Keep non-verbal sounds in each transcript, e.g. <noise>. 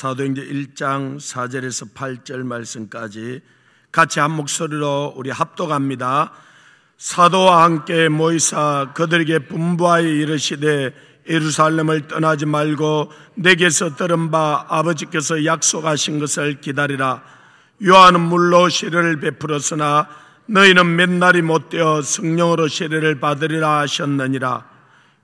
사도행전 1장 4절에서 8절 말씀까지 같이 한 목소리로 우리 합독합니다. 사도와 함께 모이사 그들에게 분부하여 이르시되 예루살렘을 떠나지 말고 내게서 들은 바 아버지께서 약속하신 것을 기다리라. 요한은 물로 시를 베풀었으나 너희는 맨 날이 못되어 성령으로 시례를 받으리라 하셨느니라.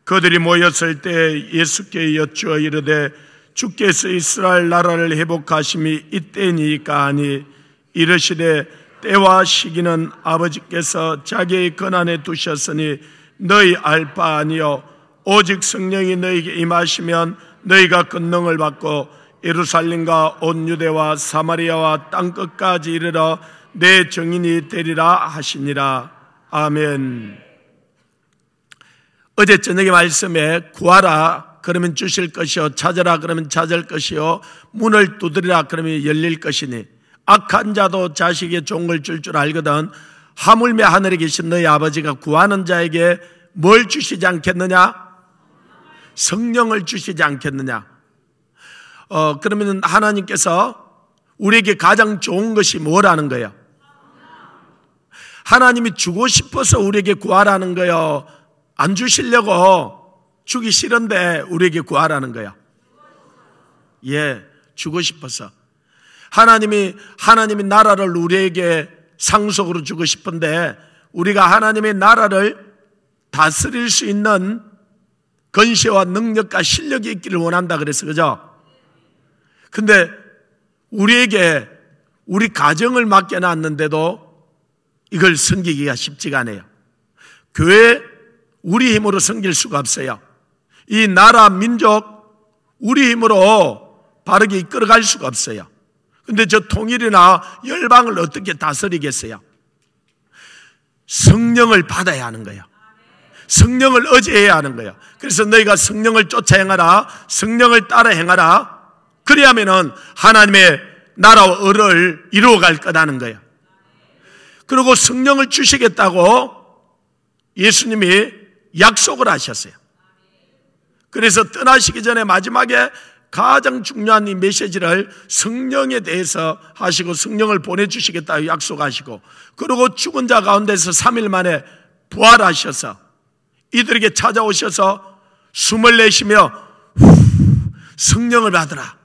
그들이 모였을 때 예수께 여쭈어 이르되 주께서 이스라엘 나라를 회복하심이 이때니까 하니 이르시되 때와 시기는 아버지께서 자기의 권한에 두셨으니 너희 알 바 아니요 오직 성령이 너희에게 임하시면 너희가 권능을 받고 예루살렘과 온 유대와 사마리아와 땅 끝까지 이르러 내 정인이 되리라 하시니라 아멘. 어제 저녁의 말씀에 구하라 그러면 주실 것이요 찾으라 그러면 찾을 것이요 문을 두드리라 그러면 열릴 것이니 악한 자도 자식의 종을 줄줄 줄 알거든 하물며 하늘에 계신 너희 아버지가 구하는 자에게 뭘 주시지 않겠느냐? 성령을 주시지 않겠느냐? 어, 그러면 하나님께서 우리에게 가장 좋은 것이 뭐라는 거예요? 하나님이 주고 싶어서 우리에게 구하라는 거예요. 안 주시려고 죽기 싫은데 우리에게 구하라는 거야. 예, 주고 싶어서. 하나님이, 하나님이 나라를 우리에게 상속으로 주고 싶은데 우리가 하나님의 나라를 다스릴 수 있는 건시와 능력과 실력이 있기를 원한다 그랬어. 그죠? 근데 우리에게 우리 가정을 맡겨놨는데도 이걸 섬기기가 쉽지가 않아요. 교회 우리 힘으로 섬길 수가 없어요. 이 나라, 민족, 우리 힘으로 바르게 이끌어갈 수가 없어요. 근데 저 통일이나 열방을 어떻게 다스리겠어요? 성령을 받아야 하는 거예 성령을 의지해야 하는 거예 그래서 너희가 성령을 쫓아 행하라. 성령을 따라 행하라. 그래야면은 하나님의 나라와 을을 이루어갈 거라는 거예 그리고 성령을 주시겠다고 예수님이 약속을 하셨어요. 그래서 떠나시기 전에 마지막에 가장 중요한 이 메시지를 성령에 대해서 하시고 성령을 보내주시겠다 고 약속하시고 그리고 죽은 자 가운데서 3일 만에 부활하셔서 이들에게 찾아오셔서 숨을 내쉬며 성령을 받으라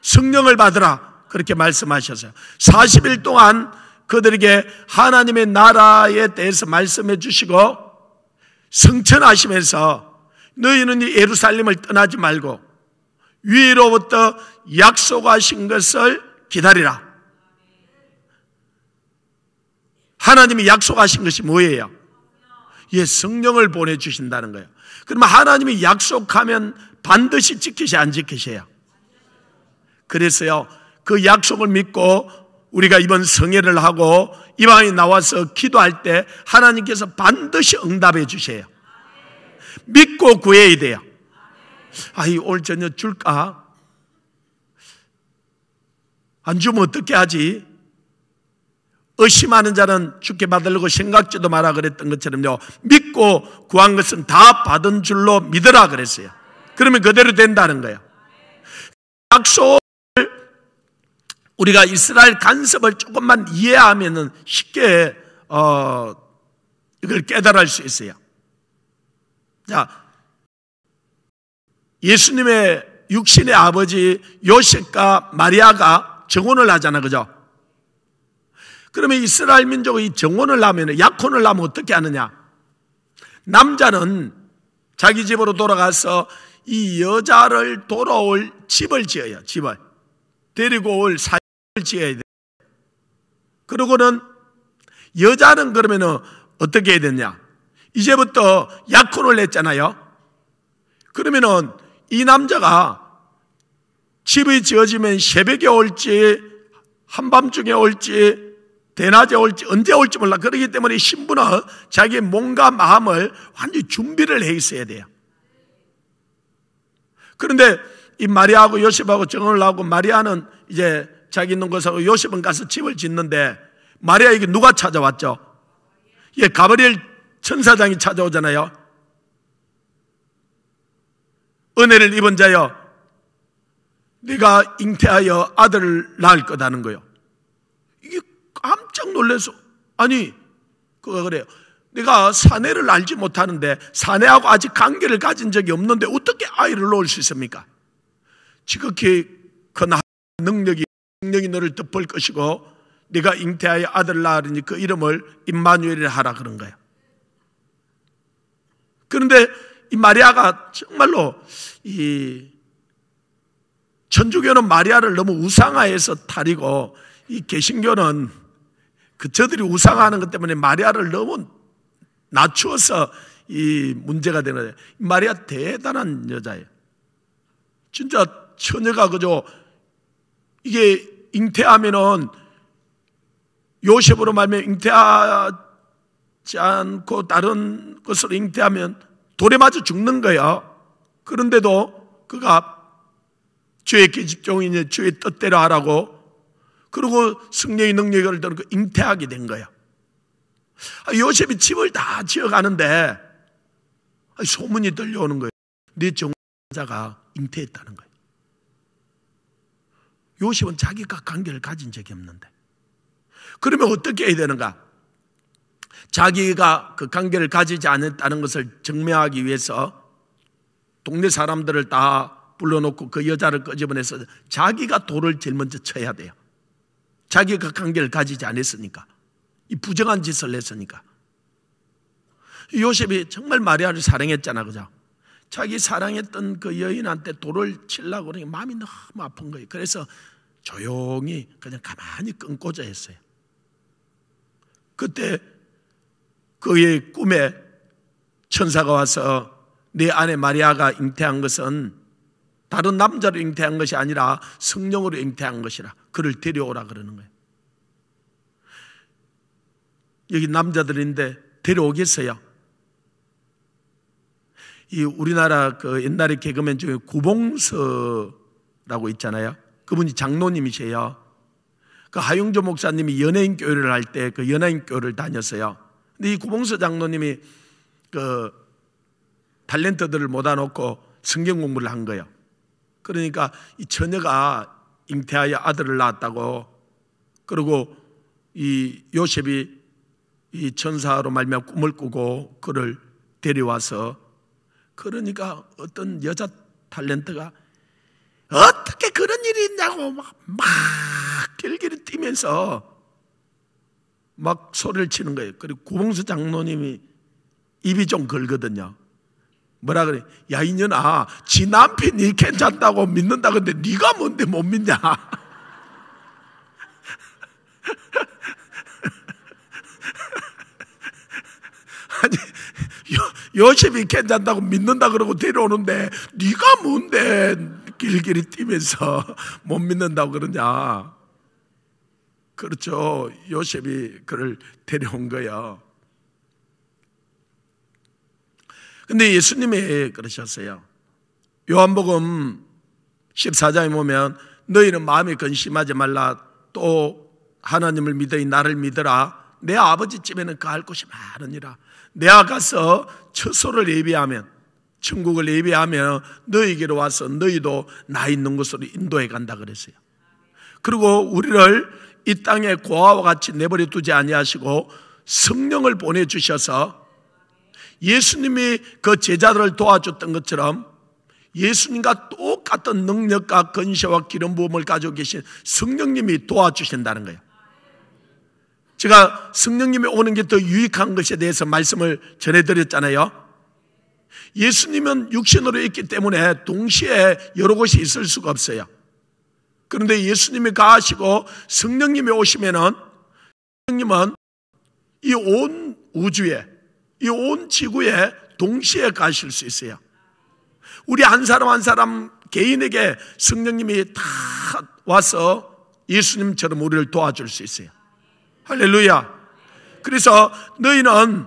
성령을 받으라 그렇게 말씀하셔서 40일 동안 그들에게 하나님의 나라에 대해서 말씀해 주시고 성천하시면서 너희는 예루살렘을 떠나지 말고 위로부터 약속하신 것을 기다리라. 하나님이 약속하신 것이 뭐예요? 예, 성령을 보내주신다는 거예요. 그러면 하나님이 약속하면 반드시 지키셔안 지키셔야. 그래서요, 그 약속을 믿고 우리가 이번 성회를 하고 이방에 나와서 기도할 때 하나님께서 반드시 응답해 주셔요. 믿고 구해야 돼요. 아이, 오 저녁 줄까? 안 주면 어떻게 하지? 의심하는 자는 죽게 받으려고 생각지도 마라 그랬던 것처럼요. 믿고 구한 것은 다 받은 줄로 믿으라 그랬어요. 그러면 그대로 된다는 거예요. 약속을 우리가 이스라엘 간섭을 조금만 이해하면 쉽게 어 이걸 깨달을 수 있어요. 자, 예수님의 육신의 아버지 요셉과 마리아가 정혼을 하잖아, 그죠? 그러면 이스라엘 민족의 정혼을 하면, 약혼을 하면 어떻게 하느냐? 남자는 자기 집으로 돌아가서 이 여자를 돌아올 집을 지어요, 집을. 데리고 올 사역을 지어야 돼. 그러고는 여자는 그러면 어떻게 해야 되냐? 이제부터 약혼을 했잖아요. 그러면은 이 남자가 집이 지어지면 새벽에 올지 한밤중에 올지 대낮에 올지 언제 올지 몰라. 그러기 때문에 신부는 자기 몸과 마음을 완전히 준비를 해 있어야 돼요. 그런데 이 마리아하고 요셉하고 정을 하고 마리아는 이제 자기 있는 곳하고 요셉은 가서 집을 짓는데 마리아에게 누가 찾아왔죠? 예, 가브리엘 천사장이 찾아오잖아요. 은혜를 입은 자여 네가 잉태하여 아들을 낳을 거다는 거예요. 이게 깜짝 놀래서 아니 그가 그래요. 내가 사내를 알지 못하는데 사내하고 아직 관계를 가진 적이 없는데 어떻게 아이를 낳을 수 있습니까? 지극히 큰 능력이 능력이 너를 덮을 것이고 네가 잉태하여 아들 낳으니 그 이름을 임마누엘이라 하라 그런 거야. 그런데 이 마리아가 정말로 이 천주교는 마리아를 너무 우상화해서 다리고 이 개신교는 그 저들이 우상화하는 것 때문에 마리아를 너무 낮추어서 이 문제가 되는데 마리아 대단한 여자예요. 진짜 처녀가 그죠 이게 잉태하면은 요셉으로 말하면 잉태하 지 않고 다른 것을 잉태하면 돌에 맞아 죽는 거예요. 그런데도 그가 죄의 기집종이니 주의 뜻대로 하라고 그리고 승려의 능력을 들고 그 잉태하게 된 거예요. 아, 요셉이 집을 다 지어가는데 아, 소문이 들려오는 거예요. 네 정자가 잉태했다는 거예요. 요셉은 자기가 관계를 가진 적이 없는데 그러면 어떻게 해야 되는가? 자기가 그 관계를 가지지 않았다는 것을 증명하기 위해서 동네 사람들을 다 불러놓고 그 여자를 꺼집어내서 자기가 돌을 제일 먼저 쳐야 돼요. 자기가 관계를 가지지 않았으니까. 이 부정한 짓을 했으니까. 요셉이 정말 마리아를 사랑했잖아, 그죠? 자기 사랑했던 그 여인한테 돌을 치려고 그러니 마음이 너무 아픈 거예요. 그래서 조용히 그냥 가만히 끊고자 했어요. 그때 그의 꿈에 천사가 와서 내 아내 마리아가 잉태한 것은 다른 남자로 잉태한 것이 아니라 성령으로 잉태한 것이라 그를 데려오라 그러는 거예요. 여기 남자들인데 데려오겠어요? 이 우리나라 그 옛날에 개그맨 중에 구봉서라고 있잖아요. 그분이 장로님이세요. 그 하용조 목사님이 연예인 교회를 할 때 그 연예인 교회를 다녔어요. 이 구봉서 장로님이 그 탤런트들을 모아 놓고 성경 공부를 한 거예요. 그러니까 이 처녀가 잉태하여 아들을 낳았다고 그리고 이 요셉이 이 천사로 말미암아 꿈을 꾸고 그를 데려와서 그러니까 어떤 여자 탤런트가 어떻게 그런 일이 있냐고 막, 막 길길이 뛰면서 막 소리를 치는 거예요. 그리고 구봉수 장로님이 입이 좀 걸거든요. 뭐라 그래? 야 이년아, 지 남편이 괜찮다고 믿는다 근데 네가 뭔데 못 믿냐? <laughs> 아니 요, 요셉이 괜찮다고 믿는다 그러고 데려오는데 네가 뭔데 길길이 뛰면서 못 믿는다고 그러냐? 그렇죠. 요셉이 그를 데려온 거야. 근데 예수님이 그러셨어요. 요한복음 14장에 보면 너희는 마음이 근심하지 말라 또 하나님을 믿으니 나를 믿으라 내 아버지 집에는 가할 곳이 많으니라 내가 가서 처소를 예비하면 천국을 예비하며 너희에게로 와서 너희도 나 있는 곳으로 인도해 간다 그랬어요. 그리고 우리를 이 땅에 고아와 같이 내버려 두지 아니하시고 성령을 보내 주셔서 예수님이 그 제자들을 도와줬던 것처럼 예수님과 똑같은 능력과 근세와 기름 부음을 가지고 계신 성령님이 도와주신다는 거예요. 제가 성령님이 오는 게 더 유익한 것에 대해서 말씀을 전해드렸잖아요. 예수님은 육신으로 있기 때문에 동시에 여러 곳이 있을 수가 없어요. 그런데 예수님이 가시고 성령님이 오시면은 성령님은 이 온 우주에 이 온 지구에 동시에 가실 수 있어요. 우리 한 사람 한 사람 개인에게 성령님이 다 와서 예수님처럼 우리를 도와줄 수 있어요. 할렐루야. 그래서 너희는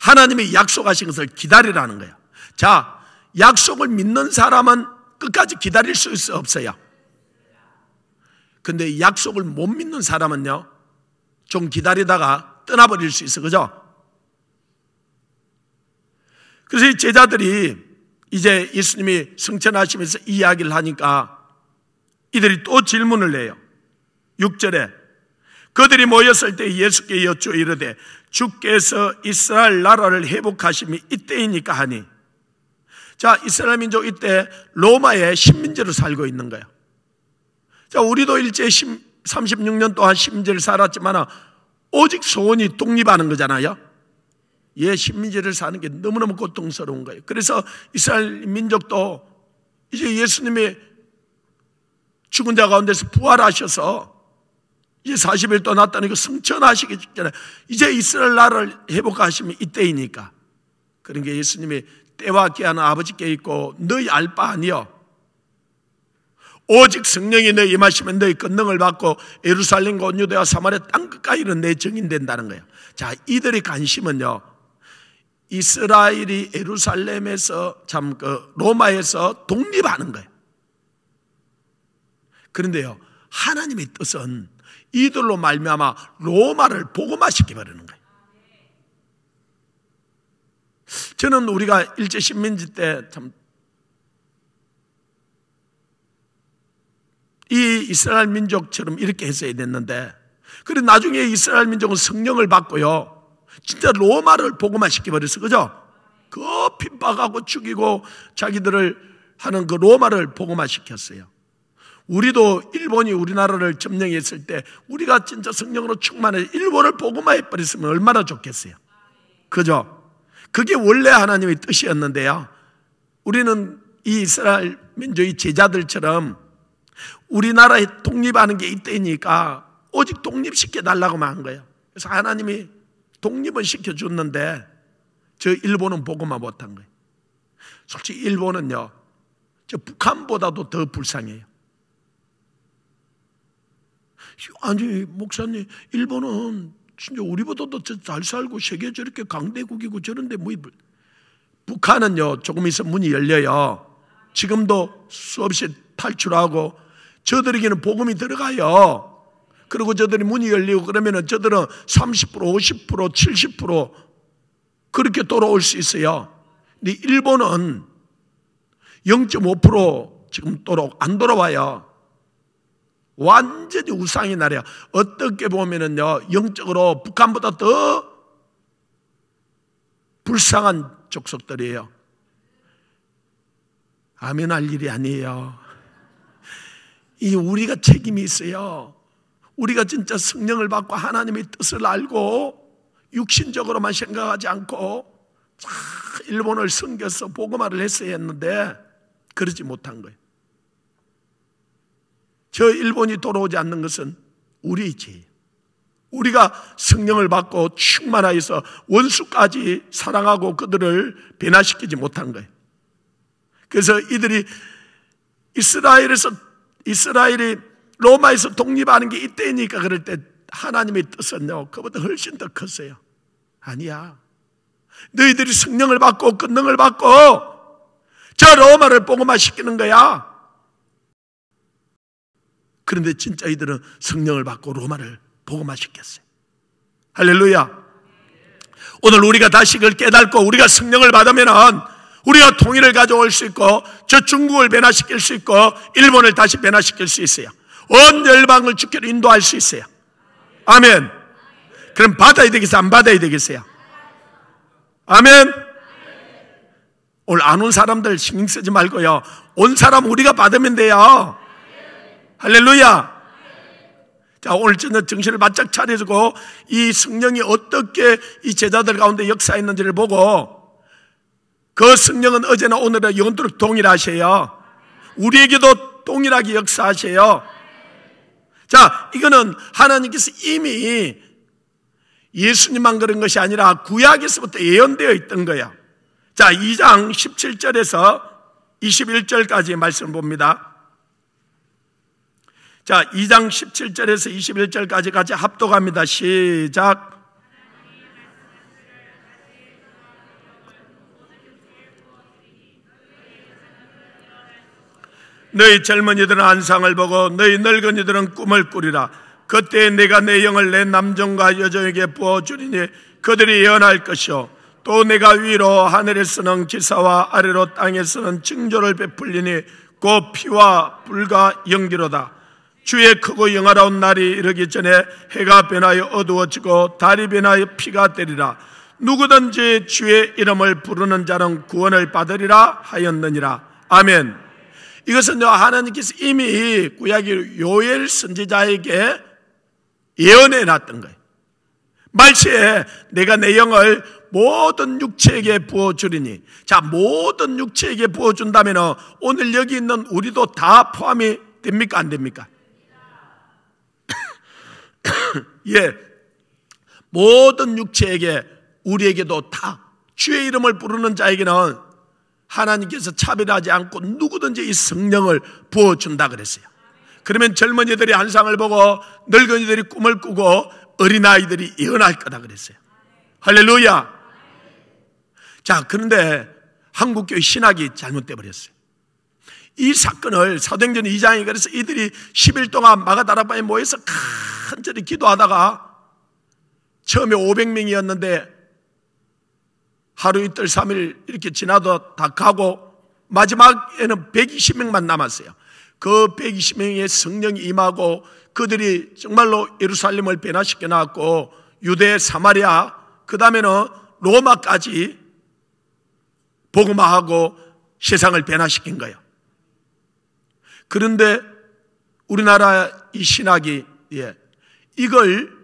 하나님이 약속하신 것을 기다리라는 거예요. 자, 약속을 믿는 사람은 끝까지 기다릴 수 없어요. 근데 약속을 못 믿는 사람은요, 좀 기다리다가 떠나버릴 수 있어. 그죠? 그래서 이 제자들이 이제 예수님이 승천하시면서 이야기를 하니까 이들이 또 질문을 해요. 6절에 그들이 모였을 때 예수께 여쭈어 이르되 주께서 이스라엘 나라를 회복하심이 이때이니까 하니 자, 이스라엘 민족 이때 로마의 식민지로 살고 있는 거예요. 자, 우리도 일제 36년 동안 식민지를 살았지만 오직 소원이 독립하는 거잖아요. 예, 식민지를 사는 게 너무너무 고통스러운 거예요. 그래서 이스라엘 민족도 이제 예수님이 죽은 자 가운데서 부활하셔서 이제 40일 떠났다는 거 승천하시기 전에 이제 이스라엘 나라를 회복하시면 이때이니까 그런 게 예수님이 때와 깨하는 아버지께 있고 너희 알바 아니여 오직 성령이 너희 임하시면 너희 권능을 받고 예루살렘과 온유대와 사마리아 땅 끝까지는 내 증인 된다는 거예요. 자, 이들의 관심은요. 이스라엘이 예루살렘에서 참그 로마에서 독립하는 거예요. 그런데요. 하나님의 뜻은 이들로 말미암아 로마를 복음화시켜 버리는 거예요. 저는 우리가 일제 식민지 때 참 이 이스라엘 민족처럼 이렇게 했어야 됐는데 그래 나중에 이스라엘 민족은 성령을 받고요. 진짜 로마를 복음화 시켜버렸어. 그죠? 그 핍박하고 죽이고 자기들을 하는 그 로마를 복음화 시켰어요. 우리도 일본이 우리나라를 점령했을 때 우리가 진짜 성령으로 충만해 일본을 복음화 해버렸으면 얼마나 좋겠어요. 그죠? 그게 원래 하나님의 뜻이었는데요. 우리는 이 이스라엘 민족의 제자들처럼 우리나라에 독립하는 게 있다니까 오직 독립시켜 달라고만 한 거예요. 그래서 하나님이 독립을 시켜줬는데 저 일본은 보고만 못한 거예요. 솔직히 일본은요, 저 북한보다도 더 불쌍해요. 아니, 목사님, 일본은 진짜 우리보다도 잘 살고 세계 저렇게 강대국이고 저런데 뭐 북한은요 조금 있으면 문이 열려요. 지금도 수없이 탈출하고 저들에게는 복음이 들어가요. 그리고 저들이 문이 열리고 그러면은 저들은 30% 50% 70% 그렇게 돌아올 수 있어요. 근데 일본은 0.5% 지금 돌아 안 돌아와요. 완전히 우상의 날이야. 어떻게 보면은요, 영적으로 북한보다 더 불쌍한 족속들이에요. 아멘 할 일이 아니에요. 이 우리가 책임이 있어요. 우리가 진짜 성령을 받고 하나님의 뜻을 알고 육신적으로만 생각하지 않고 일본을 섬겨서 복음화를 했어야 했는데 그러지 못한 거예요. 저 일본이 돌아오지 않는 것은 우리 죄 우리가 성령을 받고 충만하여서 원수까지 사랑하고 그들을 변화시키지 못한 거예요. 그래서 이들이 이스라엘에서 이스라엘이 로마에서 독립하는 게 이때니까 그럴 때 하나님의 뜻은요 그보다 훨씬 더 컸어요. 아니야. 너희들이 성령을 받고 권능을 받고 저 로마를 복음화시키는 거야. 그런데 진짜 이들은 성령을 받고 로마를 복음화시켰어요 할렐루야. 오늘 우리가 다시 그걸 깨닫고 우리가 성령을 받으면 우리가 통일을 가져올 수 있고 저 중국을 변화시킬 수 있고 일본을 다시 변화시킬 수 있어요. 온 열방을 주께로 인도할 수 있어요. 아멘. 그럼 받아야 되겠어요? 안 받아야 되겠어요? 아멘. 오늘 안 온 사람들 신경 쓰지 말고요. 온 사람 우리가 받으면 돼요. 할렐루야! 자, 오늘 저는 정신을 바짝 차려주고 이 성령이 어떻게 이 제자들 가운데 역사했는지를 보고 그 성령은 어제나 오늘의 영원토록 동일하세요 우리에게도 동일하게 역사하세요 자, 이거는 하나님께서 이미 예수님만 그런 것이 아니라 구약에서부터 예언되어 있던 거야. 자, 2장 17절에서 21절까지의 말씀을 봅니다. 자, 2장 17절에서 21절까지 같이 합독합니다. 시작. 너희 젊은이들은 안상을 보고 너희 늙은이들은 꿈을 꾸리라. 그때 내가 내 영을 내 남종과 여종에게 부어주리니 그들이 예언할 것이요. 또 내가 위로 하늘에 쓰는 기사와 아래로 땅에 쓰는 징조를 베풀리니 곧 피와 불과 연기로다. 주의 크고 영화로운 날이 이르기 전에 해가 변하여 어두워지고 달이 변하여 피가 때리라 누구든지 주의 이름을 부르는 자는 구원을 받으리라 하였느니라 아멘 이것은 하나님께서 이미 구약의 요엘 선지자에게 예언해 놨던 거예요 말시에 내가 내 영을 모든 육체에게 부어주리니 자 모든 육체에게 부어준다면 오늘 여기 있는 우리도 다 포함이 됩니까 안 됩니까? <coughs> 예, 모든 육체에게 우리에게도 다 주의 이름을 부르는 자에게는 하나님께서 차별하지 않고 누구든지 이 성령을 부어준다 그랬어요. 그러면 젊은이들이 한상을 보고 늙은이들이 꿈을 꾸고 어린아이들이 예언할 거다 그랬어요. 할렐루야. 자, 그런데 한국교회 신학이 잘못돼 버렸어요. 이 사건을 사도행전 2장에 그래서 이들이 10일 동안 마가다라바에 모여서 간절히 기도하다가 처음에 500명이었는데 하루 이틀 3일 이렇게 지나도 다 가고 마지막에는 120명만 남았어요. 그 120명의 성령이 임하고 그들이 정말로 예루살렘을 변화시켜 놨고 유대, 사마리아, 그 다음에는 로마까지 복음화하고 세상을 변화시킨 거예요. 그런데 우리나라 이 신학이 예, 이걸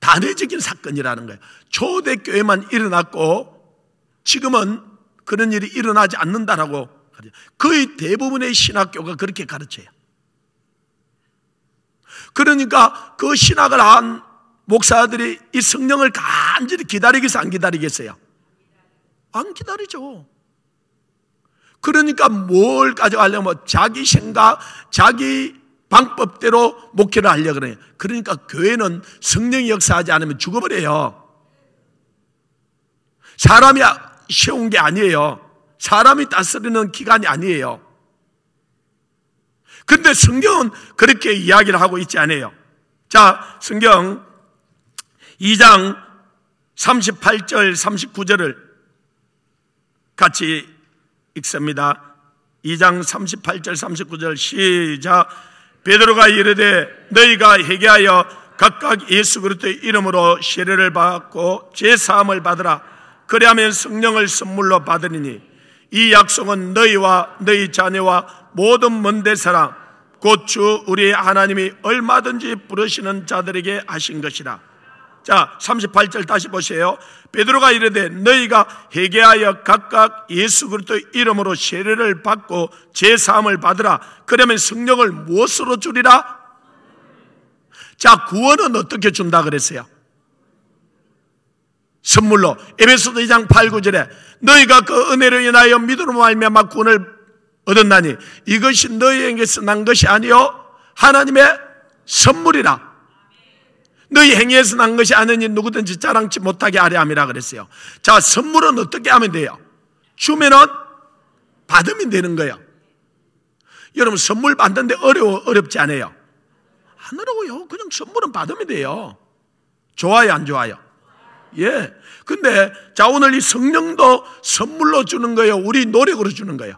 단회적인 사건이라는 거예요. 초대교회만 일어났고 지금은 그런 일이 일어나지 않는다라고 하죠. 거의 대부분의 신학교가 그렇게 가르쳐요. 그러니까 그 신학을 한 목사들이 이 성령을 간절히 기다리겠어요? 안 기다리겠어요? 안 기다리죠. 그러니까 뭘 가져가려면 뭐 자기 생각, 자기 방법대로 목회를 하려 고 그래요. 그러니까 교회는 성령이 역사하지 않으면 죽어버려요. 사람이 쉬운 게 아니에요. 사람이 다스리는 기간이 아니에요. 근데 성경은 그렇게 이야기를 하고 있지 않아요. 자, 성경 2장 38절, 39절을 같이 읽습니다. 2장 38절 39절 시작 베드로가 이르되 너희가 회개하여 각각 예수 그리스도의 이름으로 세례를 받고 제 사함을 받으라 그리하면 성령을 선물로 받으리니 이 약속은 너희와 너희 자녀와 모든 먼데 사람 곧주 우리 하나님이 얼마든지 부르시는 자들에게 하신 것이라 자, 38절 다시 보세요. 베드로가 이르되 너희가 회개하여 각각 예수 그리스도의 이름으로 세례를 받고 제 사함을 받으라. 그러면 성령을 무엇으로 주리라? 자, 구원은 어떻게 준다 그랬어요? 선물로 에베소서 2장 8, 9절에 너희가 그 은혜로 인하여 믿음으로 말미암아 구원을 얻었나니 이것이 너희에게서 난 것이 아니요 하나님의 선물이라. 너희 행위에서 난 것이 아니니 누구든지 자랑치 못하게 하려 함이라 그랬어요. 자, 선물은 어떻게 하면 돼요? 주면은 받으면 되는 거예요. 여러분 선물 받는데 어려워 어렵지 않아요? 안 어려워요. 그냥 선물은 받으면 돼요. 좋아요, 안 좋아요? 예. 근데 자 오늘 이 성령도 선물로 주는 거예요. 우리 노력으로 주는 거예요.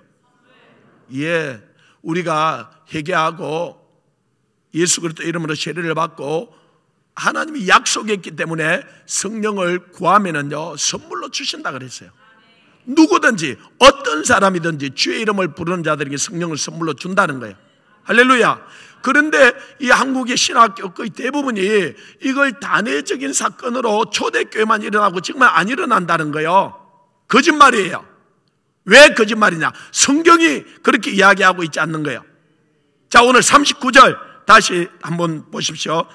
예. 우리가 회개하고 예수 그리스도 이름으로 세례를 받고 하나님이 약속했기 때문에 성령을 구하면은요, 선물로 주신다 그랬어요. 누구든지, 어떤 사람이든지 주의 이름을 부르는 자들에게 성령을 선물로 준다는 거예요. 할렐루야. 그런데 이 한국의 신학교 거의 대부분이 이걸 단회적인 사건으로 초대교회만 일어나고 정말 안 일어난다는 거예요. 거짓말이에요. 왜 거짓말이냐? 성경이 그렇게 이야기하고 있지 않는 거예요. 자, 오늘 39절 다시 한번 보십시오.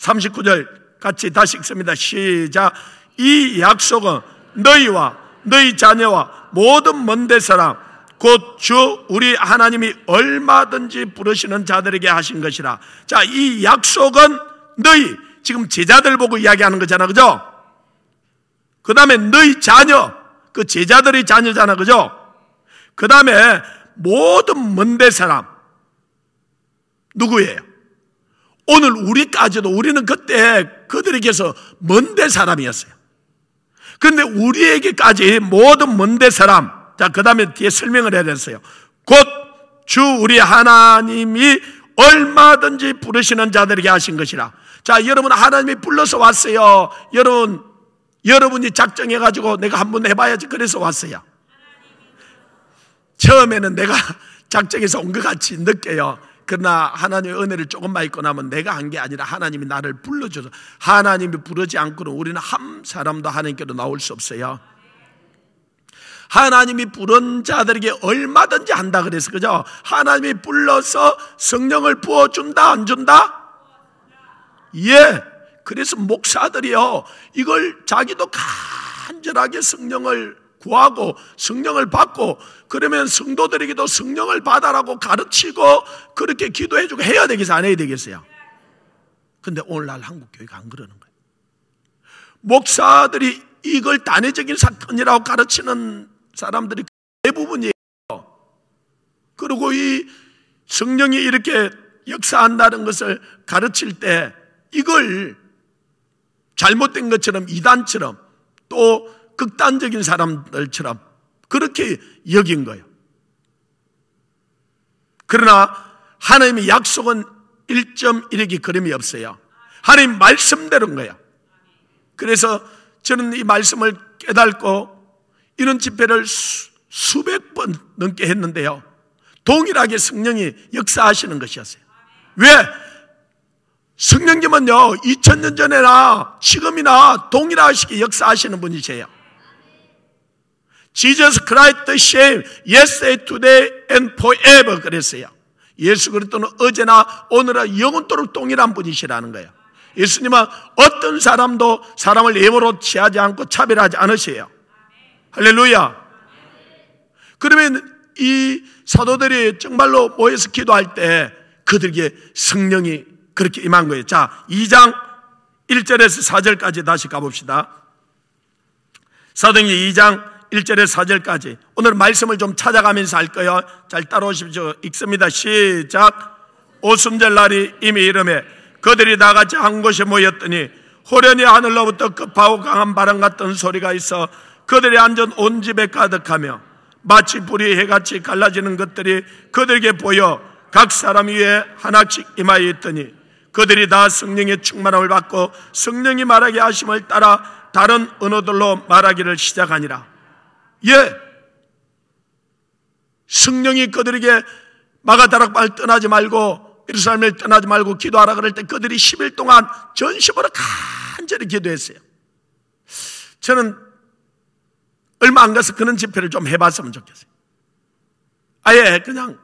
39절 같이 다시 읽습니다. 시작. 이 약속은 너희와 너희 자녀와 모든 먼데 사람 곧 주 우리 하나님이 얼마든지 부르시는 자들에게 하신 것이라. 자, 이 약속은 너희 지금 제자들 보고 이야기하는 거잖아. 그죠? 그다음에 너희 자녀 그 제자들이 자녀잖아. 그죠? 그다음에 모든 먼데 사람 누구예요? 오늘 우리까지도 우리는 그때 그들에게서 먼데 사람이었어요. 그런데 우리에게까지 모든 먼데 사람, 자, 그 다음에 뒤에 설명을 해야 됐어요. 곧 주 우리 하나님이 얼마든지 부르시는 자들에게 하신 것이라. 자, 여러분, 하나님이 불러서 왔어요. 여러분, 여러분이 작정해가지고 내가 한번 해봐야지. 그래서 왔어요. 처음에는 내가 <laughs> 작정해서 온 것 같이 느껴요. 그러나 하나님의 은혜를 조금만 있고 나면 내가 한 게 아니라 하나님이 나를 불러줘서 하나님이 부르지 않고는 우리는 한 사람도 하나님께로 나올 수 없어요. 하나님이 부른 자들에게 얼마든지 한다 그래서 그죠? 하나님이 불러서 성령을 부어 준다 안 준다? 예. 그래서 목사들이요 이걸 자기도 간절하게 성령을 구하고 성령을 받고 그러면 성도들에게도 성령을 받아라고 가르치고 그렇게 기도해 주고 해야 되겠어요? 안 해야 되겠어요? 근데 오늘날 한국 교회가 안 그러는 거예요. 목사들이 이걸 단회적인 사건이라고 가르치는 사람들이 대부분이에요. 그리고 이 성령이 이렇게 역사한다는 것을 가르칠 때 이걸 잘못된 것처럼 이단처럼 또 극단적인 사람들처럼 그렇게 여긴 거예요. 그러나 하나님의 약속은 1.1이기 그림이 없어요. 하나님 말씀대로인 거야. 그래서 저는 이 말씀을 깨닫고 이런 집회를 수백 번 넘게 했는데요. 동일하게 성령이 역사하시는 것이었어요. 왜? 성령님은요, 2000년 전에나 지금이나 동일하시게 역사하시는 분이세요. Jesus Christ the same yesterday, today and forever 그랬어요. 예수 그리스도는 어제나 오늘이나 영원토록 동일한 분이시라는 거예요. 예수님은 어떤 사람도 사람을 예외로 취하지 않고 차별하지 않으세요. 할렐루야. 그러면 이 사도들이 정말로 모여서 기도할 때 그들에게 성령이 그렇게 임한 거예요. 자, 2장 1절에서 4절까지 다시 가봅시다. 사도행전 2장 1절에 4절까지 오늘 말씀을 좀 찾아가면서 할 거예요. 잘 따라오십시오. 읽습니다. 시작. 오순절 날이 이미 이름에 그들이 나 같이 한 곳에 모였더니 호련히 하늘로부터 급하고 강한 바람 같은 소리가 있어 그들이 앉은 온 집에 가득하며 마치 불이 해같이 갈라지는 것들이 그들에게 보여 각 사람 위에 하나씩 임하여 있더니 그들이 다 성령의 충만함을 받고 성령이 말하게 하심을 따라 다른 언어들로 말하기를 시작하니라. 예. 성령이 그들에게 마가다락발 떠나지 말고 이르사렘을 떠나지 말고 기도하라 그럴 때 그들이 10일 동안 전심으로 간절히 기도했어요. 저는 얼마 안 가서 그런 집회를 좀 해봤으면 좋겠어요. 아예 그냥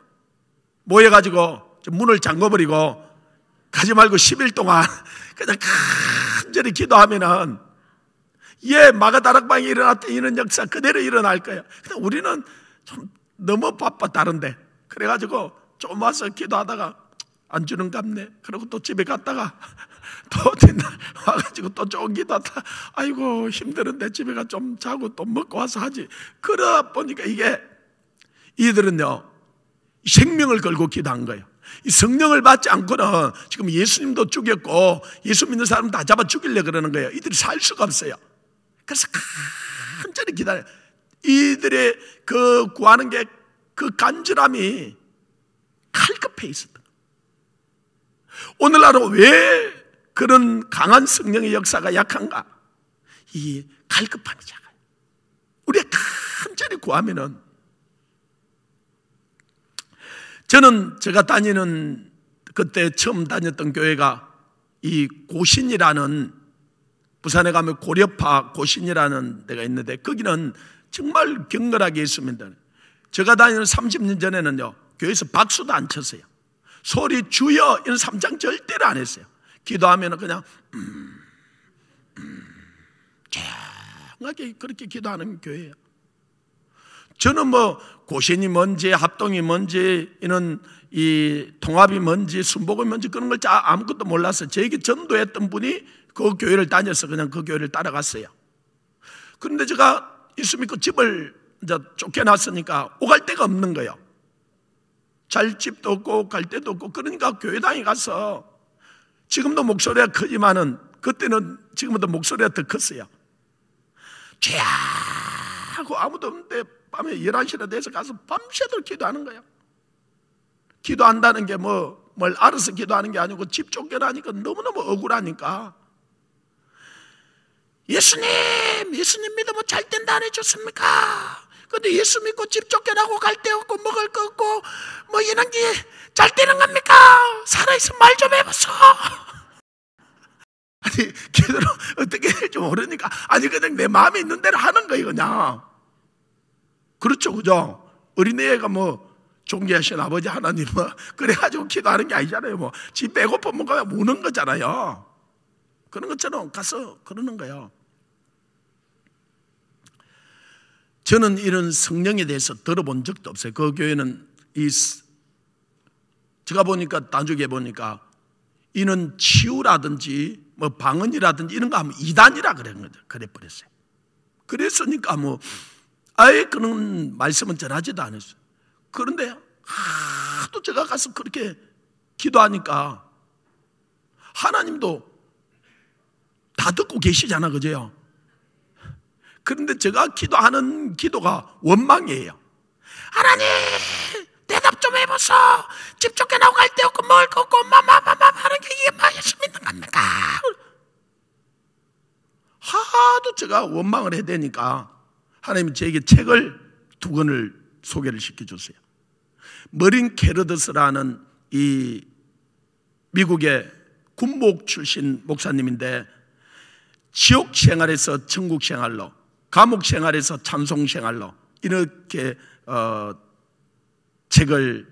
모여가지고 문을 잠궈버리고 가지 말고 10일 동안 <laughs> 그냥 간절히 기도하면은 예, 마가다락방에 일어났던 이런 역사 그대로 일어날 거야. 근데 우리는 좀 너무 바빠 다른데. 그래가지고 좀 와서 기도하다가 안 주는 갑네. 그러고 또 집에 갔다가 <laughs> 또 뒷날 <laughs> 와가지고 또 좋은 기도하다. 아이고 힘드는데 집에 가 좀 자고 또 먹고 와서 하지. 그러다 보니까 이게 이들은요 생명을 걸고 기도한 거예요. 이 성령을 받지 않고는 지금 예수님도 죽였고 예수 믿는 사람 다 잡아 죽이려 그러는 거예요. 이들이 살 수가 없어요. 그래서 간절히 기다려. 요 이들의 그 구하는 게 그 간절함이 칼급해 있었던 오늘날 은왜 그런 강한 성령의 역사가 약한가? 이 갈급함이 작아요. 우리가 간절히 구하면은 저는 제가 다니는 그때 처음 다녔던 교회가 이 고신이라는 부산에 가면 고려파 고신이라는 데가 있는데 거기는 정말 경건하게 있습니다. 제가 다니는 30년 전에는요, 교회에서 박수도 안 쳤어요. 소리 주여 이런 삼장 절대로 안 했어요. 기도하면 그냥, 음, 음, 조용하게 그렇게 기도하는 교회예요. 저는 뭐 고신이 뭔지 합동이 뭔지 이런 이 통합이 뭔지 순복이 뭔지 그런 걸 아무것도 몰라서 저에게 전도했던 분이 그 교회를 다녀서 그냥 그 교회를 따라갔어요. 그런데 제가 예수 믿고 집을 이제 쫓겨났으니까 오갈 데가 없는 거예요. 잘 집도 없고 갈 데도 없고 그러니까 교회당에 가서 지금도 목소리가 크지만은 그때는 지금보다 목소리가 더 컸어요. 죄야 하고 아무도 없는데 밤에 11시나 돼서 가서 밤새도록 기도하는 거예요. 기도한다는 게 뭐 뭘 알아서 기도하는 게 아니고 집 쫓겨나니까 너무너무 억울하니까 예수님, 예수님 믿으면 잘 된다 안 해줬습니까? 근데 예수 믿고 집 쫓겨나고 갈 데 없고 먹을 거 없고 뭐 이런 게 잘 되는 겁니까? 살아있어 말좀 해보소. <laughs> 아니 걔들 어떻게 될지 모르니까 아니 그냥 내 마음에 있는 대로 하는 거예요 그냥. 그렇죠 그죠? 어린애가 뭐 존귀하신 아버지 하나님 뭐 그래가지고 기도하는 게 아니잖아요 뭐. 지 배고프면 가 우는 거잖아요. 그런 것처럼 가서 그러는 거예요. 저는 이런 성령에 대해서 들어본 적도 없어요. 그 교회는 이 제가 보니까 나중에 보니까 이는 치유라든지 뭐 방언이라든지 이런 거 하면 이단이라 그런 거죠. 그래 버렸어요. 그랬으니까 뭐 아예 그런 말씀은 전하지도 않았어요. 그런데 하도 제가 가서 그렇게 기도하니까 하나님도 다 듣고 계시잖아, 그제 그런데 제가 기도하는 기도가 원망이에요. 하나님, 대답 좀 해보소. 집 쫓겨 나갈 데 없고 먹을 거 없고 마마마마 하는 게 이게 말씀 뭐 있는 겁니까? 하도 제가 원망을 해야 니까하나님 저에게 책을 두 권을 소개를 시켜주세요. 머린 캐러더스라는 이 미국의 군목 출신 목사님인데 지옥 생활에서 천국 생활로 감옥 생활에서 찬송 생활로 이렇게 어, 책을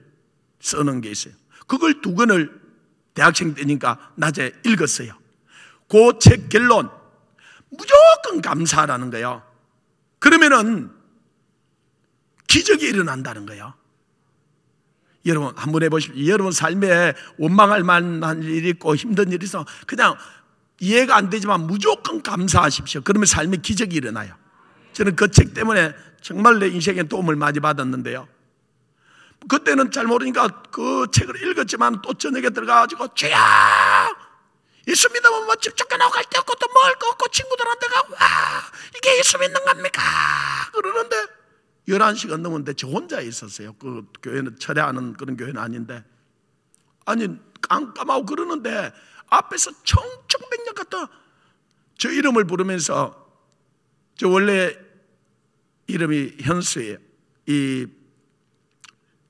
쓰는 게 있어요. 그걸 두 권을 대학생 때니까 낮에 읽었어요. 그 책 결론 무조건 감사라는 거예요. 그러면은 기적이 일어난다는 거예요. 여러분 한번 해보십시오. 여러분 삶에 원망할 만한 일이 있고 힘든 일이 있어 그냥 이해가 안 되지만 무조건 감사하십시오. 그러면 삶에 기적이 일어나요. 저는 그 책 때문에 정말 내 인생에 도움을 많이 받았는데요. 그때는 잘 모르니까 그 책을 읽었지만 또 저녁에 들어가가지고 죄야! 예수 믿으면 뭐집 쫓겨나갈때 없고 또 먹을 거 없고 친구들한테 가 와! 이게 예수 믿는 겁니까? 그러는데 11시가 넘었는데 저 혼자 있었어요. 그 교회는 철회하는 그런 교회는 아닌데 아니 깜깜하고 그러는데 앞에서 청청백년같다저 이름을 부르면서 저 원래 이름이 현수예요. 이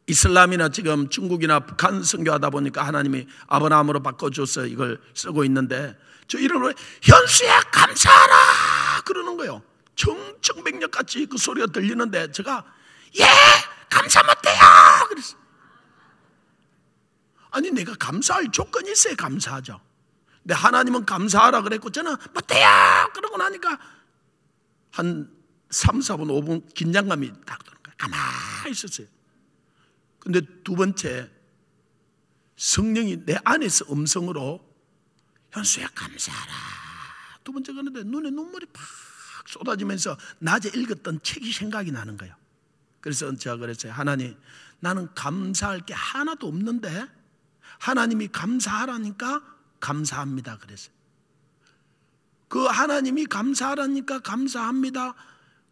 이슬람이나 지금 중국이나 북한 선교하다 보니까 하나님이 아브라함으로 바꿔줘서 이걸 쓰고 있는데 저 이름을 현수야 감사하라 그러는 거예요. 정청백력같이 그 소리가 들리는데 제가 예 감사 못해요 그랬어. 아니 내가 감사할 조건이 있어야 감사하죠. 근데 하나님은 감사하라 그랬고 저는 못해요 그러고 나니까 한 3, 4분, 5분 긴장감이 딱 도는 거예요. 가만히 있었어요. 근데 두 번째, 성령이 내 안에서 음성으로 현수야 감사하라. 두 번째 그런데 눈에 눈물이 팍 쏟아지면서 낮에 읽었던 책이 생각이 나는 거예요. 그래서 제가 그랬어요. 하나님, 나는 감사할 게 하나도 없는데 하나님이 감사하라니까 감사합니다. 그랬어요. 그 하나님이 감사하라니까 감사합니다.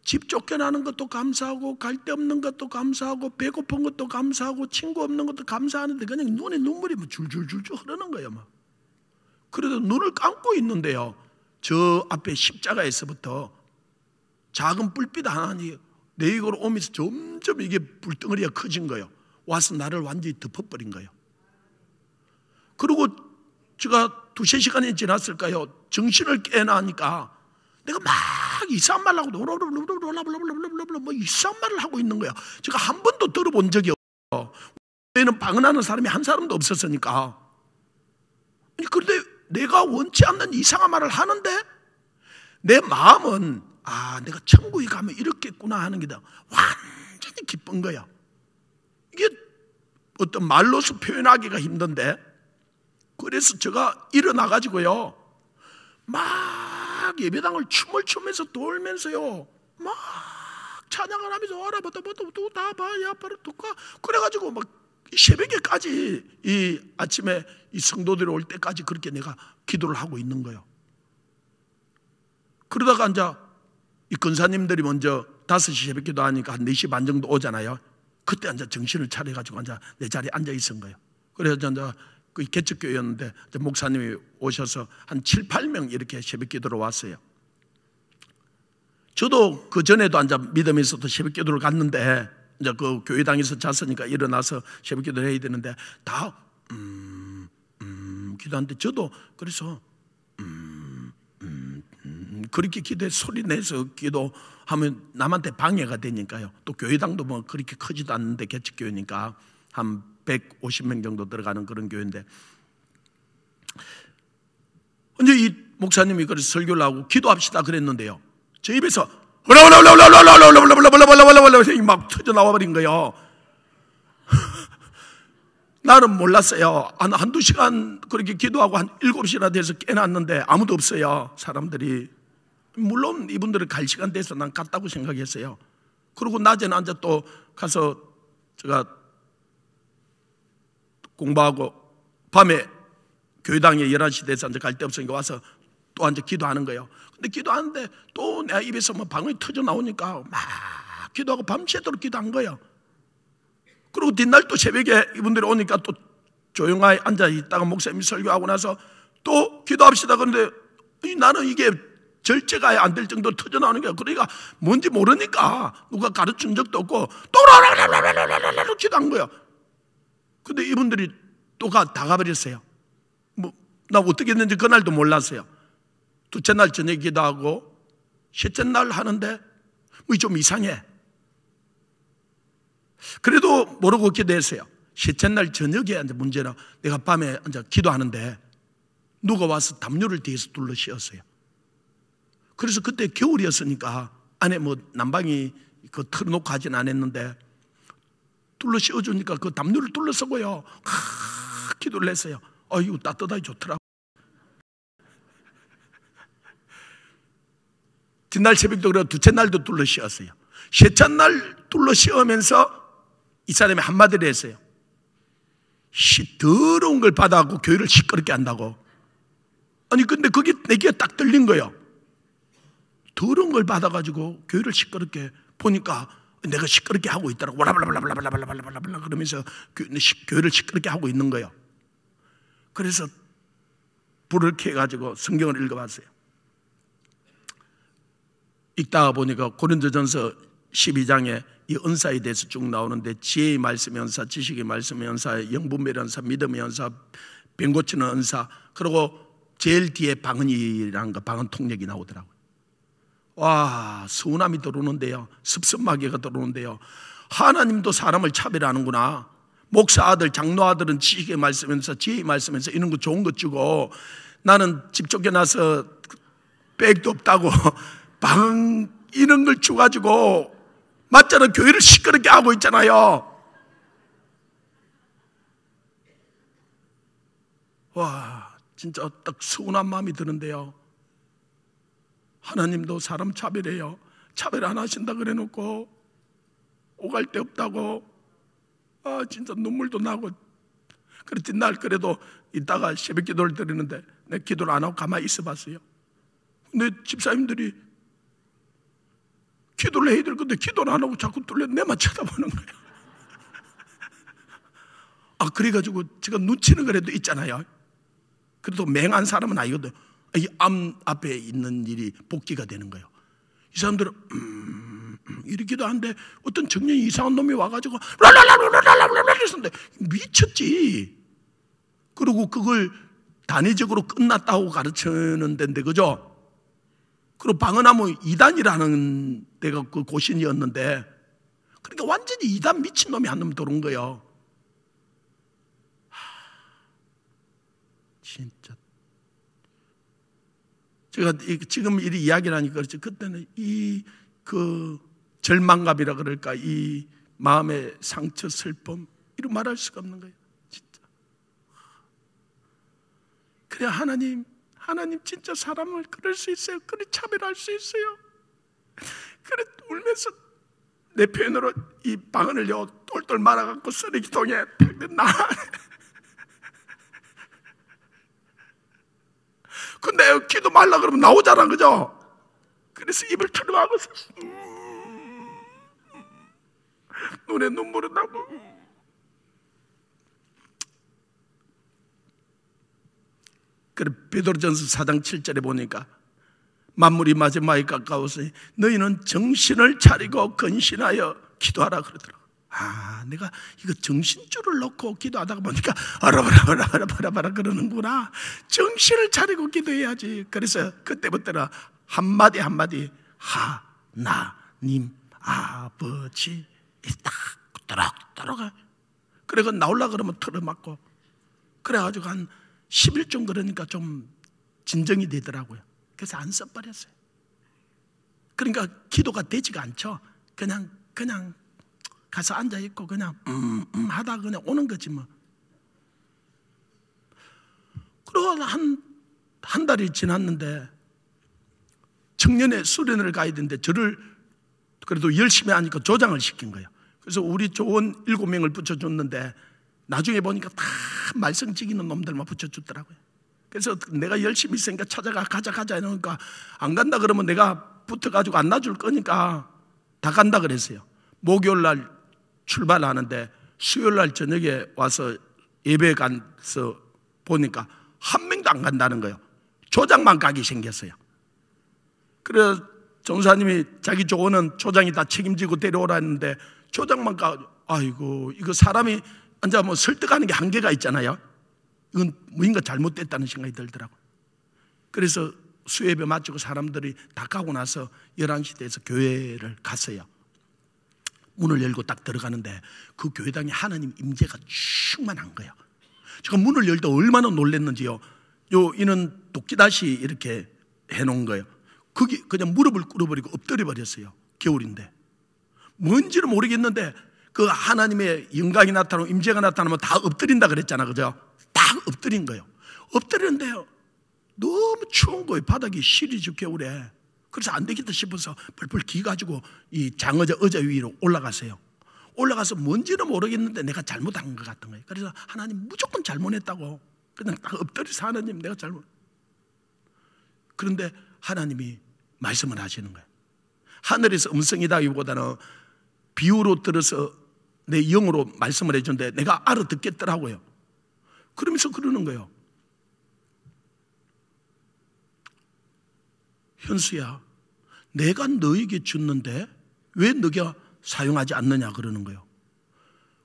집 쫓겨나는 것도 감사하고 갈 데 없는 것도 감사하고 배고픈 것도 감사하고 친구 없는 것도 감사하는데 그냥 눈에 눈물이 뭐 줄줄줄줄 흐르는 거예요. 막. 그래도 눈을 감고 있는데요. 저 앞에 십자가에서부터 작은 불빛 하나니 내 이걸 오면서 점점 이게 불덩어리가 커진 거예요. 와서 나를 완전히 덮어버린 거예요. 그리고 제가 두세 시간이 지났을까요? 정신을 깨나니까 내가 막 이상한 말을 하고 뭐 이상한 말을 하고 있는 거야. 제가 한 번도 들어본 적이 없어. 우리는 방언하는 사람이 한 사람도 없었으니까. 그런데 내가 원치 않는 이상한 말을 하는데 내 마음은 아 내가 천국에 가면 이렇겠구나 하는 게다 완전히 기쁜 거야. 이게 어떤 말로서 표현하기가 힘든데 그래서 제가 일어나 가지고요 막막 예배당을 춤을 추면서 돌면서요. 막 찬양을 하면서 와라 바다 뭐 바다 또다 뭐 봐야 바로 또가 그래가지고 막 새벽에까지 이 아침에 이 성도들이 올 때까지 그렇게 내가 기도를 하고 있는 거예요. 그러다가 이제 이 근사님들이 먼저 5시 새벽 기도하니까 한 4시 반 정도 오잖아요. 그때 앉아 정신을 차려가지고 앉아 내 자리에 앉아 있은 거예요. 그래서 앉아 그 개척교회였는데 목사님이 오셔서 한 7, 8명 이렇게 새벽 기도로 왔어요. 저도 그 전에도 앉아 믿음에서도 새벽 기도를 갔는데 이제 그 교회당에서 잤으니까 일어나서 새벽 기도를 해야 되는데 다, 음, 음, 기도하는데 저도 그래서, 음, 음, 음 그렇게 기도해 소리 내서 기도하면 남한테 방해가 되니까요. 또 교회당도 뭐 그렇게 크지도 않는데 개척교회니까 한 150명 정도 들어가는 그런 교회인데 근제이 목사님이 그래서 설교를 하고 기도합시다 그랬는데요. 제 입에서 막 터져 나와버린 거예요. 나는 몰랐어요. 한, 한두 시간 그렇게 기도하고 한 일곱 시나 돼서 깨났는데 아무도 없어요. 사람들이. 물론 이분들을 갈 시간 돼서 난 갔다고 생각했어요. 그리고 낮에는 앉아 또 가서 제가 공부하고 밤에 교회당에 11시 돼서 이제 갈데 없으니까 와서 또 이제 기도하는 거예요. 근데 기도하는데 또 내 입에서 뭐 방언이 터져 나오니까 막 기도하고 밤새도록 기도한 거예요. 그리고 뒷날 또 새벽에 이분들이 오니까 또 조용하게 앉아 있다가 목사님이 설교하고 나서 또 기도합시다. 그런데 나는 이게 절제가 안 될 정도로 터져 나오는 거야. 그러니까 뭔지 모르니까 누가 가르친 적도 없고 또라라라라라라라 기도한 거야. 근데 이분들이 또 다 가버렸어요. 뭐, 나 어떻게 했는지 그날도 몰랐어요. 둘째 날 저녁 기도하고, 셋째 날 하는데, 뭐 좀 이상해. 그래도 모르고 기도했어요. 셋째 날 저녁에 문제는 내가 밤에 이제 기도하는데, 누가 와서 담요를 뒤에서 둘러 씌웠어요. 그래서 그때 겨울이었으니까 안에 뭐 난방이 그 틀어놓고 하진 않았는데 둘러 씌워주니까 그 담요를 둘러서고요. 크 기도를 했어요. 아이고, 따뜻하게 좋더라고. 뒷날 새벽도 그래고 두째 날도 둘러 씌웠어요. 셋째 날 둘러 씌우면서 이 사람이 한마디를 했어요. 시, 더러운 걸 받아갖고 교회를 시끄럽게 한다고. 아니, 근데 그게 내게 딱 들린 거예요. 더러운 걸 받아가지고 교회를 시끄럽게 보니까 내가 시끄럽게 하고 있다라고 와라블라블라블라블라블라블라 그러면서 교회를 시끄럽게 하고 있는 거예요. 그래서 불을 켜가지고 성경을 읽어봤어요. 읽다가 보니까 고린도전서 12장에 이 은사에 대해서 쭉 나오는데 지혜의 말씀 의은사 지식의 말씀 의은사 영분별 의은사 믿음의 은사 병고치는 은사, 그리고 제일 뒤에 방언이라는 거, 방언 통역이 나오더라고요. 와, 서운함이 들어오는데요. 섭섭마개가 들어오는데요. 하나님도 사람을 차별하는구나. 목사 아들, 장로 아들은 지식의 말씀에서 지혜의 말씀에서 이런 거 좋은 거 주고 나는 집 쫓겨나서 백도 없다고 <laughs> 방 이런 걸 줘가지고 맞잖아 교회를 시끄럽게 하고 있잖아요. 와 진짜 딱 서운한 마음이 드는데요. 하나님도 사람 차별해요. 차별 안 하신다 그래 놓고 오갈 데 없다고 아 진짜 눈물도 나고 그랬지 날 그래도 이따가 새벽 기도를 드리는데 내 기도를 안 하고 가만히 있어 봤어요. 근데 집사님들이 기도를 해야 될 건데 기도를 안 하고 자꾸 뚫려 내만 쳐다보는 거예요. 아, 그래가지고 제가 눈치는 그래도 있잖아요. 그래도 맹한 사람은 아니거든. 이암 앞에 있는 일이 복귀가 되는 거예요. 이 사람들은 음, 음 이렇게도 한데 어떤 청년 이상한 놈이 와가지고 라라라라라라라라 했는데 미쳤지. 그리고 그걸 단위적으로 끝났다고 가르치는 데인데 그죠? 그리고 방어나무 이단이라는 데가 그 고신이었는데 그러니까 완전히 이단 미친 놈이 한놈 들어온 거예요. 하, 진짜 제가 지금 이 이야기를 하니까 그렇지. 그때는 이 그 절망감이라 그럴까. 이 마음의 상처, 슬픔. 이루 말할 수가 없는 거예요. 진짜. 그래, 하나님. 하나님 진짜 사람을 그럴 수 있어요. 그래, 차별할 수 있어요. 그래, 울면서 내표으로이 방언을 똘똘 말아갖고 쓰레기통에 탁, 나. 근데 그 기도 말라 그러면 나오잖아, 그죠? 그래서 입을 틀어막고서 음. 눈에 눈물은 나고 그래 베드로전서 4장 7절에 보니까 만물이 마지막에 가까워서 너희는 정신을 차리고 근신하여 기도하라 그러더라. 아, 내가 이거 정신줄을 놓고 기도하다가 보니까 어라바라바라바라바라 그러는구나. 정신을 차리고 기도해야지. 그래서 그때부터는 한마디 한마디 하나님 아버지 딱 또락 들어가. 그리고 나올라 그러면 틀어맞고 그래가지고 한 10일쯤 그러니까 좀 진정이 되더라고요. 그래서 안 써버렸어요. 그러니까 기도가 되지가 않죠. 그냥 그냥 가서 앉아 있고 그냥 음, 음, 음 하다 그냥 오는 거지 뭐. 그러고 한 한 달이 지났는데 청년의 수련을 가야 되는데 저를 그래도 열심히 하니까 조장을 시킨 거예요. 그래서 우리 좋은 일곱 명을 붙여줬는데 나중에 보니까 다 말썽 지기는 놈들만 붙여주더라고요. 그래서 내가 열심히 있으니까 찾아가 가자 가자 이러니까 안 간다 그러면 내가 붙어가지고 안 놔줄 거니까 다 간다 그랬어요. 목요일 날 출발하는데 수요일 날 저녁에 와서 예배 가서 보니까 한 명도 안 간다는 거예요. 조장만 가게 생겼어요. 그래서 전사님이 자기 조언은 조장이 다 책임지고 데려오라 했는데 조장만 가, 아이고, 이거 사람이 앉아 뭐 설득하는 게 한계가 있잖아요. 이건 무인가 잘못됐다는 생각이 들더라고요. 그래서 수예에 마치고 사람들이 다 가고 나서 11시 돼서 교회를 갔어요. 문을 열고 딱 들어가는데 그 교회당에 하나님 임재가 충만한 거예요. 제가 문을 열다 얼마나 놀랐는지요. 요 이는 도끼다시 이렇게 해놓은 거예요. 거기 그냥 무릎을 꿇어버리고 엎드려 버렸어요. 겨울인데 뭔지는 모르겠는데 그 하나님의 영광이 나타나고 임재가 나타나면 다 엎드린다 그랬잖아, 그죠? 딱 엎드린 거예요. 엎드렸는데요. 너무 추운 거예요. 바닥이 시리즈 겨울에. 그래서 안 되겠다 싶어서 벌벌 기 가지고 이 장어자 어자 위로 올라가세요. 올라가서 뭔지는 모르겠는데 내가 잘못한 것 같은 거예요. 그래서 하나님 무조건 잘못했다고. 그냥 딱 엎드려서 하나님 내가 잘못. 그런데 하나님이 말씀을 하시는 거예요. 하늘에서 음성이다기보다는 비유로 들어서 내 영으로 말씀을 해준데 내가 알아듣겠더라고요. 그러면서 그러는 거예요. 현수야, 내가 너에게 줬는데 왜 너가 사용하지 않느냐 그러는 거예요.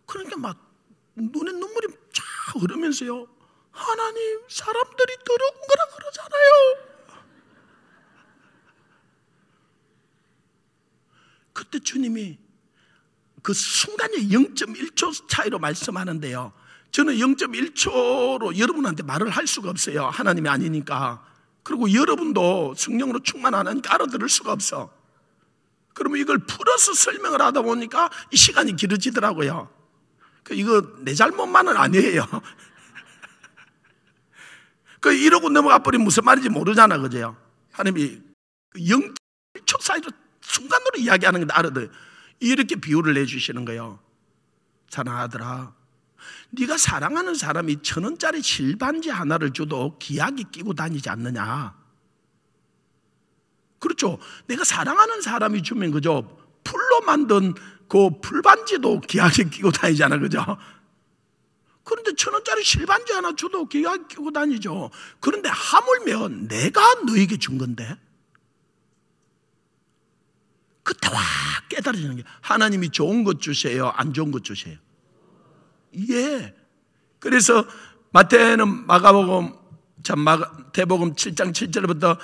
그러니까 막 눈에 눈물이 쫙 흐르면서요. 하나님, 사람들이 더러운 거라 그러잖아요. 그때 주님이 그 순간에 0.1초 차이로 말씀하는데요. 저는 0.1초로 여러분한테 말을 할 수가 없어요. 하나님이 아니니까. 그리고 여러분도 성령으로 충만하는 그 알아들을 수가 없어. 그러면 이걸 풀어서 설명을 하다 보니까 이 시간이 길어지더라고요. 그 이거 내 잘못만은 아니에요. <laughs> 그 이러고 넘어가 버리면 무슨 말인지 모르잖아, 그제요. 하나님이 그 영 초사이로 순간으로 이야기하는 건 알아들. 이렇게 비유를 내주시는 거예요. 자나 아들아, 네가 사랑하는 사람이 천 원짜리 실반지 하나를 줘도 기약이 끼고 다니지 않느냐. 그렇죠. 내가 사랑하는 사람이 주면 그죠. 풀로 만든 그 풀반지도 기약이 끼고 다니잖아. 그죠. 그런데 천 원짜리 실반지 하나 줘도 기약이 끼고 다니죠. 그런데 하물며 내가 너에게 준 건데. 그때 와 깨달아지는 게 하나님이 좋은 것 주세요. 안 좋은 것 주세요. 예. 그래서 마태는 마가복음 참 마태복음 7장 7절부터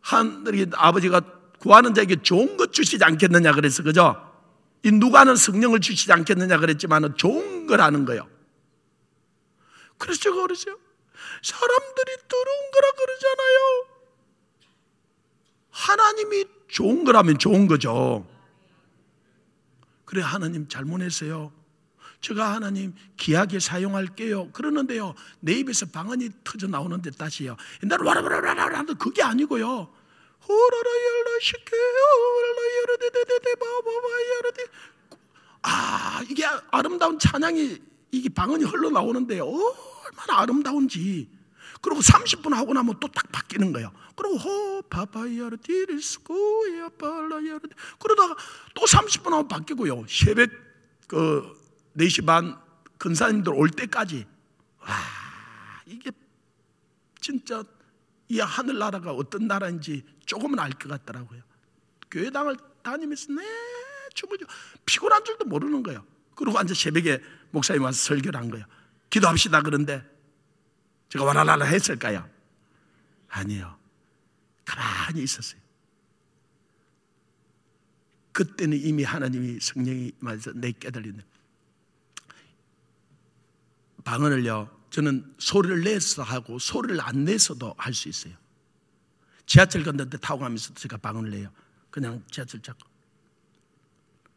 하늘이 아버지가 구하는 자에게 좋은 것 주시지 않겠느냐 그랬어. 그죠? 이 누가는 성령을 주시지 않겠느냐 그랬지만 좋은 거라는 거예요. 그래서 제가 그러세요. 사람들이 더러운 거라 그러잖아요. 하나님이 좋은 거라면 좋은 거죠. 그래, 하나님 잘못했어요. 제가 하나님 기하게 사용할게요. 그러는데요. 내 입에서 방언이 터져 나오는데 다시요. 옛날 에 와라와라와라 라 하는 데 그게 아니고요. 호라라 열라 시켜 호라라 열라데데데 바바바 열라데 아 이게 아름다운 찬양이 이게 방언이 흘러나오는데 얼마나 아름다운지 그리고 30분 하고 나면 또 딱 바뀌는 거예요. 그리고 호 바바이아르 디리스코야 발라야르 그러다가 또 30분 하면 바뀌고요. 새벽 그 4시 반 근사님들 올 때까지 와 이게 진짜 이 하늘나라가 어떤 나라인지 조금은 알 것 같더라고요 교회당을 다니면서 내 네, 춤을 피곤한 줄도 모르는 거예요 그리고 앉아 새벽에 목사님 와서 설교를 한 거예요 기도합시다 그런데 제가 와라라라 했을까요? 아니요 가만히 있었어요 그때는 이미 하나님이 성령이 말해서 내 깨달리는 방언을요, 저는 소리를 내서 하고 소리를 안 내서도 할 수 있어요. 지하철 건너때 타고 가면서 제가 방언을 해요 그냥 지하철 자고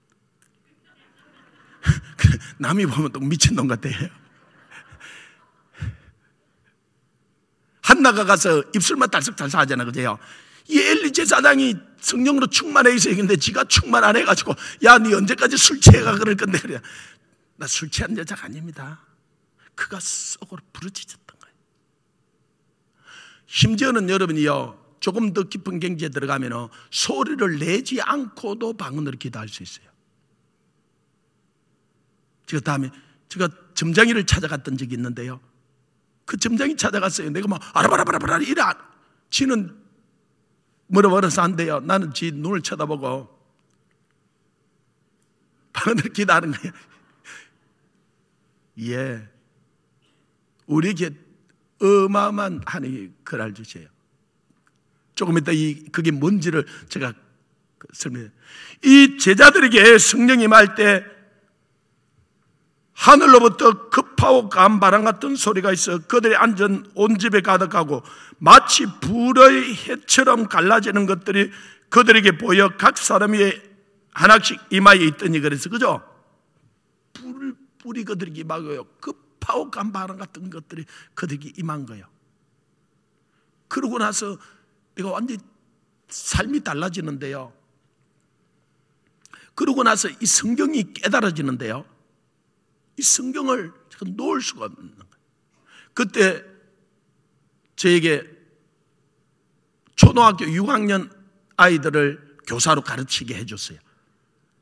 <laughs> 그 남이 보면 또 미친놈 같아요. <laughs> 한나가 가서 입술만 달싹달싹 하잖아, 그제요? 이 엘리 제사장이 성령으로 충만해 있어요. 근데 지가 충만 안 해가지고, 야, 니 언제까지 술 취해가 그럴 건데, 그래. 나술 취한 여자가 아닙니다. 그가 썩으 부르짖었던 거예요. 심지어는 여러분이요. 조금 더 깊은 경지에 들어가면 소리를 내지 않고도 방언으로 기도할 수 있어요. 제가 다음에 제가 점장이를 찾아갔던 적이 있는데요. 그 점장이 찾아갔어요. 내가 막 아라바라바라바라 이래 지는 뭐라 벌어서 안 돼요. 나는 지 눈을 쳐다보고 방언으 기도하는 거예요. <laughs> 예. 우리에게 어마어마한 하나님의 그랄 주세요. 조금 이따 이, 그게 뭔지를 제가 그 설명해요. 이 제자들에게 성령이 말 때 하늘로부터 급하고 간 바람 같은 소리가 있어 그들이 앉은 온 집에 가득하고 마치 불의 해처럼 갈라지는 것들이 그들에게 보여 각 사람이 하나씩 이마에 있더니 그래서 그죠? 불, 불이 그들에게 막아요. 급 파옥한 바람 같은 것들이 그들에게 임한 거예요. 그러고 나서 내가 완전히 삶이 달라지는데요. 그러고 나서 이 성경이 깨달아지는데요. 이 성경을 놓을 수가 없는 거예요. 그때 저에게 초등학교 6학년 아이들을 교사로 가르치게 해줬어요.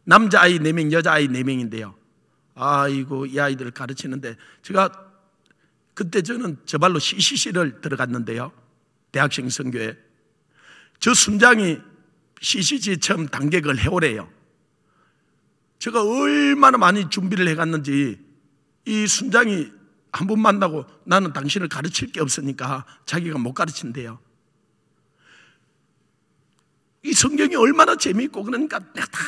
남자아이 4명, 여자아이 4명인데요. 아이고 이 아이들을 가르치는데 제가 그때 저는 저발로 CCC를 들어갔는데요. 대학생 선교에 저 순장이 CCC 처음 단객을 해오래요. 제가 얼마나 많이 준비를 해갔는지 이 순장이 한 번 만나고 나는 당신을 가르칠 게 없으니까 자기가 못 가르친대요. 이 성경이 얼마나 재미있고 그러니까 내가 다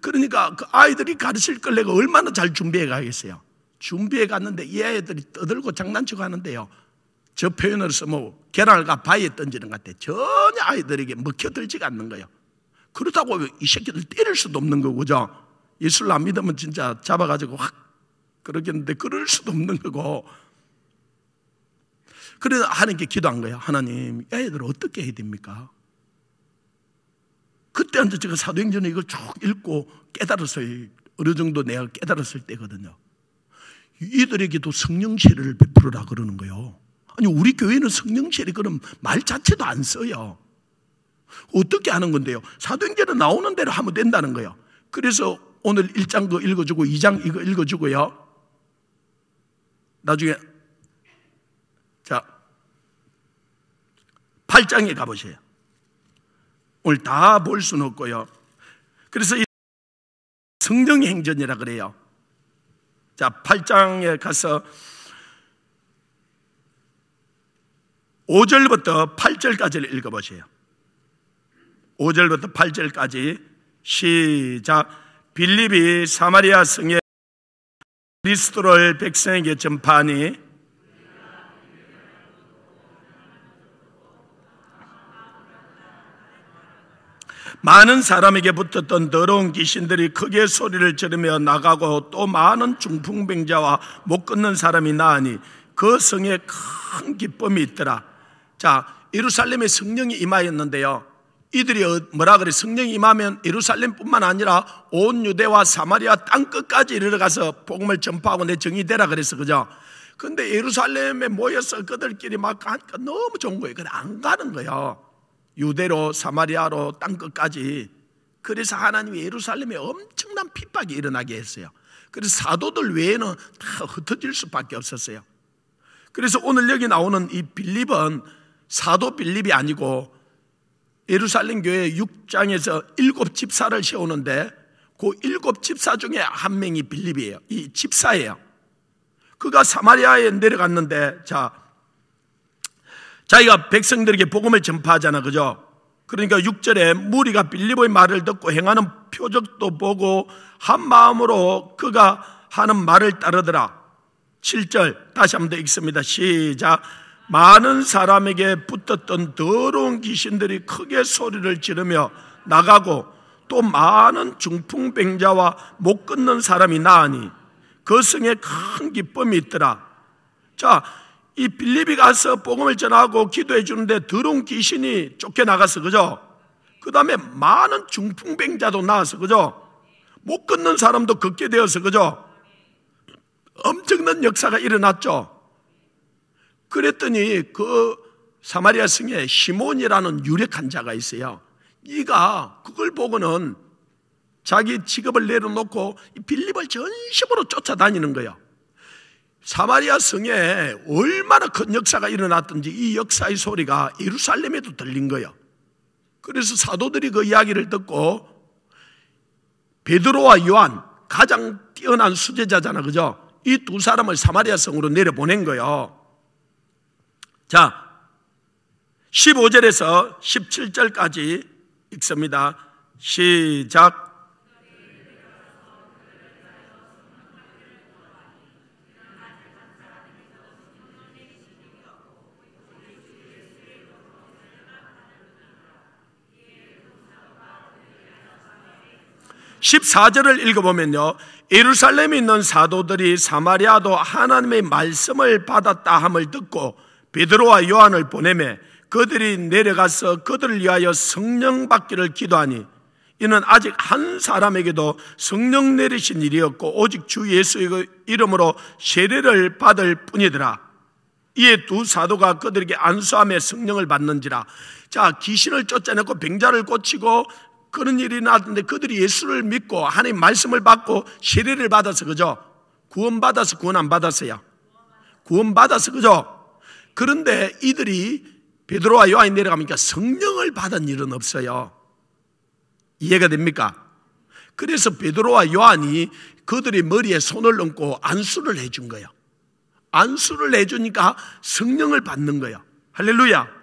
그러니까 그 아이들이 가르칠 걸 내가 얼마나 잘 준비해 가겠어요. 준비해 갔는데 이 아이들이 떠들고 장난치고 하는데요. 저 표현을 써뭐 계란과 바위에 던지는 것 같아. 전혀 아이들에게 먹혀들지가 않는 거예요. 그렇다고 이 새끼들 때릴 수도 없는 거고, 그죠? 예수를 안 믿으면 진짜 잡아가지고 확 그러겠는데 그럴 수도 없는 거고. 그래서 하나님께 기도한 거예요. 하나님, 애들 어떻게 해야 됩니까? 그때 한제 제가 사도행전에 이걸 쭉 읽고 깨달았어요. 어느 정도 내가 깨달았을 때거든요. 이들에게도 성령체를 베풀으라 그러는 거예요. 아니, 우리 교회는 성령체를 그럼 말 자체도 안 써요. 어떻게 하는 건데요? 사도행전에 나오는 대로 하면 된다는 거예요. 그래서 오늘 1장 그 읽어주고 2장 이거 읽어주고요. 나중에 자 8장에 가보세요. 오늘 다 볼 수는 없고요. 그래서 이 성령 행전이라 그래요. 자, 8장에 가서 5절부터 8절까지를 읽어보세요. 5절부터 8절까지 시작. 빌립이 사마리아 성에 그리스도를 백성에게 전파하니 많은 사람에게 붙었던 더러운 귀신들이 크게 소리를 지르며 나가고 또 많은 중풍병자와 못 끊는 사람이 나으니 그 성에 큰 기쁨이 있더라. 자, 이루살렘에 성령이 임하였는데요. 이들이 어, 뭐라 그래? 성령이 임하면 이루살렘뿐만 아니라 온 유대와 사마리아 땅 끝까지 이르러 가서 복음을 전파하고 내 정이 되라 그랬어. 그죠? 근데 예루살렘에 모여서 그들끼리 막 하니까 너무 좋은 거예요. 그래 안 가는 거예요. 유대로 사마리아로 땅 끝까지 그래서 하나님이 예루살렘에 엄청난 핍박이 일어나게 했어요. 그래서 사도들 외에는 다 흩어질 수밖에 없었어요. 그래서 오늘 여기 나오는 이 빌립은 사도 빌립이 아니고 예루살렘 교회 6장에서 일곱 집사를 세우는데 그 일곱 집사 중에 한 명이 빌립이에요. 이 집사예요. 그가 사마리아에 내려갔는데 자 자기가 백성들에게 복음을 전파하잖아. 그죠? 그러니까 6절에 무리가 빌립의 말을 듣고 행하는 표적도 보고 한 마음으로 그가 하는 말을 따르더라. 7절 다시 한 번 더 읽습니다. 시작. 많은 사람에게 붙었던 더러운 귀신들이 크게 소리를 지르며 나가고 또 많은 중풍병자와 못 끊는 사람이 나으니 그 성에 큰 기쁨이 있더라. 자, 이 빌립이 가서 복음을 전하고 기도해 주는데 더러운 귀신이 쫓겨나가서 그죠? 그 다음에 많은 중풍병자도 나와서 그죠? 못 걷는 사람도 걷게 되어서 그죠? 엄청난 역사가 일어났죠. 그랬더니 그 사마리아 성에 시몬이라는 유력한 자가 있어요. 이가 그걸 보고는 자기 직업을 내려놓고 빌립을 전심으로 쫓아다니는 거예요. 사마리아 성에 얼마나 큰 역사가 일어났든지 이 역사의 소리가 예루살렘에도 들린 거예요. 그래서 사도들이 그 이야기를 듣고 베드로와 요한 가장 뛰어난 수제자잖아, 그죠? 이 두 사람을 사마리아 성으로 내려보낸 거예요. 자, 15절에서 17절까지 읽습니다. 시작. 14절을 읽어보면요. 예루살렘에 있는 사도들이 사마리아도 하나님의 말씀을 받았다 함을 듣고 베드로와 요한을 보내매 그들이 내려가서 그들을 위하여 성령 받기를 기도하니 이는 아직 한 사람에게도 성령 내리신 일이었고 오직 주 예수의 그 이름으로 세례를 받을 뿐이더라. 이에 두 사도가 그들에게 안수함에 성령을 받는지라. 자, 귀신을 쫓아내고 병자를 고치고 그런 일이 나왔는데 그들이 예수를 믿고 하나님 말씀을 받고 세례를 받아서 그죠? 구원받아서 구원 안 받았어요? 구원받아서 그죠? 그런데 이들이 베드로와 요한이 내려가니까 성령을 받은 일은 없어요. 이해가 됩니까? 그래서 베드로와 요한이 그들이 머리에 손을 얹고 안수를 해준 거예요. 안수를 해주니까 성령을 받는 거예요. 할렐루야.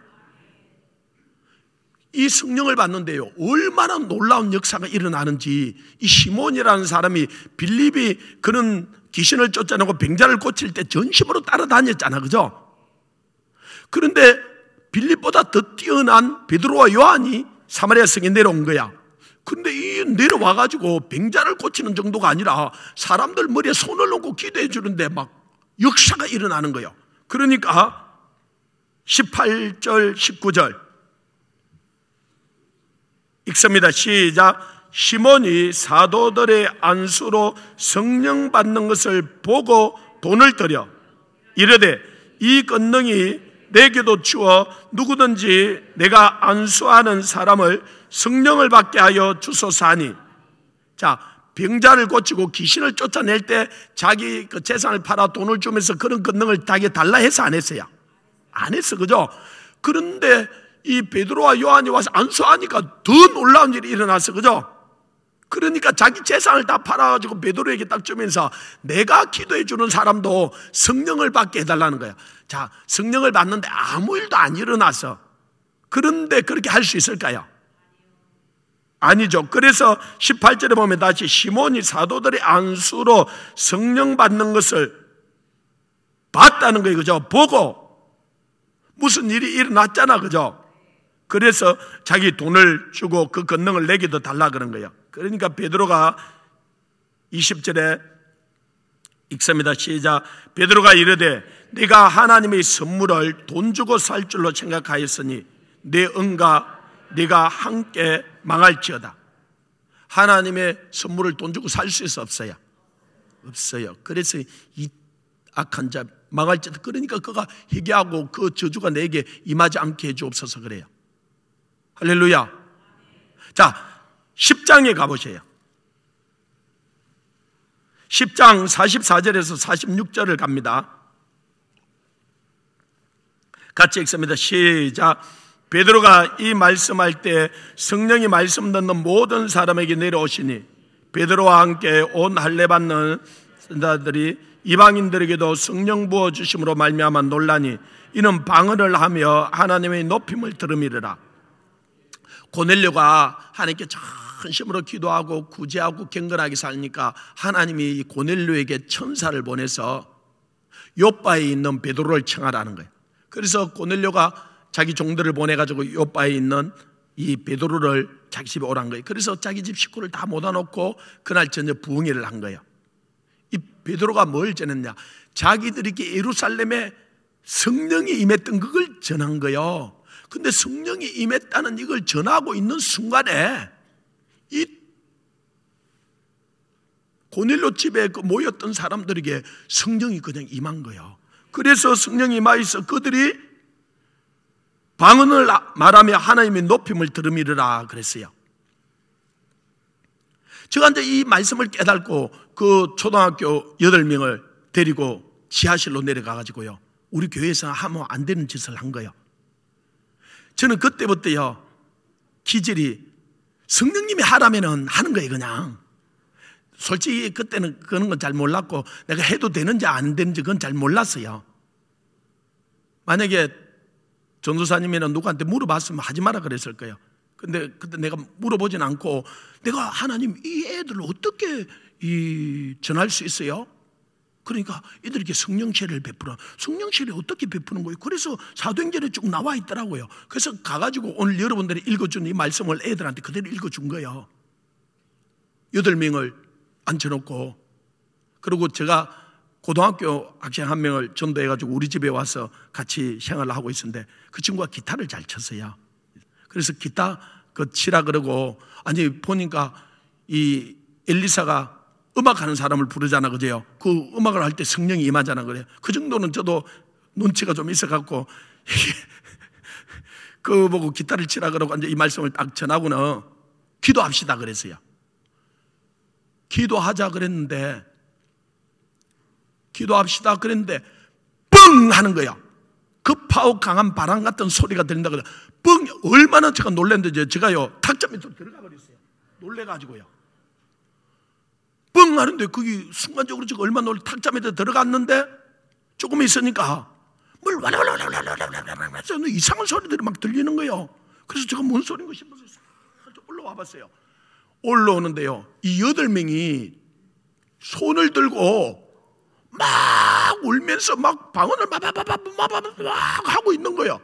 이 성령을 받는데요. 얼마나 놀라운 역사가 일어나는지 이 시몬이라는 사람이 빌립이 그런 귀신을 쫓아내고 병자를 고칠 때 전심으로 따라다녔잖아. 그죠? 그런데 빌립보다 더 뛰어난 베드로와 요한이 사마리아 성에 내려온 거야. 근데 이 내려와 가지고 병자를 고치는 정도가 아니라 사람들 머리에 손을 놓고 기도해 주는데 막 역사가 일어나는 거예요. 그러니까 18절, 19절 읽습니다. 시작. 시몬이 사도들의 안수로 성령 받는 것을 보고 돈을 들여 이르되 이 건능이 내게도 주어 누구든지 내가 안수하는 사람을 성령을 받게 하여 주소사니자 병자를 고치고 귀신을 쫓아낼 때 자기 그 재산을 팔아 돈을 주면서 그런 건능을 자기 달라 해서 안 했어요 안 했어 그죠 그런데 이 베드로와 요한이 와서 안수하니까 더 놀라운 일이 일어났어. 그죠? 그러니까 자기 재산을 다 팔아가지고 베드로에게 딱 주면서 내가 기도해 주는 사람도 성령을 받게 해달라는 거야. 자, 성령을 받는데 아무 일도 안 일어났어. 그런데 그렇게 할 수 있을까요? 아니죠. 그래서 18절에 보면 다시 시몬이 사도들의 안수로 성령 받는 것을 봤다는 거예요. 그죠? 보고 무슨 일이 일어났잖아. 그죠? 그래서 자기 돈을 주고 그 건능을 내기도 달라 그런 거예요. 그러니까 베드로가 20절에 읽습니다. 시작. 베드로가 이르되 네가 하나님의 선물을 돈 주고 살 줄로 생각하였으니 네 은과 네가 함께 망할지어다. 하나님의 선물을 돈 주고 살 수 있어 없어요. 없어요. 그래서 이 악한 자 망할지어다. 그러니까 그가 회개하고 그 저주가 내게 임하지 않게 해주옵소서 그래요. 할렐루야. 자, 10장에 가보세요. 10장 44절에서 46절을 갑니다. 같이 읽습니다. 시작. 베드로가 이 말씀할 때 성령이 말씀 듣는 모든 사람에게 내려오시니 베드로와 함께 온 할례 받는 신자들이 이방인들에게도 성령 부어 주심으로 말미암아 논란이 이는 방언을 하며 하나님의 높임을 들음이라 고넬료가 하나님께 전심으로 기도하고 구제하고 경건하게 살니까 하나님이 고넬료에게 천사를 보내서 요바에 있는 베드로를 청하라는 거예요. 그래서 고넬료가 자기 종들을 보내가지고 요바에 있는 이 베드로를 자기 집에 오란 거예요. 그래서 자기 집 식구를 다 모아놓고 그날 저녁 부흥회를 한 거예요. 이 베드로가 뭘 전했냐? 자기들이 예루살렘에 성령이 임했던 그걸 전한 거예요. 근데 성령이 임했다는 이걸 전하고 있는 순간에 이 고닐로 집에 그 모였던 사람들에게 성령이 그냥 임한 거예요. 그래서 성령이 임하여서 그들이 방언을 아, 말하며 하나님의 높임을 들음이라 그랬어요. 제가 이제 이 말씀을 깨닫고 그 초등학교 8명을 데리고 지하실로 내려가가지고요. 우리 교회에서 하면 안 되는 짓을 한 거예요. 저는 그때부터요, 기질이 성령님이 하라면 하는 거예요, 그냥. 솔직히 그때는 그런 건 잘 몰랐고, 내가 해도 되는지 안 되는지 그건 잘 몰랐어요. 만약에 전도사님이나 누구한테 물어봤으면 하지 마라 그랬을 거예요. 근데 그때 내가 물어보진 않고, 내가 하나님 이 애들 을 어떻게 이 전할 수 있어요? 그러니까 이들에게 성령체를 베풀어. 성령체를 어떻게 베푸는 거예요? 그래서 사도행전에 쭉 나와 있더라고요. 그래서 가가지고 오늘 여러분들이 읽어준 이 말씀을 애들한테 그대로 읽어준 거예요. 여덟 명을 앉혀놓고, 그리고 제가 고등학교 학생 한 명을 전도해가지고 우리 집에 와서 같이 생활을 하고 있었는데 그 친구가 기타를 잘 쳤어요. 그래서 기타 그 치라 그러고 아니 보니까 이 엘리사가 음악하는 사람을 부르잖아, 그제요? 그 음악을 할 때 성령이 임하잖아, 그래요? 그 정도는 저도 눈치가 좀 있어갖고, <laughs> 그거 보고 기타를 치라 그러고 이제 이 말씀을 딱 전하고는 기도합시다 그랬어요. 기도하자 그랬는데, 기도합시다 그랬는데, 뻥! 하는 거야. 급하고 강한 바람 같은 소리가 들린다 그래. 뻥! 얼마나 제가 놀랐는데, 제가요, 탁자 밑으로 들어가 버렸어요. 놀래가지고요. 뻥 하는데 거기 순간적으로 지금 얼마 놀 탁자에 들어갔는데 조금 있으니까 뭘 와라라라라라라라라 이상한 소리들이 막 들리는 거예요. 그래서 제가 뭔 소리인가 싶어서 살짝 올라와 봤어요. 올라오는데요. 이 여덟 명이 손을 들고 막 울면서 막 방언을 마바바막 하고 있는 거예요.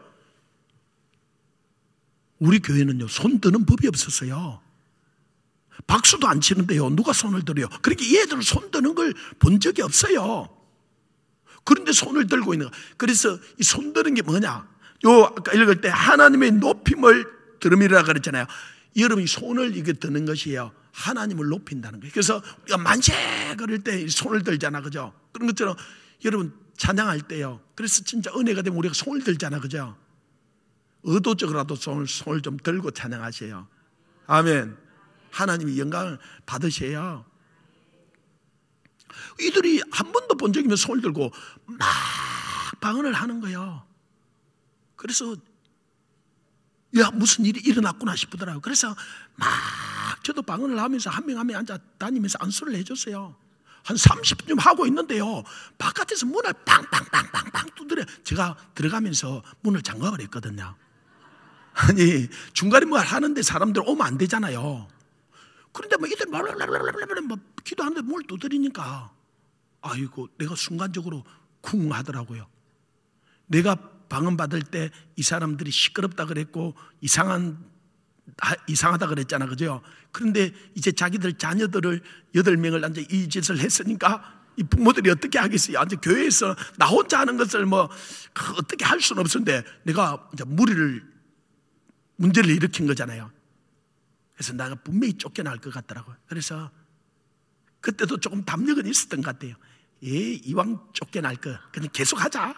우리 교회는요, 손 드는 법이 없었어요. 박수도 안 치는데요. 누가 손을 들어요? 그렇게 얘들 손 드는 걸 본 적이 없어요. 그런데 손을 들고 있는 거. 그래서 이 손 드는 게 뭐냐? 요 아까 읽을 때 하나님의 높임을 들음이라 그랬잖아요. 여러분이 손을 이게 드는 것이에요. 하나님을 높인다는 거예요. 그래서 우리가 만세 그럴 때 손을 들잖아, 그죠? 그런 것처럼 여러분 찬양할 때요. 그래서 진짜 은혜가 되면 우리가 손을 들잖아, 그죠? 의도적으로라도 손을, 손을 좀 들고 찬양하세요. 아멘. 하나님이 영광을 받으셔야 이들이 한 번도 본 적이면 손을 들고 막 방언을 하는 거예요. 그래서 야 무슨 일이 일어났구나 싶더라고요. 그래서 막 저도 방언을 하면서 한 명 한 명 앉아 다니면서 안수를 해줬어요. 한 30분쯤 하고 있는데요. 바깥에서 문을 빵빵빵빵빵 두드려 제가 들어가면서 문을 잠가버렸거든요. 아니 중간에 뭘 뭐 하는데 사람들 오면 안 되잖아요. 그런데 뭐 이들 말랄랄랄랄랄뭐 기도하는데 뭘 두드리니까 아이고 내가 순간적으로 쿵 하더라고요. 내가 방언받을 때 이 사람들이 시끄럽다 그랬고 이상한 이상하다 그랬잖아 그죠? 그런데 이제 자기들 자녀들을 여덟 명을 앉아 이 짓을 했으니까 이 부모들이 어떻게 하겠어요? 앉아 교회에서 나 혼자 하는 것을 뭐 어떻게 할 수는 없었는데 내가 이제 무리를 문제를 일으킨 거잖아요. 그래서 나가 분명히 쫓겨날 것 같더라고요. 그래서 그때도 조금 담력은 있었던 것 같아요. 예, 이왕 쫓겨날 거. 그냥 계속 하자.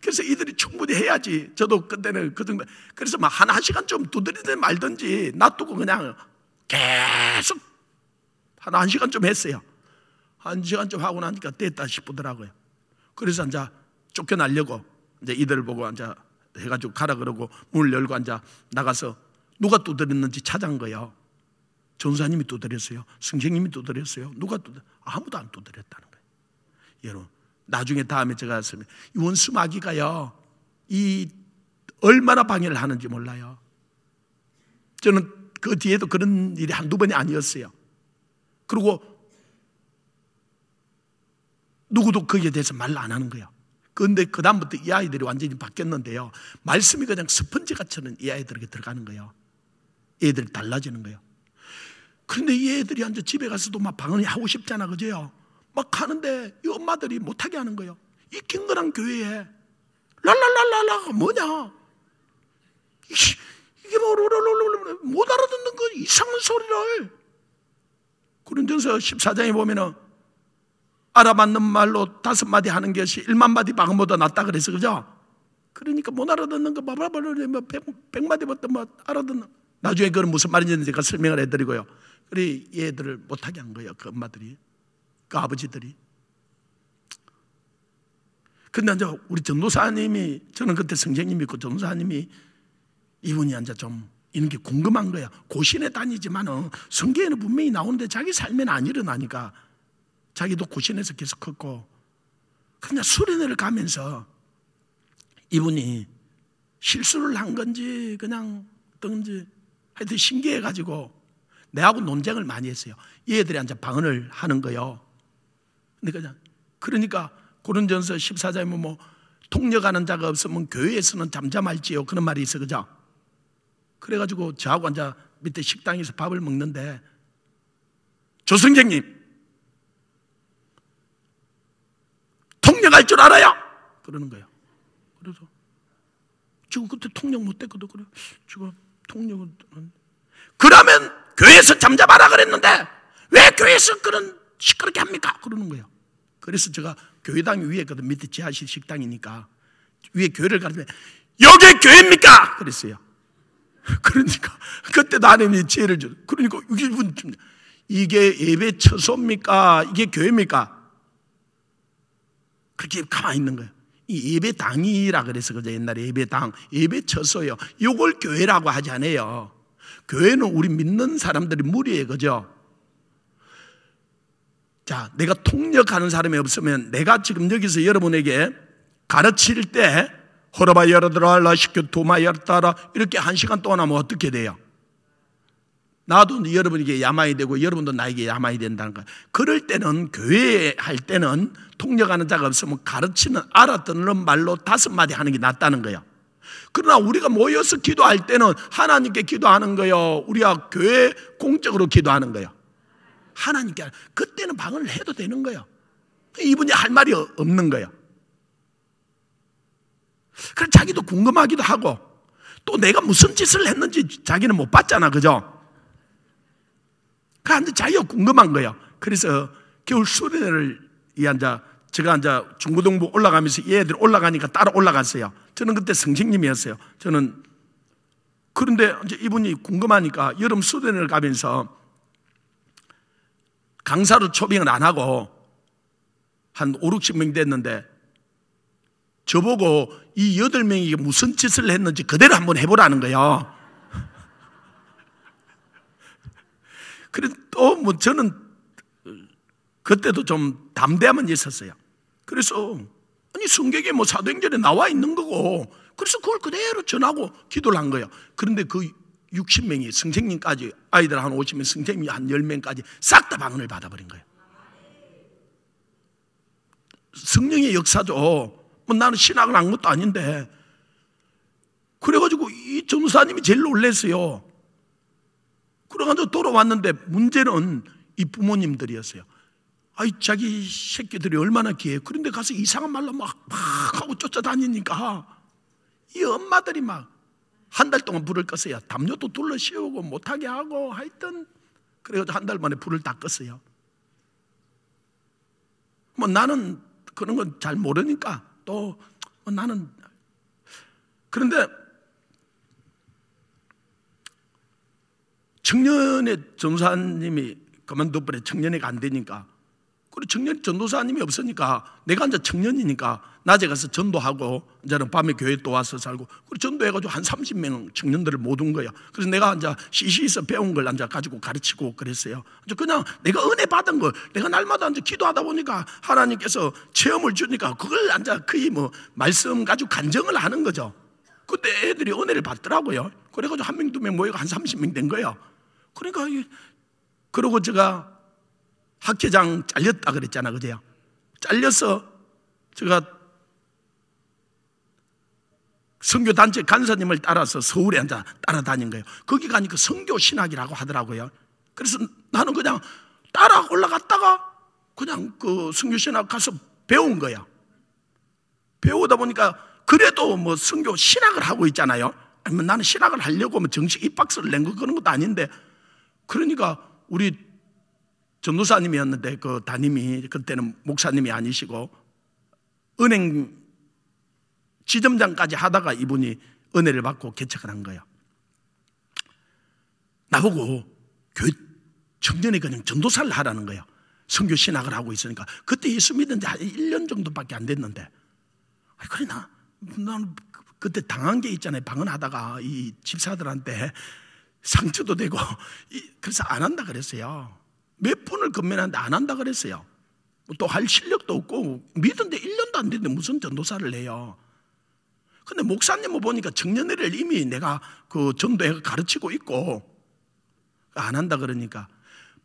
그래서 이들이 충분히 해야지. 저도 그때는 그 정도. 그래서 막 한, 한 시간 좀 두드리든 말든지 놔두고 그냥 계속 한, 한 시간 좀 했어요. 한 시간 좀 하고 나니까 됐다 싶더라고요. 그래서 이제 쫓겨나려고 이제 이들을 보고 이제 해가지고 가라 그러고 문을 열고 이제 나가서 누가 두드렸는지 찾은 거예요. 전사님이 두드렸어요. 승생님이 두드렸어요. 누가 두드렸 아무도 안 두드렸다는 거예요. 여러분, 나중에 다음에 제가 쓰면 원수 마귀가요. 이 얼마나 방해를 하는지 몰라요. 저는 그 뒤에도 그런 일이 한두 번이 아니었어요. 그리고 누구도 거기에 대해서 말안 하는 거예요. 그런데 그다음부터 이 아이들이 완전히 바뀌었는데요. 말씀이 그냥 스펀지 같이는 이 아이들에게 들어가는 거예요. 애들 달라지는 거예요. 그런데 이 애들이 앉아 집에 가서도 막 방언이 하고 싶잖아, 그제막 하는데 이 엄마들이 못하게 하는 거예요. 이 킹그랑 교회에 랄랄랄랄라 뭐냐? 이게 뭐못 알아듣는 그 이상한 소리를 고린전서 14장에 보면은 알아맞는 말로 다섯 마디 하는 것이 일만 마디 방언보다 낫다 그래서 그죠? 그러니까 못 알아듣는 거 봐봐 뭐, 봐봐 뭐, 뭐, 백 마디 봤다 뭐 알아듣는 나중에 그건 무슨 말인지 제가 설명을 해드리고요. 그래 얘들을 못하게 한 거예요. 그 엄마들이, 그 아버지들이. 근데 이제 우리 전도사님이 저는 그때 선생님이 있고 전도사님이 이분이 이제 좀 이런 게 궁금한 거야. 고신에 다니지만은 어, 성경에는 분명히 나오는데 자기 삶에는 안 일어나니까 자기도 고신에서 계속 컸고 그냥 수련회를 가면서 이분이 실수를 한 건지 그냥 어떤지 애들 신기해가지고 내하고 논쟁을 많이 했어요. 얘들이 앉아 방언을 하는 거요. 그러니까, 고른전서 14장에 뭐뭐 통역하는 자가 없으면 교회에서는 잠잠할지요. 그런 말이 있어, 그죠? 그래가지고 저하고 앉아 밑에 식당에서 밥을 먹는데 조선생님 통역할 줄 알아요? 그러는 거예요. 그래서 지금 그때 통역 못했거든. 그래. 지금 통역은 그러면 교회에서 잠잠하라 그랬는데 왜 교회에서 그런 시끄럽게 합니까? 그러는 거예요. 그래서 제가 교회당 위에 거든 밑에 지하실 식당이니까 위에 교회를 가는데 여기 교회입니까? 그랬어요. <laughs> 그러니까 그때도 하나님이 지혜를 줘. 그러니까 이분 이게 예배 처소입니까? 이게 교회입니까? 그렇게 가만히 있는 거예요. 이 예배당이라 그래서 그죠 옛날에 예배당, 예배 처소요. 이걸 교회라고 하지 않아요. 교회는 우리 믿는 사람들이 무리예요, 그죠? 자, 내가 통역하는 사람이 없으면 내가 지금 여기서 여러분에게 가르칠 때 허러바 열어들라 시큐 도마 열따라 이렇게 한 시간 동안 하면 어떻게 돼요? 나도 여러분에게 야만이 되고 여러분도 나에게 야만이 된다는 거야. 그럴 때는 교회 할 때는 통역하는 자가 없으면 가르치는 알아듣는 말로 다섯 마디 하는 게 낫다는 거예요 그러나 우리가 모여서 기도할 때는 하나님께 기도하는 거요. 예 우리가 교회 공적으로 기도하는 거요. 예 하나님께 그때는 방언을 해도 되는 거요. 예 이분이 할 말이 없는 거요. 예 그럼 자기도 궁금하기도 하고 또 내가 무슨 짓을 했는지 자기는 못 봤잖아. 그죠? 그 앉아 자기가 궁금한 거예요. 그래서 겨울 수련회를 이 앉아 제가 앉아 중고등부 올라가면서 얘들 올라가니까 따라 올라갔어요. 저는 그때 선생님이었어요 저는 그런데 이제 이분이 궁금하니까 여름 수련회를 가면서 강사로 초빙을 안 하고 한 5, 60명 됐는데 저보고 이 8명이 무슨 짓을 했는지 그대로 한번 해보라는 거예요. 그래서 뭐 저는 그때도 좀 담대함은 있었어요. 그래서 아니 성경에 뭐 사도행전에 나와 있는 거고 그래서 그걸 그대로 전하고 기도를 한 거예요. 그런데 그 60명이 선생님까지 아이들 한 50명 선생님이 한 10명까지 싹 다 방언을 받아버린 거예요. 성령의 역사죠. 뭐 나는 신학을 한 것도 아닌데 그래가지고 이 전사님이 제일 놀랐어요. 그래가지고 돌아왔는데 문제는 이 부모님들이었어요. 아이, 자기 새끼들이 얼마나 귀해. 그런데 가서 이상한 말로 막, 막 하고 쫓아다니니까 이 엄마들이 막 한 달 동안 불을 껐어요. 담요도 둘러 씌우고 못하게 하고 하여튼 그래가지고 한달 만에 불을 다 껐어요. 뭐 나는 그런 건 잘 모르니까 또뭐 나는 그런데 청년의 전도사님이 그만둬버려 청년회가 안 되니까 그리고 청년 전도사님이 없으니까 내가 이제 청년이니까 낮에 가서 전도하고 이제는 밤에 교회 또 와서 살고 그리고 전도해가지고 한 30명 청년들을 모온 거야. 그래서 내가 이제 시시해서 배운 걸 이제 가지고 가르치고 그랬어요. 그냥 내가 은혜 받은 걸 내가 날마다 이제 기도하다 보니까 하나님께서 체험을 주니까 그걸 이제 거의 뭐 말씀 가지고 간증을 하는 거죠. 그때 애들이 은혜를 받더라고요. 그래가지고 한 명, 두 명 모여가 한 30명 된 거예요. 그러니까 그러고 제가 학회장 잘렸다 그랬잖아 그제야. 잘려서 제가 성교 단체 간사님을 따라서 서울에 앉아 따라다닌 거예요. 거기 가니까 성교 신학이라고 하더라고요. 그래서 나는 그냥 따라 올라갔다가 그냥 그 성교 신학 가서 배운 거야. 배우다 보니까 그래도 뭐 성교 신학을 하고 있잖아요. 아니면 나는 신학을 하려고 뭐 정식 입학서를 낸 거 그런 것도 아닌데 그러니까 우리 전도사님이었는데 그 담임이 그때는 목사님이 아니시고 은행 지점장까지 하다가 이분이 은혜를 받고 개척을 한 거예요. 나보고 교회 청년이 그냥 전도사를 하라는 거예요. 성교 신학을 하고 있으니까 그때 예수 믿은 지한 1년 정도밖에 안 됐는데 아니, 그래 나, 난 그때 당한 게 있잖아요. 방언하다가 이 집사들한테 상처도 되고 그래서 안 한다 그랬어요. 몇 번을 건면하는데 안 한다 그랬어요. 뭐 또할 실력도 없고 믿은데 1년도 안 됐는데 무슨 전도사를 해요. 근데 목사님을 보니까 청년회를 이미 내가 그 전도해 가르치고 있고 안 한다 그러니까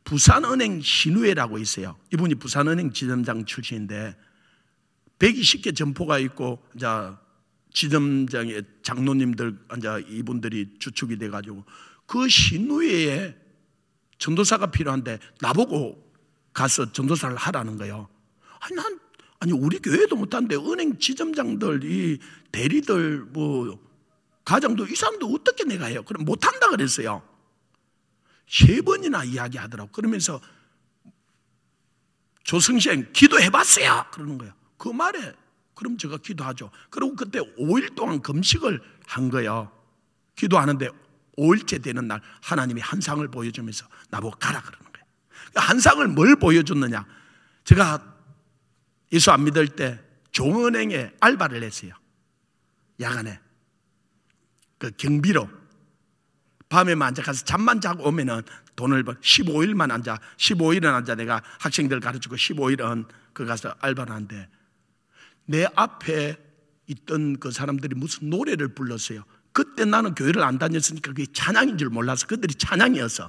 부산은행 신우회라고 있어요. 이분이 부산은행 지점장 출신인데 120개 점포가 있고 이제 지점장의 장로님들 이제 이분들이 주축이 돼 가지고 그 신우회에 전도사가 필요한데 나보고 가서 전도사를 하라는 거예요. 아니, 난, 아니, 우리 교회도 못한데 은행 지점장들, 이 대리들, 뭐, 가장도 이 사람도 어떻게 내가 해요? 그럼 못한다 그랬어요. 세 번이나 이야기하더라고. 그러면서 조승생 기도해봤어요. 그러는 거예요. 그 말에 그럼 제가 기도하죠. 그리고 그때 5일 동안 금식을 한 거예요. 기도하는데 5일째 되는 날 하나님이 한상을 보여주면서 나보고 가라 그러는 거예요. 그러니까 한상을 뭘 보여줬느냐? 제가 예수 안 믿을 때 종은행에 알바를 했어요. 야간에. 그 경비로. 밤에만 앉아 가서 잠만 자고 오면은 돈을 벌, 15일만 앉아, 15일은 앉아 내가 학생들 가르치고 15일은 그 가서 알바를 하는데 내 앞에 있던 그 사람들이 무슨 노래를 불렀어요. 그때 나는 교회를 안 다녔으니까 그게 찬양인 줄 몰라서 그들이 찬양이어서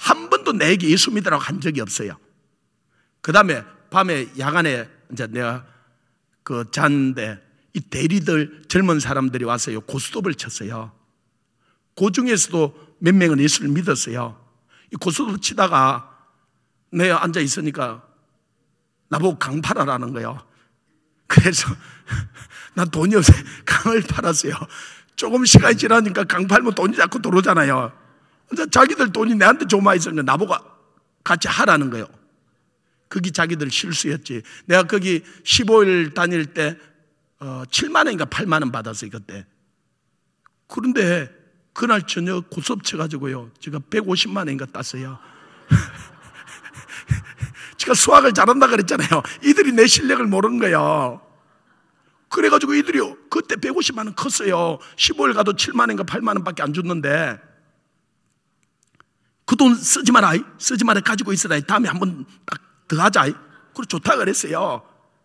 한 번도 내게 예수 믿으라고 한 적이 없어요. 그 다음에 밤에 야간에 이제 내가 그 잤는데 이 대리들 젊은 사람들이 와서요 고스톱을 쳤어요. 그 중에서도 몇 명은 예수를 믿었어요. 이 고스톱 치다가 내가 앉아 있으니까 나보고 강 팔아라는 거예요. 그래서 난 <laughs> 돈이 없어 <laughs> 강을 팔았어요. 조금 시간이 지나니까 강팔모 돈이 자꾸 들어오잖아요. 자기들 돈이 내한테 조마 있으니까 나보고 같이 하라는 거예요. 그게 자기들 실수였지. 내가 거기 15일 다닐 때 어, 7만 원인가 8만 원 받았어요, 그때. 그런데 그날 저녁 고섭쳐 가지고요. 제가 150만 원인가 땄어요. <laughs> 제가 수학을 잘한다 그랬잖아요. 이들이 내 실력을 모르는 거예요. 그래가지고 이들이요. 그때 150만 원 컸어요. 15일 가도 7만 원인가 8만 원밖에 안 줬는데 그 돈 쓰지 마라. 쓰지 마라. 가지고 있어라. 다음에 한번 딱더 하자. 그래 좋다 그랬어요.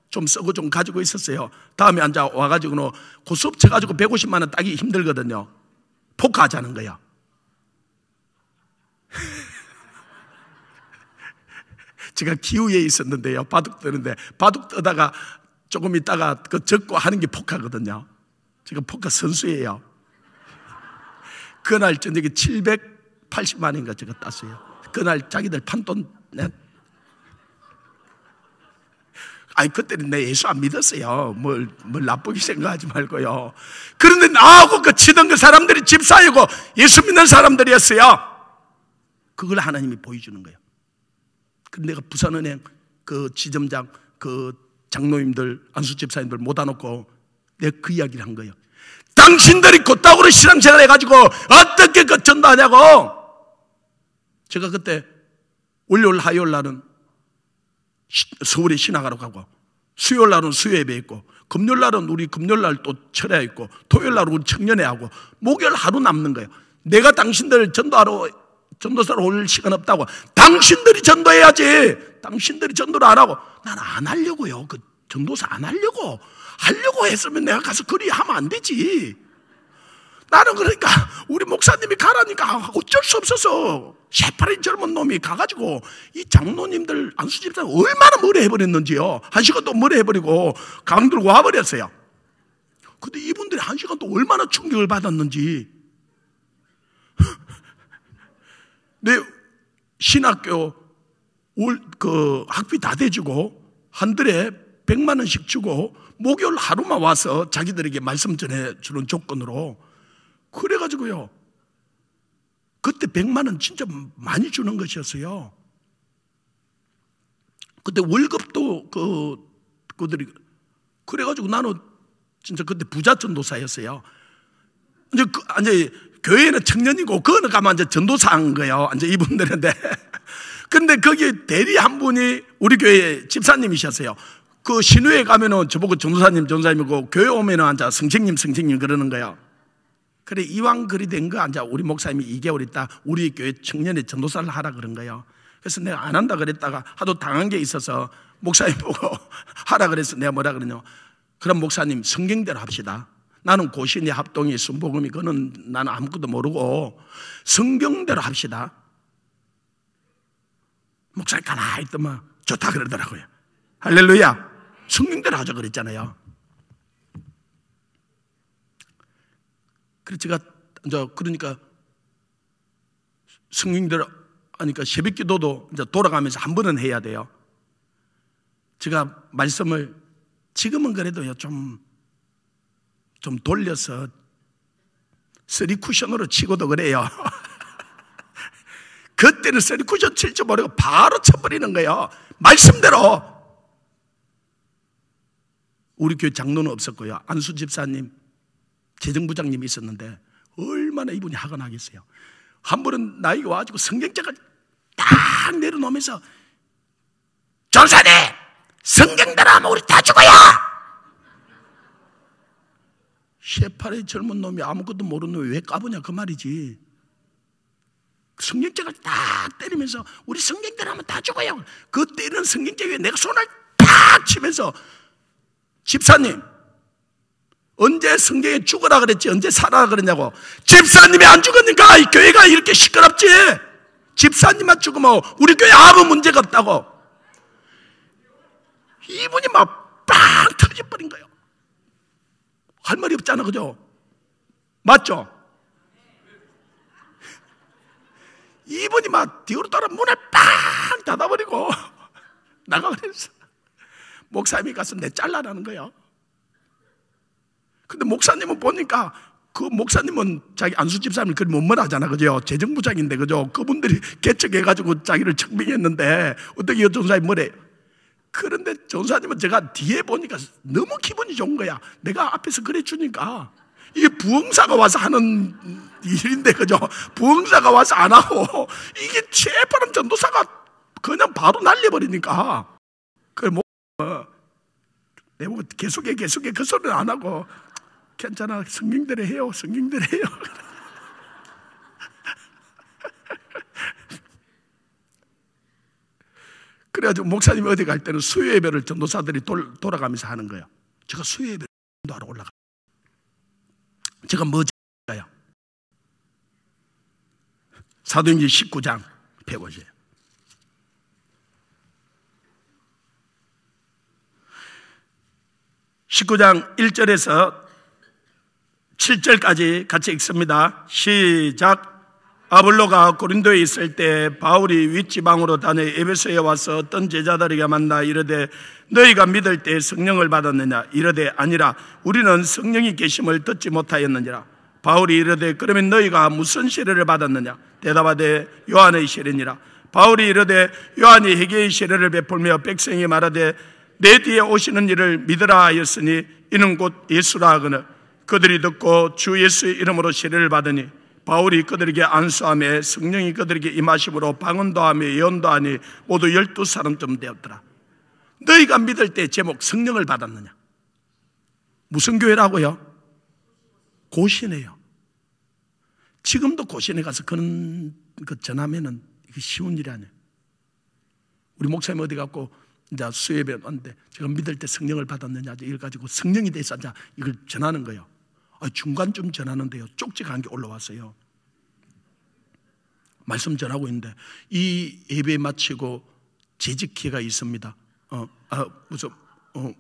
좀 쓰고 좀 가지고 있었어요. 다음에 앉아 와가지고는 고수업 쳐가지고 150만 원 따기 힘들거든요. 포크하자는 거야. <laughs> 제가 기우에 있었는데요. 바둑 뜨는데 바둑 뜨다가 조금 있다가 그 적고 하는 게 포카거든요. 제가 포카 선수예요. 그날 저녁에 780만인가 제가 땄어요. 그날 자기들 판돈 낸. 아니, 그때는 내 예수 안 믿었어요. 뭘, 뭘 나쁘게 생각하지 말고요. 그런데 나하고 그 치던 그 사람들이 집사이고 예수 믿는 사람들이었어요. 그걸 하나님이 보여주는 거예요. 그 내가 부산은행 그 지점장 그 장로님들, 안수집사님들 못안놓고 내가 그 이야기를 한 거예요. 당신들이 그따구로 신앙생활 해가지고 어떻게 그 전도하냐고! 제가 그때 월요일, 화요일 날은 서울에 신학하러 가고 수요일 날은 수요예배 있고 금요일 날은 우리 금요일 날 또 철야 있고 토요일 날은 우리 청년회 하고 목요일 하루 남는 거예요. 내가 당신들 전도하러 전도사를 올 시간 없다고. 당신들이 전도해야지. 당신들이 전도를 안 하고. 난 안 하려고요. 그 전도사 안 하려고. 하려고 했으면 내가 가서 그리 하면 안 되지. 나는 그러니까 우리 목사님이 가라니까 어쩔 수 없어서 새파린 젊은 놈이 가가지고 이 장로님들 안수집사 얼마나 무례 해버렸는지요. 한 시간도 무례 해버리고 강들고 와버렸어요. 근데 이분들이 한 시간도 얼마나 충격을 받았는지 내 신학교 그 학비 다 대주고 한 달에 백만 원씩 주고 목요일 하루만 와서 자기들에게 말씀 전해주는 조건으로 그래가지고요. 그때 백만원 진짜 많이 주는 것이었어요. 그때 월급도 그, 그들이. 그래가지고 나는 진짜 그때 부자 전도사였어요. 이제, 그, 이제 교회는 청년이고 그거는 가만 이제 전도사 한 거예요. 이제 이분들인데. <laughs> 근데 거기 대리 한 분이 우리 교회 집사님이셨어요. 그 신우에 가면은 저보고 전도사님, 전사님이고 교회 오면은 앉아 성생님, 성생님 그러는 거야. 그래, 이왕 그리 된 거 앉아 우리 목사님이 2개월 있다 우리 교회 청년의 전도사를 하라 그런 거예요. 그래서 내가 안 한다 그랬다가 하도 당한 게 있어서 목사님 보고 <laughs> 하라 그래서 내가 뭐라 그러냐. 그럼 목사님 성경대로 합시다. 나는 고신의 합동이 순복음이 그는 나는 아무것도 모르고 성경대로 합시다. 목사님 가만히 있더만 좋다 그러더라고요. 할렐루야. 성경대로 하자 그랬잖아요. 그래서 제가 이제 그러니까 성경대로 하니까 새벽 기도도 이제 돌아가면서 한 번은 해야 돼요. 제가 말씀을 지금은 그래도요, 좀좀 돌려서 쓰리 쿠션으로 치고도 그래요. <laughs> 그때는 쓰리 쿠션 칠 줄 모르고 바로 쳐버리는 거예요. 말씀대로. 우리 교회 장로는 없었고요. 안수 집사님, 재정부장님이 있었는데 얼마나 이분이 화가 나겠어요. 한 번은 나이가 와가지고 성경책을 딱 내려놓으면서 전사님 성경대로 하면 우리 다 죽어요! 셰파의 젊은 놈이 아무것도 모르는 놈이 왜까보냐그 말이지 성경책을 딱 때리면서 우리 성경대로 하면 다 죽어요 그 때리는 성경책 위에 내가 손을 딱 치면서 집사님 언제 성경에 죽어라 그랬지 언제 살아라 그랬냐고 집사님이 안 죽으니까 이 교회가 이렇게 시끄럽지 집사님만 죽으면 우리 교회 아무 문제가 없다고 이분이 막 빵 터져버린 거예요 할 말이 없잖아, 그죠? 맞죠? <laughs> 이분이 막 뒤로 따라 문을 빵 닫아버리고 <laughs> 나가버렸어. 목사님이 가서 내 잘라라는 거야. 근데 목사님은 보니까 그 목사님은 자기 안수집사님을 그리 못 말하잖아, 그죠? 재정부장인데, 그죠? 그분들이 개척해가지고 자기를 청빙했는데 어떻게 여전사님 뭐래? 그런데 전사님은 제가 뒤에 보니까 너무 기분이 좋은 거야. 내가 앞에서 그래 주니까. 이게 부흥사가 와서 하는 일인데, 그죠? 부흥사가 와서 안 하고, 이게 최바람 전도사가 그냥 바로 날려버리니까. 그 뭐, 뭐 내보 계속해, 계속해 그 소리는 안 하고, 괜찮아, 성경대로 해요, 성경대로 해요. <laughs> 그래가지고 목사님이 어디 갈 때는 수요 예배를 전도사들이 돌, 돌아가면서 하는 거예요. 제가 수요 예배를 하러 올라가. 제가 뭐할 사도행전 19장 105절. 십구장 1절에서 7절까지 같이 읽습니다. 시작. 아블로가 고린도에 있을 때 바울이 윗지방으로 다녀 에베소에 와서 어떤 제자들에게 만나 이르되 너희가 믿을 때 성령을 받았느냐 이르되 아니라 우리는 성령이 계심을 듣지 못하였느니라 바울이 이르되 그러면 너희가 무슨 시련을 받았느냐 대답하되 요한의 시련이라 바울이 이르되 요한이 회개의 시련을 베풀며 백성이 말하되 내 뒤에 오시는 이를 믿으라 하였으니 이는 곧 예수라 하거늘 그들이 듣고 주 예수의 이름으로 시련을 받으니 바울이 그들에게 안수함에 성령이 그들에게 임하심으로 방언도 하며 예언도 하니 모두 열두 사람쯤 되었더라. 너희가 믿을 때 제목 성령을 받았느냐? 무슨 교회라고요? 고신에요. 지금도 고신에 가서 그런 것 그 전하면은 쉬운 일이 아니에요. 우리 목사님 어디 갔고 이제 수예배 왔는데 제가 믿을 때 성령을 받았느냐 이걸 가지고 성령이 돼서 이제 이걸 전하는 거예요. 아, 중간쯤 전하는데요. 쪽지가 한 개 올라왔어요. 말씀 전하고 있는데 이 예배 마치고 재직회가 있습니다. 어, 아, 무슨 어,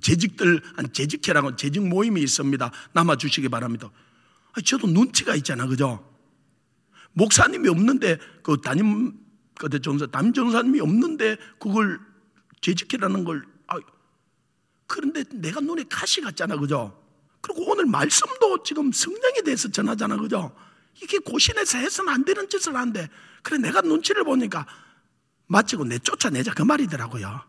재직들 재직회라고 재직 모임이 있습니다. 남아 주시기 바랍니다. 아, 저도 눈치가 있잖아, 그죠? 목사님이 없는데 그 담임 그때 전사 담임 전사님이 없는데 그걸 재직회라는 걸 아, 그런데 내가 눈에 가시 같잖아, 그죠? 그리고 오늘 말씀도 지금 성령에 대해서 전하잖아, 그죠? 이게 고신에서 해서는 안 되는 짓을 하는데, 그래, 내가 눈치를 보니까 마치고 내 쫓아내자 그 말이더라고요.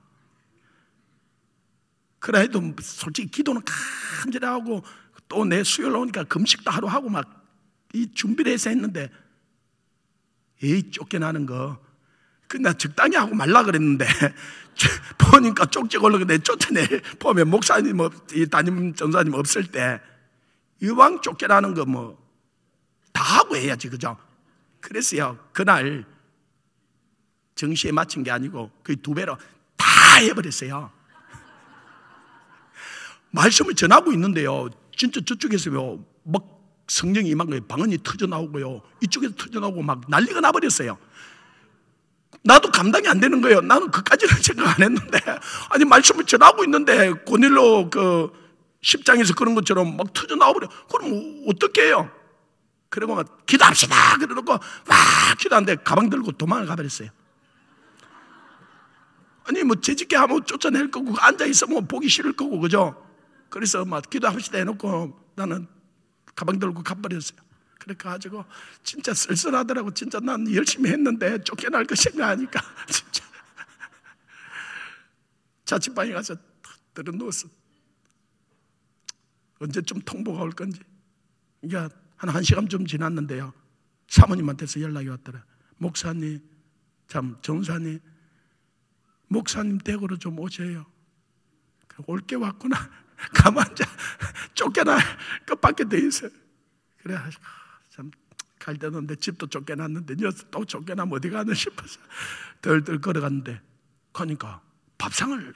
그래도 솔직히 기도는 간절 하고 또 내 수요일 오니까 금식도 하루 하고 막 이 준비를 해서 했는데 에이 쫓겨나는 거 그나 적당히 하고 말라 그랬는데 <laughs> 보니까 쪽지 걸리고 내 쫓아내 보면 목사님 없, 이 담임 전사님 없을 때 이왕 쫓겨라는거 뭐 다 하고 해야지 그죠? 그래서요 그날 정시에 맞춘 게 아니고 그 두 배로 다 해버렸어요. <laughs> 말씀을 전하고 있는데요 진짜 저쪽에서요 막 성령이 이만큼 방언이 터져 나오고요 이쪽에서 터져 나오고 막 난리가 나버렸어요. 나도 감당이 안 되는 거예요. 나는 그까지는 <laughs> 생각 안 했는데. 아니, 말씀을 전하고 있는데, 고닐로 그십장에서 그런 것처럼 막 터져나와버려. 그럼 어떻게 해요? 그리고 막, 기도합시다! 그래놓고 막 기도하는데 가방 들고 도망을 가버렸어요. 아니, 뭐 재직게 하면 쫓아낼 거고, 앉아있으면 보기 싫을 거고, 그죠? 그래서 막 기도합시다 해놓고 나는 가방 들고 가버렸어요. 그래 그러니까 가지고 진짜 쓸쓸하더라고. 진짜 난 열심히 했는데 쫓겨날 것 생각하니까 <laughs> 진짜 자취방에 가서 들어 누웠어. 언제쯤 통보가 올 건지. 그러니까 한 1시간 좀 지났는데요. 사모님한테서 연락이 왔더라. 목사님, 참, 전사님, 목사님 댁으로 좀 오세요. 올 게 왔구나. <laughs> 가만 자 <laughs> 쫓겨날 것밖에 돼 있어요. 그래. 하시고. 참 갈대는데 집도 쫓겨났는데 녀석 또 쫓겨나면 어디 가나 싶어서 덜덜 걸어갔는데 그러니까 밥상을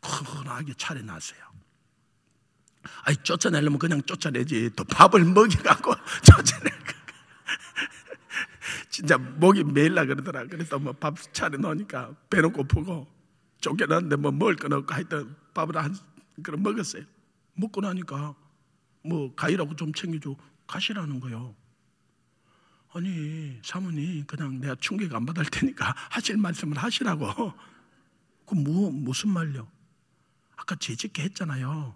큰하게 차려놨어요. 아이 쫓아내려면 그냥 쫓아내지 또 밥을 먹여갖고 <laughs> 쫓아내. 진짜 목이 메일라 그러더라. 그래서 뭐밥 차려놓으니까 배는 고프고 쫓겨났는데 뭐 먹을 거 없고 하여튼 밥을 한 그릇 먹었어요. 먹고 나니까 뭐 가위라고 좀 챙겨줘 가시라는 거요. 예 아니 사모님 그냥 내가 충격 안 받을 테니까 <laughs> 하실 말씀을 하시라고 그 뭐, 무슨 말요? 아까 재직게 했잖아요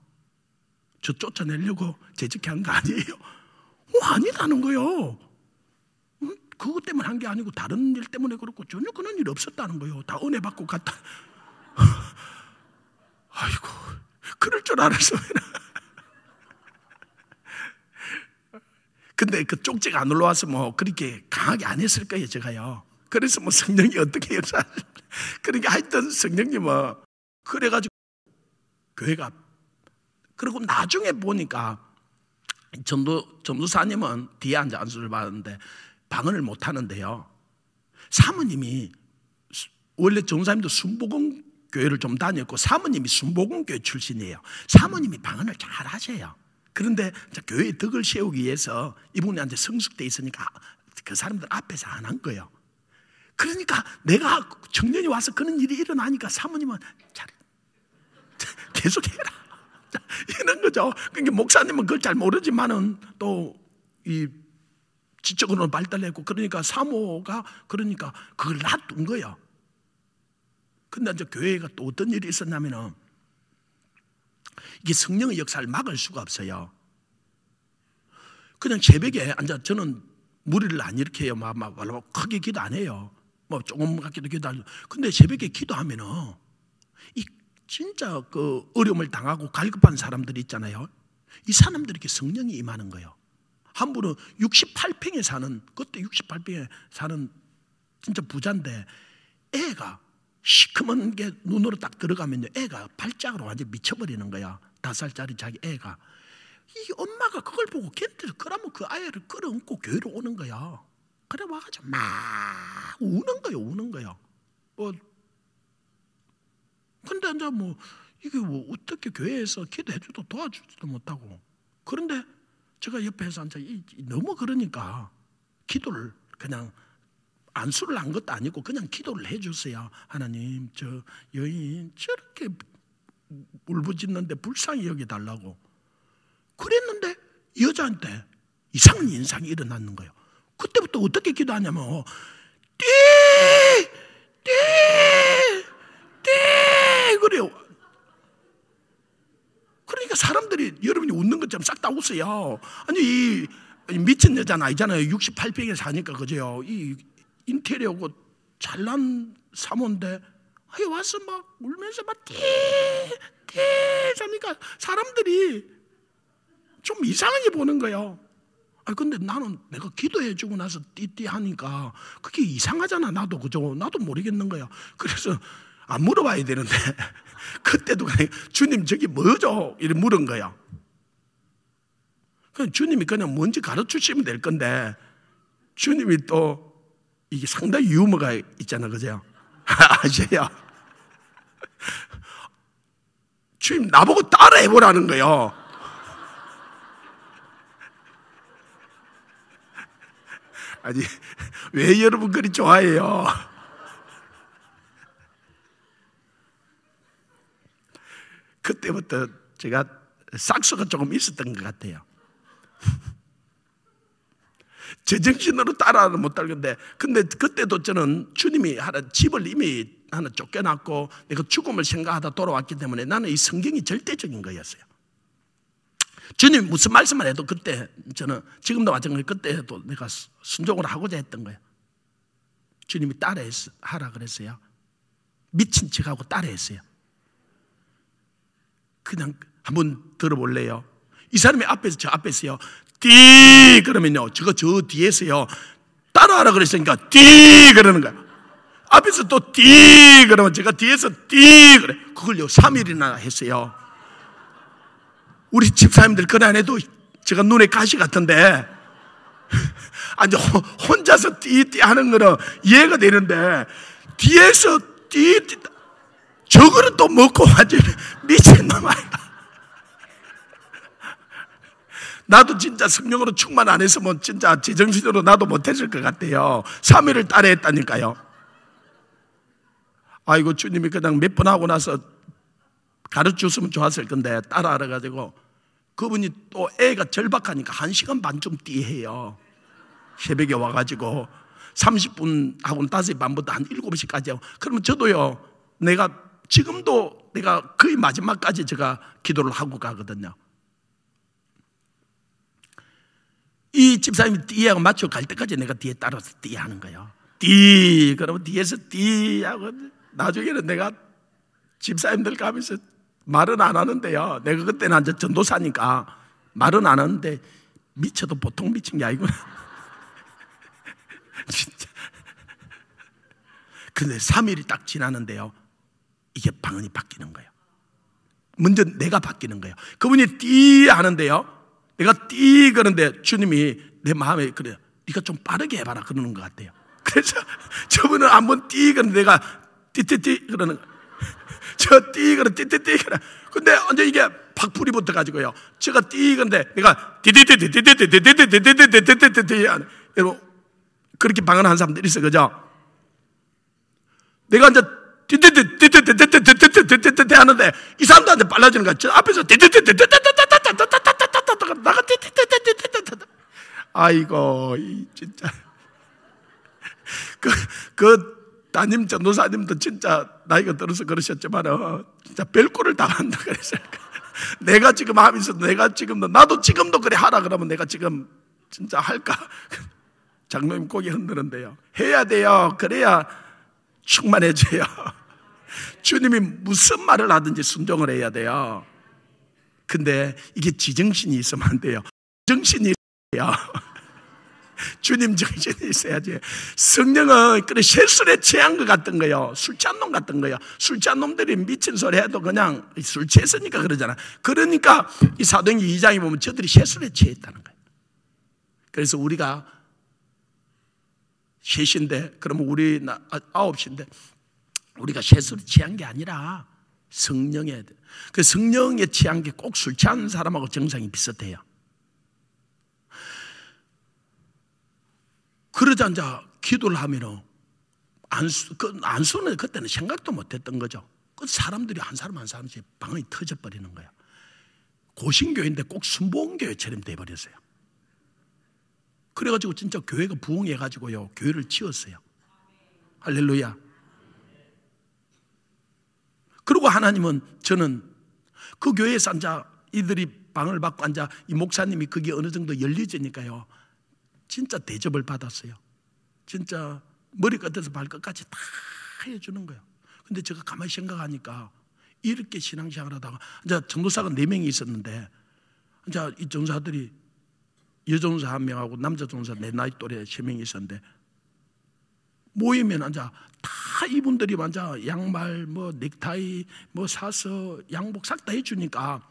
저 쫓아내려고 재직게 한거 아니에요? 어, 아니라는 거요 그것 때문에 한 게 아니고 다른 일 때문에 그렇고 전혀 그런 일 없었다는 거요 다 은혜 받고 갔다 <laughs> 아이고 그럴 줄알았어면 근데 그 쪽지가 안 올라와서 뭐 그렇게 강하게 안 했을 거예요, 제가요. 그래서 뭐 성령이 어떻게 역사 <laughs> 그러니까 하여튼 성령님은 뭐 그래가지고 교회가 그리고 나중에 보니까 전도, 전도사님은 뒤에 앉아 안수를 받았는데 방언을 못 하는데요. 사모님이 원래 전사님도 순복음 교회를 좀 다녔고 사모님이 순복음 교회 출신이에요. 사모님이 방언을 잘 하세요. 그런데 교회의 덕을 세우기 위해서 이분한테 성숙돼 있으니까 그 사람들 앞에서 안 한 거예요. 그러니까 내가 청년이 와서 그런 일이 일어나니까 사모님은 잘 <laughs> 계속해라 이런 거죠. 그러니까 목사님은 그걸 잘 모르지만은 또 이 지적으로 는 발달했고 그러니까 사모가 그러니까 그걸 놔둔 거예요. 근데 이제 교회가 또 어떤 일이 있었냐면은 이게 성령의 역사를 막을 수가 없어요. 그냥 새벽에 앉아 저는 무리를 안 일으켜요. 막, 막, 막 크게 기도 안 해요. 뭐 조금 같기도 기도 안 해요. 근데 새벽에 기도하면은 이 진짜 그 어려움을 당하고 갈급한 사람들이 있잖아요. 이 사람들에게 성령이 임하는 거예요. 한 분은 68평에 사는, 그때 68평에 사는 진짜 부자인데 애가 시커먼 게 눈으로 딱 들어가면 애가 발작으로 완전 미쳐버리는 거야. 다섯 살짜리 자기 애가. 이 엄마가 그걸 보고 걔트에서 그러면 그 아이를 끌어안고 교회로 오는 거야. 그래 와가지고 뭐 막 우는 거야, 우는 거야. 뭐 근데 이제 뭐 이게 뭐 어떻게 교회에서 기도해줘도 도와주지도 못하고 그런데 제가 옆에서 앉아 너무 그러니까 기도를 그냥 안수를 한 것도 아니고 그냥 기도를 해주세요. 하나님, 저 여인 저렇게 울부짖는데 불쌍히 여기달라고. 그랬는데 여자한테 이상한 인상이 일어났는 거예요. 그때부터 어떻게 기도하냐면, 띠! 띠! 띠! 그래요. 그러니까 사람들이 여러분이 웃는 것처럼 싹 다 웃어요. 아니, 이 미친 여자는 아니잖아요. 68평에 사니까, 그죠? 이 인테리어고 잘난 사모인데 아이 와서 막 울면서 막대대 하니까 사람들이 좀 이상하게 보는 거예요. 아 근데 나는 내가 기도해 주고 나서 띠띠 하니까 그게 이상하잖아 나도 그죠 나도 모르겠는 거야 그래서 안 물어봐야 되는데 <laughs> 그때도 그냥 주님 저기 뭐죠 이래 물은 거야 그 주님이 그냥 뭔지 가르쳐 주시면 될 건데 주님이 또 이게 상당히 유머가 있잖아, 그죠? <laughs> 아세요 주님, 나보고 따라해보라는 거요. 아니, 왜 여러분 그리 좋아해요? 그때부터 제가 싹수가 조금 있었던 것 같아요. 제정신으로 따라는 못할건데 근데 그때도 저는 주님이 하나 집을 이미 하나 쫓겨났고 내가 죽음을 생각하다 돌아왔기 때문에 나는 이 성경이 절대적인 거였어요. 주님 무슨 말씀을 해도 그때 저는 지금도 마찬가지 그때도 내가 순종을 하고자 했던 거예요. 주님이 따라하라 그랬어요. 미친 척하고 따라했어요. 그냥 한번 들어볼래요? 이 사람이 앞에서 저 앞에서요. 띠! 그러면요. 저거 저 뒤에서요. 따라하라 그랬으니까 띠! 그러는 거야. 앞에서 또 띠! 그러면 제가 뒤에서 띠! 그래. 그걸요. 3일이나 했어요. 우리 집사님들 그안 해도 제가 눈에 가시 같은데 <laughs> 아니 혼자서 띠띠 하는 거는 이해가 되는데 뒤에서 띠띠 저거는 또 먹고 완전 <laughs> 미친놈 아이다 나도 진짜 성령으로 충만 안 했으면 진짜 제정신으로 나도 못했을 것 같아요. 3일을 따라 했다니까요. 아이고, 주님이 그냥 몇 번 하고 나서 가르쳐 줬으면 좋았을 건데, 따라 알아가지고, 그분이 또 애가 절박하니까 한 시간 반쯤 뛰해요. 새벽에 와가지고, 30분 하고는 5시 반부터 한 7시까지 하고, 그러면 저도요, 내가 지금도 내가 거의 마지막까지 제가 기도를 하고 가거든요. 이 집사님이 띠하고 맞춰 갈 때까지 내가 뒤에 따라서 띠 하는 거예요. 띠! 그러면 뒤에서 띠! 하고 나중에는 내가 집사님들 가면서 말은 안 하는데요. 내가 그때는 이제 전도사니까 말은 안 하는데 미쳐도 보통 미친 게 아니구나. <laughs> 진짜. 근데 3일이 딱 지나는데요. 이게 방언이 바뀌는 거예요. 먼저 내가 바뀌는 거예요. 그분이 띠 하는데요. 내가 띠 그런데 주님이 내 마음에 그래 요 네가 좀 빠르게 해봐라 그러는 것 같아요. 그래서 <laughs> 저분은 한번 띠 그런데 내가 띠띠띠 그러는 <laughs> 저띠 그런 띠띠띠 그래. 근데 언제 이게 박풀이 붙어 가지고요. 제가 띠 그런데 내가 띠띠띠띠띠띠띠띠띠띠띠띠띠띠 여러분 그렇게 방언한 사람들 있어 그죠? 내가 이제 띠띠띠띠띠띠띠띠띠띠띠띠 하는데 이 사람들한테 빨라지는 것 같죠? 앞에서 띠띠띠띠띠띠띠 아이고 진짜 그, 그 따님 전도사님도 진짜 나이가 들어서 그러셨지만 어, 진짜 별꼴을 당한다 그랬어요 내가 지금 하면서 내가 지금도 나도 지금도 그래 하라 그러면 내가 지금 진짜 할까 장로님 고개 흔드는데요 해야 돼요 그래야 충만해져요 주님이 무슨 말을 하든지 순종을 해야 돼요 근데 이게 지정신이 있으면 안 돼요. 정신이 있어야 <laughs> 주님 정신이 있어야지. 성령은 그래 실술에 취한 것 같은 거요. 술 취한 놈 같은 거요. 술 취한 놈들이 미친 소리 해도 그냥 술 취했으니까 그러잖아. 그러니까 이 사도행전 2장에 보면 저들이 실술에 취했다는 거예요. 그래서 우리가 셋인데 그러면 우리 아 시인데 우리가 실술에 취한 게 아니라 성령에 그 성령에 취한 게 꼭 술 취한 사람하고 정상이 비슷해요. 그러자 이제 기도를 하면은 안수 그 안수는 그때는 생각도 못했던 거죠. 그 사람들이 한 사람 한 사람씩 방이 터져 버리는 거야. 고신교인데 꼭 순복음교회처럼 돼 버렸어요. 그래가지고 진짜 교회가 부흥해가지고요 교회를 지었어요 할렐루야. 그리고 하나님은 저는 그 교회에서 앉아 이들이 방을 받고 앉아 이 목사님이 그게 어느 정도 열리지니까요. 진짜 대접을 받았어요. 진짜 머리끝에서 발끝까지 다 해주는 거예요. 근데 제가 가만히 생각하니까 이렇게 신앙생활 하다가 이제 전도사가 4명이 있었는데 이제 이 전사들이 여전사 한 명하고 남자 전사 내 네 나이 또래 세 명이 있었는데 모이면 앉아 다 이분들이 앉아 양말 뭐 넥타이 뭐 사서 양복 싹 다 해주니까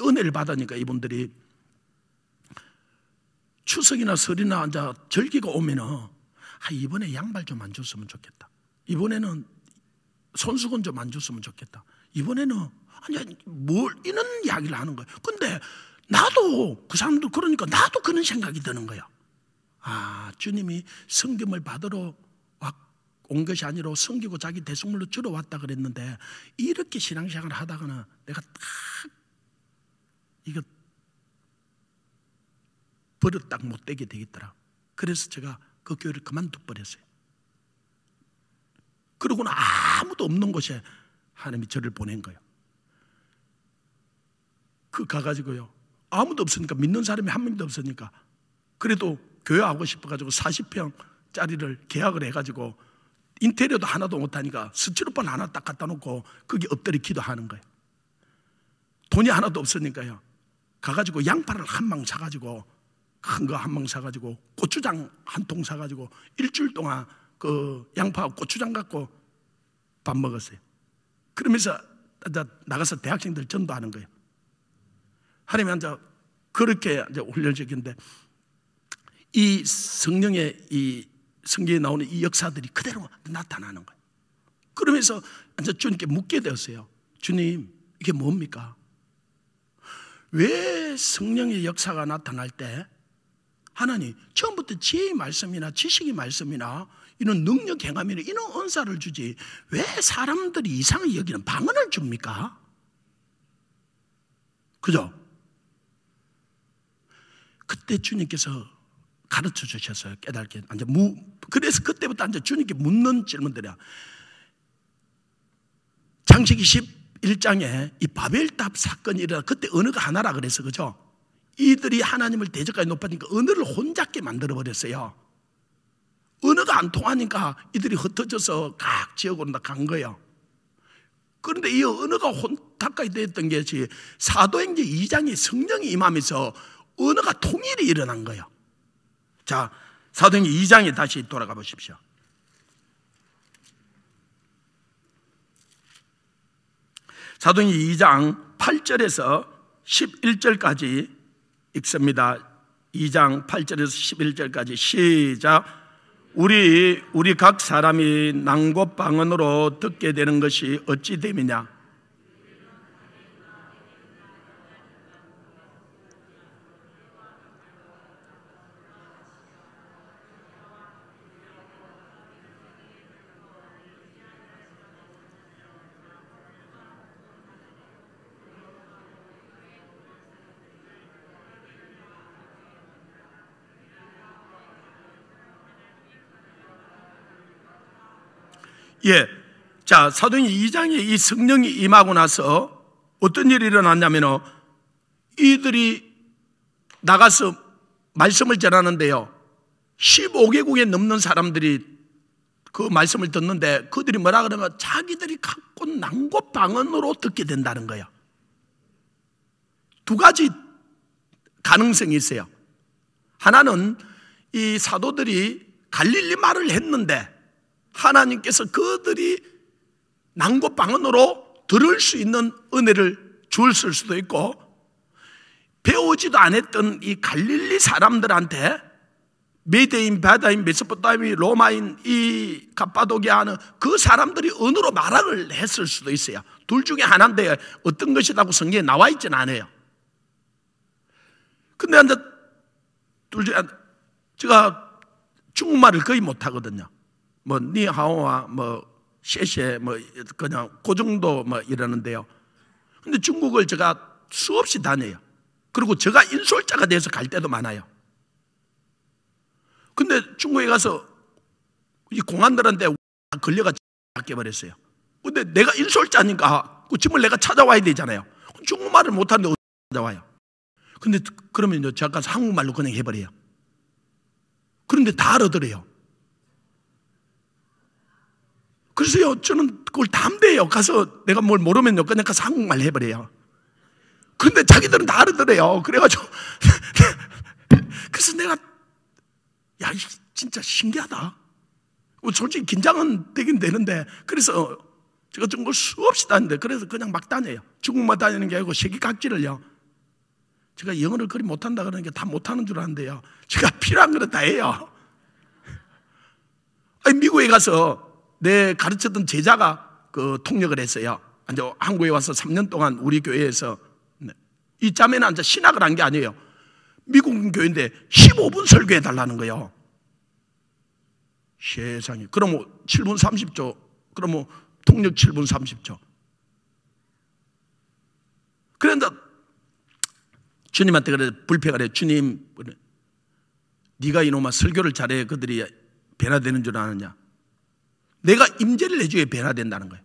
은혜를 받으니까 이분들이 추석이나 설이나 앉아 절기가 오면은 아 이번에 양말 좀 안 줬으면 좋겠다 이번에는 손수건 좀 안 줬으면 좋겠다 이번에는 아니 뭘 이런 이야기를 하는 거예요 근데 나도 그사람들 그러니까 나도 그런 생각이 드는 거야 아 주님이 성김을 받으러 온 것이 아니라 성기고 자기 대속물로 주러 왔다 그랬는데 이렇게 신앙생활을 하다가는 내가 딱 이거 버릇 딱 못되게 되겠더라. 그래서 제가 그 교회를 그만둬버렸어요. 그러고는 아무도 없는 곳에 하나님이 저를 보낸 거예요. 그 가가지고요. 아무도 없으니까 믿는 사람이 한 명도 없으니까 그래도 교회 하고 싶어가지고 40평 짜리를 계약을 해가지고 인테리어도 하나도 못하니까 스티로폼 하나 딱 갖다 놓고 거기 엎드려 기도하는 거예요. 돈이 하나도 없으니까요. 가가지고 양파를 한 망 사가지고 큰 거 한 망 사가지고 고추장 한 통 사가지고 일주일 동안 그 양파 고추장 갖고 밥 먹었어요. 그러면서 나가서 대학생들 전도하는 거예요. 하려면이 이제 그렇게 이제 훈련적인데 이 성령의 이 성경에 나오는 이 역사들이 그대로 나타나는 거예요. 그러면서 이제 주님께 묻게 되었어요. 주님, 이게 뭡니까? 왜 성령의 역사가 나타날 때 하나님 처음부터 지혜의 말씀이나 지식의 말씀이나 이런 능력 행함이나 이런 은사를 주지 왜 사람들이 이상하게 여기는 방언을 줍니까? 그죠? 그때 주님께서 가르쳐 주셔서 깨닫게. 이제 무, 그래서 그때부터 이제 주님께 묻는 질문들이야. 장식 21장에 이 바벨탑 사건이 일어나 그때 언어가 하나라 그래서 그죠? 이들이 하나님을 대적까지 높아지니까 언어를 혼잡게 만들어버렸어요. 언어가 안 통하니까 이들이 흩어져서 각 지역으로 다간 거예요. 그런데 이 언어가 혼탁까지 됐던 게 사도행전 2장에 성령이 임하면서 언어가 통일이 일어난 거예요. 자, 사도행전 2장에 다시 돌아가 보십시오. 사도행전 2장 8절에서 11절까지 읽습니다. 2장 8절에서 11절까지 시작. 우리 우리 각 사람이 난곳 방언으로 듣게 되는 것이 어찌 됨이냐? 예. 자, 사도행전 2장에 이 성령이 임하고 나서 어떤 일이 일어났냐면 이들이 나가서 말씀을 전하는데요. 15개국에 넘는 사람들이 그 말씀을 듣는데 그들이 뭐라 그러면 자기들이 갖고 난곳 방언으로 듣게 된다는 거예요. 두 가지 가능성이 있어요. 하나는 이 사도들이 갈릴리 말을 했는데 하나님께서 그들이 난고방언으로 들을 수 있는 은혜를 주었을 수도 있고 배우지도 않았던 이 갈릴리 사람들한테 메데인, 바다인, 메소포타미, 로마인, 이 갑바도기아 하는 그 사람들이 은으로 말을 했을 수도 있어요. 둘 중에 하나인데 어떤 것이라고 성경에 나와 있진 않아요. 근데 이데둘 중에 제가 중국말을 거의 못하거든요. 뭐 니하오와 뭐 셰셰 뭐 그냥 그 정도 뭐 이러는데요. 근데 중국을 제가 수없이 다녀요. 그리고 제가 인솔자가 돼서 갈 때도 많아요. 근데 중국에 가서 이 공안들한테 걸려가 잡혀버렸어요. 근데 내가 인솔자니까 아, 그 짐을 내가 찾아와야 되잖아요. 중국말을 못하는데 어떻게 찾아와요? 근데 그러면 제가 가 한국말로 그냥 해버려요. 그런데 다 알아들어요. 그래서요, 저는 그걸 담대해요. 가서 내가 뭘 모르면 여기까지 가서 한국말 해버려요. 근데 자기들은 다 알아들어요. 그래가지고. <laughs> 그래서 내가, 야, 진짜 신기하다. 뭐 솔직히 긴장은 되긴 되는데, 그래서 제가 정말 수없이 다니는데, 그래서 그냥 막 다녀요. 중국만 다니는 게 아니고 세계 각지를요. 제가 영어를 그리 못한다 그러는 게 다 못하는 줄 아는데요. 제가 <laughs> 필요한 거는 다 해요. 아니, 미국에 가서 내 가르쳤던 제자가 그 통역을 했어요. 이제 한국에 와서 3년 동안 우리 교회에서 네. 이 자매는 앉아 신학을 한 게 아니에요. 미국 교회인데 15분 설교해 달라는 거예요. 세상에. 그럼 7분 뭐 30초. 그럼 뭐 통역 7분 30초. 그런데 주님한테 그래 불평을 해. 주님, 네가 이놈아 설교를 잘해 그들이 변화되는 줄 아느냐? 내가 임재를 해줘야 변화된다는 거예요.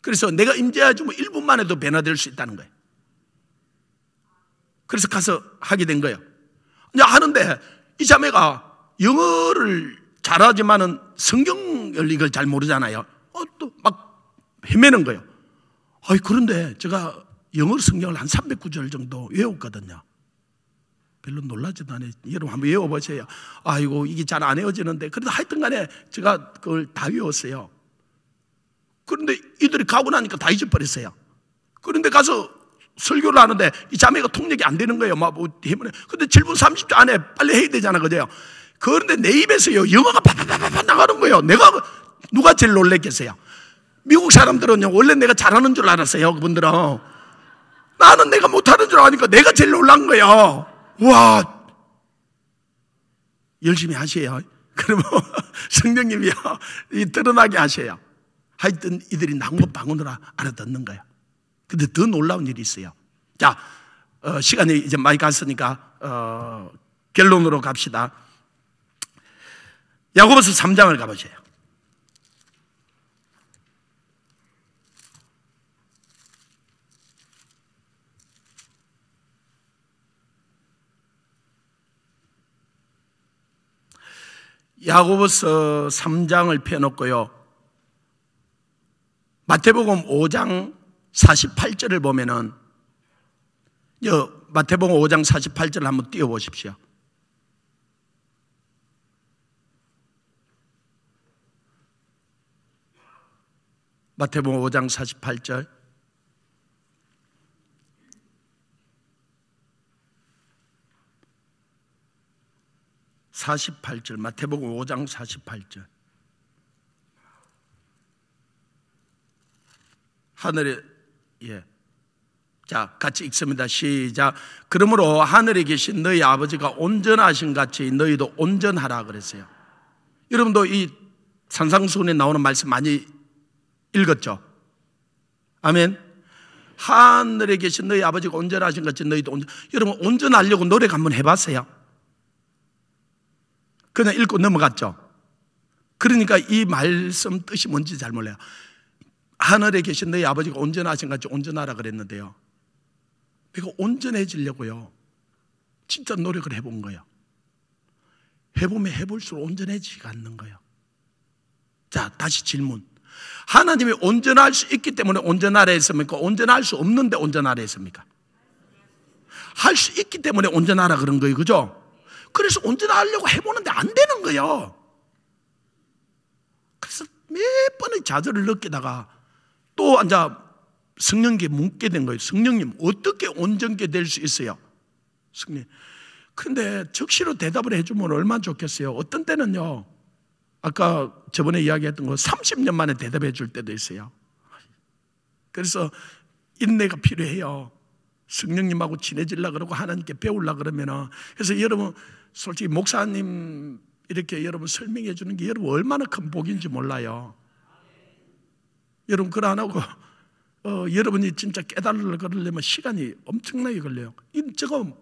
그래서 내가 임재해주면 1분만 뭐 해도 변화될 수 있다는 거예요. 그래서 가서 하게 된 거예요. 이제 하는데 이 자매가 영어를 잘하지만은 성경 이걸 잘 모르잖아요. 어, 또막 헤매는 거예요. 아이, 그런데 제가 영어 성경을 한 300구절 정도 외웠거든요. 별로 놀라지도 않아요. 여러분 한번 외워보세요. 아이고, 이게 잘 안 외워지는데. 그래도 하여튼 간에 제가 그걸 다 외웠어요. 그런데 이들이 가고 나니까 다 잊어버렸어요. 그런데 가서 설교를 하는데 이 자매가 통역이 안 되는 거예요. 막뭐 때문에. 근데 7분 30초 안에 빨리 해야 되잖아. 그죠? 그런데 내입에서 영어가 파파파 나가는 거예요. 내가 누가 제일 놀랬겠어요? 미국 사람들은요. 원래 내가 잘하는 줄 알았어요. 그분들은. 나는 내가 못하는 줄 아니까 내가 제일 놀란 거예요. 와! 열심히 하세요. <laughs> 그러면 성령님이요. 드러나게 하세요. 하여튼 이들이 낭목방언으로 알아듣는 거예요 근데 더 놀라운 일이 있어요. 자, 어, 시간이 이제 많이 갔으니까, 어, 결론으로 갑시다. 야고보서 3장을 가보세요. 야고보서 3장을 펴놓고요. 마태복음 5장 48절을 보면은 여 마태복음 5장 48절을 한번 띄워 보십시오. 마태복음 5장 48절 48절 마태복음 5장 48절 하늘에 예. 자, 같이 읽습니다. 시작. 그러므로 하늘에 계신 너희 아버지가 온전하신 같이 너희도 온전하라 그랬어요. 여러분도 이 산상수훈에 나오는 말씀 많이 읽었죠? 아멘. 하늘에 계신 너희 아버지가 온전하신 같이 너희도 온전. 여러분 온전하려고 노력 한번 해봤어요? 그냥 읽고 넘어갔죠. 그러니까 이 말씀 뜻이 뭔지 잘 몰라요. 하늘에 계신 너희 아버지가 온전하신 같이 온전하라 그랬는데요. 내가 온전해지려고요. 진짜 노력을 해본 거예요. 해보면 해볼수록 온전해지지가 않는 거예요. 자, 다시 질문. 하나님이 온전할 수 있기 때문에 온전하라 했습니까? 온전할 수 없는데 온전하라 했습니까? 할 수 있기 때문에 온전하라 그런 거예요. 그죠? 그래서 언제나 하려고 해보는데 안 되는 거예요. 그래서 몇 번의 좌절을 느끼다가 또 앉아 성령께 묻게 된 거예요. 성령님, 어떻게 온전케 될수 있어요? 성령. 근데 적시로 대답을 해주면 얼마나 좋겠어요. 어떤 때는요, 아까 저번에 이야기했던 거 30년 만에 대답해 줄 때도 있어요. 그래서 인내가 필요해요. 성령님하고 친해질라 그러고 하나님께 배우려 그러면은 그래서 여러분 솔직히 목사님 이렇게 여러분 설명해 주는 게 여러분 얼마나 큰 복인지 몰라요. 여러분 그걸 안 하고 어, 여러분이 진짜 깨달을 걸으려면 시간이 엄청나게 걸려요. 이저목안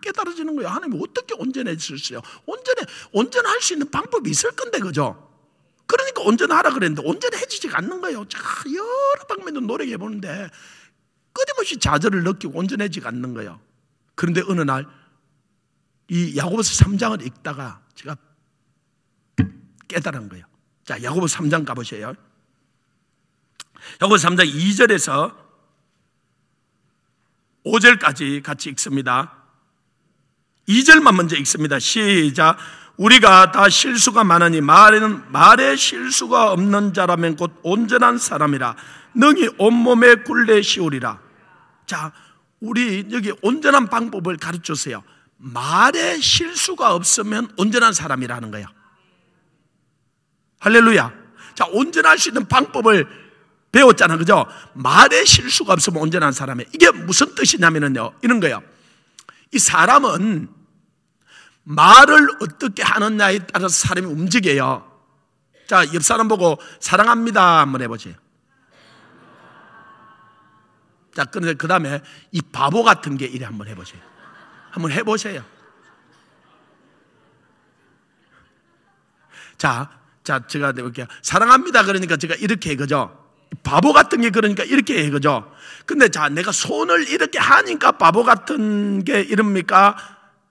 깨달아지는 거예요. 하나님 어떻게 온전해질 수어요 온전해 온전할 수 있는 방법이 있을 건데 그죠? 그러니까 온전하라 그랬는데 온전해지지 않는 거예요. 자, 여러 방면으 노력해 보는데 끊임없이 좌절을 느끼고 온전해지지 않는 거예요. 그런데 어느 날이 야고보서 3장을 읽다가 제가 깨달은 거예요. 자, 야고보서 3장 가보세요. 야고보서 3장 2절에서 5절까지 같이 읽습니다. 2절만 먼저 읽습니다. 시작. 우리가 다 실수가 많으니 말에는 말에 실수가 없는 자라면 곧 온전한 사람이라 능히 온몸에 굴레 시오리라. 자, 우리 여기 온전한 방법을 가르쳐 주세요. 말에 실수가 없으면 온전한 사람이라는 거야. 할렐루야. 자, 온전할 수 있는 방법을 배웠잖아. 그죠? 말에 실수가 없으면 온전한 사람이에 이게 무슨 뜻이냐면요. 이런 거예요. 이 사람은 말을 어떻게 하느냐에 따라서 사람이 움직여요. 자, 옆 사람 보고 사랑합니다. 한번 해보세요. 자, 그런데 그 다음에 이 바보 같은 게 이래 한번 해보세요. 한번 해보세요. 자, 자, 제가 이렇게 사랑합니다. 그러니까 제가 이렇게 그죠? 바보 같은 게 그러니까 이렇게 해 그죠? 근데 자, 내가 손을 이렇게 하니까 바보 같은 게 이럽니까?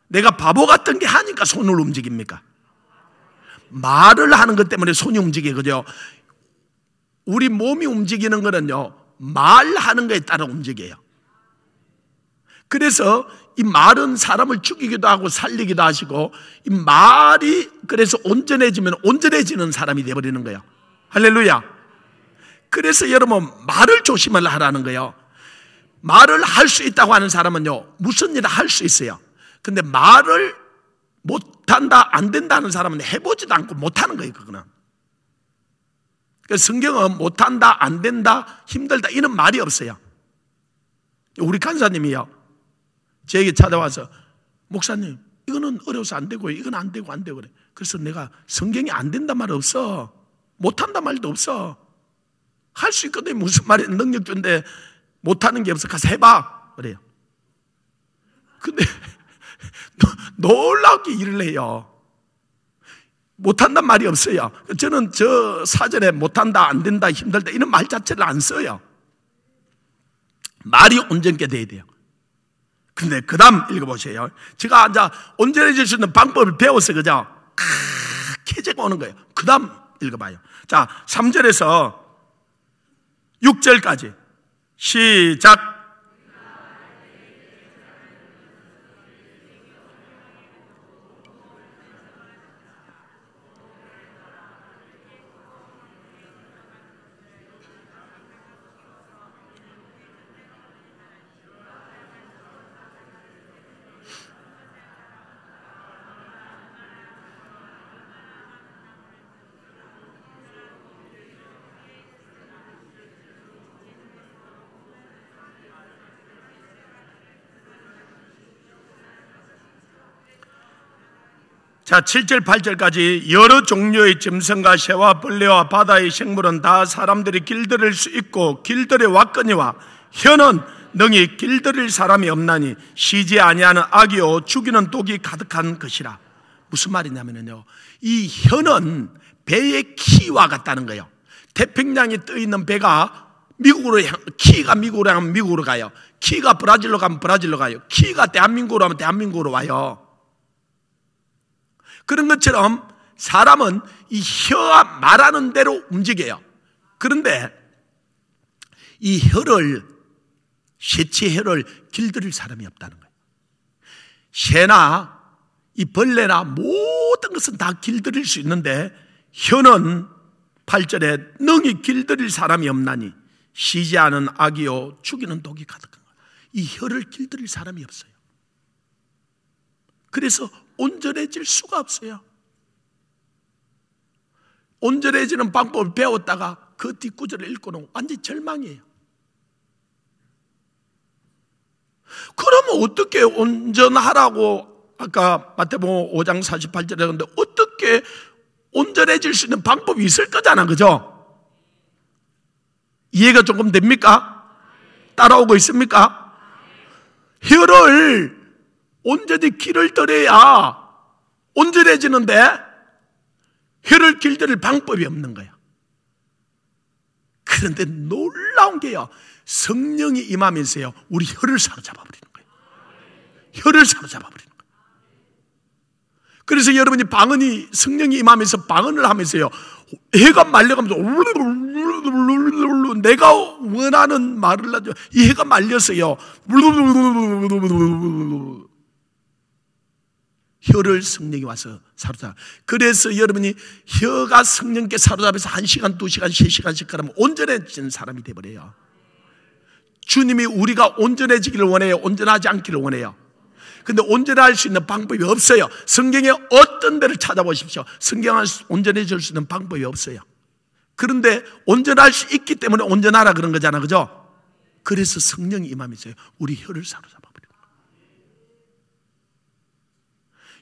내가 바보 같은 게 하니까 손을 움직입니까? 말을 하는 것 때문에 손이 움직여 그죠? 우리 몸이 움직이는 거는요 말하는 거에 따라 움직여요. 그래서 이 말은 사람을 죽이기도 하고 살리기도 하시고 이 말이 그래서 온전해지면 온전해지는 사람이 되어버리는 거예요. 할렐루야. 그래서 여러분 말을 조심을 하라는 거예요. 말을 할 수 있다고 하는 사람은요 무슨 일을 할 수 있어요. 근데 말을 못한다 안 된다는 사람은 해보지도 않고 못하는 거예요 그거는. 그 성경은 못한다 안 된다 힘들다 이런 말이 없어요. 우리 간사님이요. 제게 찾아와서 목사님 이거는 어려워서 안 되고 이건 안 되고 안 되고 그래. 그래서 내가 성경이 안 된다 말 없어. 못 한다 말도 없어. 할 수 있거든 무슨 말이 능력주인데 못 하는 게 없어 가서 해 봐. 그래요. 근데 <laughs> 놀라게 일을 해요. 못한단 말이 없어요. 저는 저 사전에 못한다, 안 된다, 힘들다 이런 말 자체를 안 써요. 말이 온전게 돼야 돼요. 근데 그 다음 읽어보세요. 제가 이제 온전해질 수 있는 방법을 배웠어요. 그죠? 아, 쾌가 오는 거예요. 그 다음 읽어봐요. 자, 3절에서 6절까지 시작. 자, 7절, 8절까지 여러 종류의 짐승과 새와 벌레와 바다의 생물은 다 사람들이 길들일 수 있고 길들여 왔거니와 혀는 능히 길들일 사람이 없나니 시지 아니하는 악이요 죽이는 독이 가득한 것이라. 무슨 말이냐면요. 이 혀는 배의 키와 같다는 거예요. 태평양에 떠 있는 배가 미국으로 키가 미국으로 가면 미국으로 가요. 키가 브라질로 가면 브라질로 가요. 키가 대한민국으로 가면 대한민국으로 와요. 그런 것처럼 사람은 이혀와 말하는 대로 움직여요. 그런데 이 혀를 새치 혀를 길들일 사람이 없다는 거예요. 새나 이 벌레나 모든 것은 다 길들일 수 있는데 혀는 8절에 능히 길들일 사람이 없나니 쉬지 않은 악이요 죽이는 독이 가득한 거예요. 이 혀를 길들일 사람이 없어요. 그래서 온전해질 수가 없어요. 온전해지는 방법을 배웠다가 그 뒷구절을 읽고는 완전 절망이에요. 그러면 어떻게 온전하라고 아까 마태복음 5장 48절에 했는데 어떻게 온전해질 수 있는 방법이 있을 거잖아. 그죠? 이해가 조금 됩니까? 따라오고 있습니까? 혀를 온전히 길을 떨어야 온전해지는데 혀를 길들일 방법이 없는 거야. 그런데 놀라운 게요. 성령이 임하면서요. 우리 혀를 사로잡아 버리는 거예요. 혀를 사로잡아 버리는 거예요. 그래서 여러분이 방언이 성령이 임하면서 방언을 하면서요. 해가 말려가면서 내가 원하는 말을 하죠. 이 해가 말려서요. 혀를 성령이 와서 사로잡아. 그래서 여러분이 혀가 성령께 사로잡혀서 1시간, 2시간, 3시간씩 하면 온전해지 사람이 되버려요 주님이 우리가 온전해지기를 원해요. 온전하지 않기를 원해요. 근데 온전할 수 있는 방법이 없어요. 성경의 어떤 데를 찾아보십시오. 성경을 온전해질 수 있는 방법이 없어요. 그런데 온전할 수 있기 때문에 온전하라 그런 거잖아. 그죠? 그래서 성령이 임하면서 우리 혀를 사로잡아.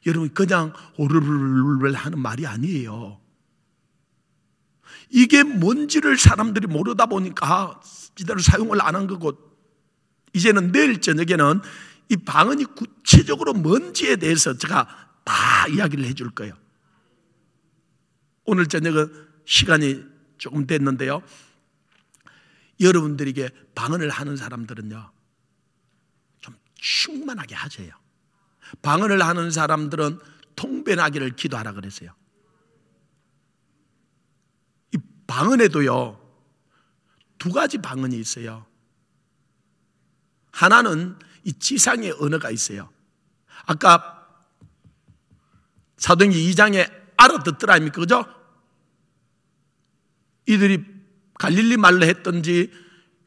여러분 그냥 오르르르 르 하는 말이 아니에요. 이게 뭔지를 사람들이 모르다 보니까 이대로 사용을 안 한 거고 이제는 내일 저녁에는 이 방언이 구체적으로 뭔지에 대해서 제가 다 이야기를 해 줄 거예요. 오늘 저녁은 시간이 조금 됐는데요. 여러분들에게 방언을 하는 사람들은요, 좀 충만하게 하세요. 방언을 하는 사람들은 통변하기를 기도하라 그랬어요. 이 방언에도요, 두 가지 방언이 있어요. 하나는 이 지상의 언어가 있어요. 아까 사도행전 2장에 알아듣더라 아닙니까? 그죠? 이들이 갈릴리 말로 했던지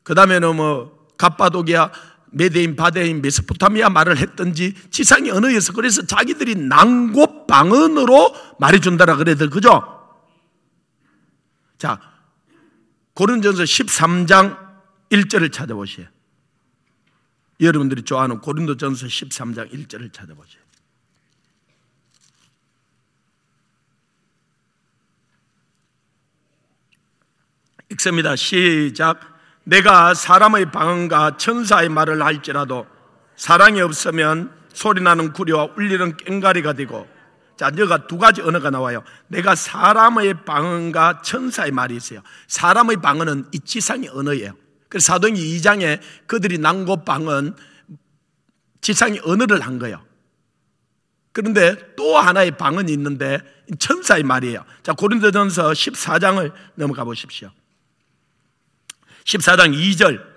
그 다음에는 뭐 갑바도기야 메데인 바데인 메소포타미아 말을 했던지 지상의 언어에서 그래서 자기들이 난고 방언으로 말해준다라 그래도 그죠? 자 고린전서 13장 1절을 찾아보세요. 여러분들이 좋아하는 고린도전서 13장 1절을 찾아보세요. 읽습니다. 시작. 내가 사람의 방언과 천사의 말을 할지라도 사랑이 없으면 소리나는 구리와 울리는 깽가리가 되고 자, 여가 두 가지 언어가 나와요. 내가 사람의 방언과 천사의 말이 있어요. 사람의 방언은 이지상의 언어예요. 그래서 사도행전 2장에 그들이 난고 방언 지상의 언어를 한 거예요. 그런데 또 하나의 방언이 있는데 천사의 말이에요. 자, 고린도전서 14장을 넘어가 보십시오. 14장 2절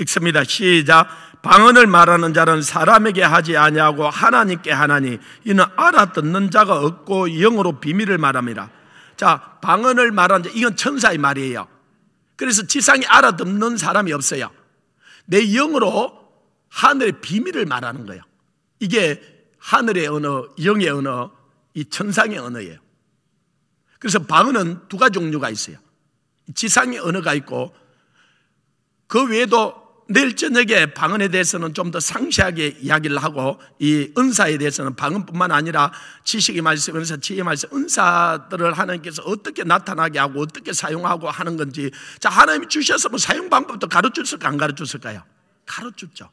읽습니다. 시작. 방언을 말하는 자는 사람에게 하지 아니하고 하나님께 하나니 이는 알아듣는 자가 없고 영으로 비밀을 말함이라. 자, 방언을 말하는 자 이건 천사의 말이에요. 그래서 지상에 알아듣는 사람이 없어요. 내 영으로 하늘의 비밀을 말하는 거예요. 이게 하늘의 언어, 영의 언어, 이 천상의 언어예요. 그래서 방언은 두 가지 종류가 있어요. 지상의 언어가 있고 그 외에도 내일 저녁에 방언에 대해서는 좀 더 상세하게 이야기를 하고 이 은사에 대해서는 방언뿐만 아니라 지식의 말씀, 은사, 지혜의 말씀, 은사들을 하나님께서 어떻게 나타나게 하고 어떻게 사용하고 하는 건지 자 하나님이 주셔서 뭐 사용 방법도 가르쳤을까 안 가르쳤을까요? 가르쳤죠.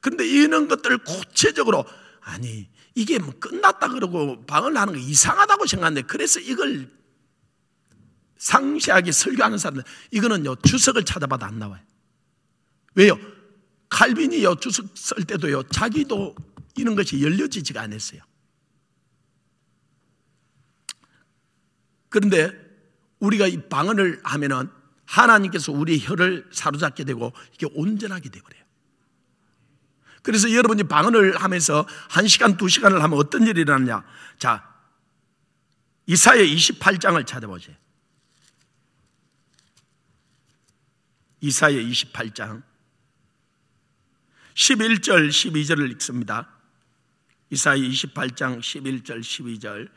근데 이런 것들을 구체적으로 아니 이게 뭐 끝났다 그러고 방언을 하는 거 이상하다고 생각하는데 그래서 이걸 상세하게 설교하는 사람들 이거는요 주석을 찾아봐도 안 나와요. 왜요? 칼빈이요 주석 쓸 때도요 자기도 이런 것이 열려지지가 않았어요. 그런데 우리가 이 방언을 하면은 하나님께서 우리 혀를 사로잡게 되고 이게 온전하게 되버려요. 그래서 여러분이 방언을 하면서 한 시간 두 시간을 하면 어떤 일이 일어나냐? 자 이사의 28장을 찾아보세요. 이사의 28장 11절 12절을 읽습니다. 이사의 28장 11절 12절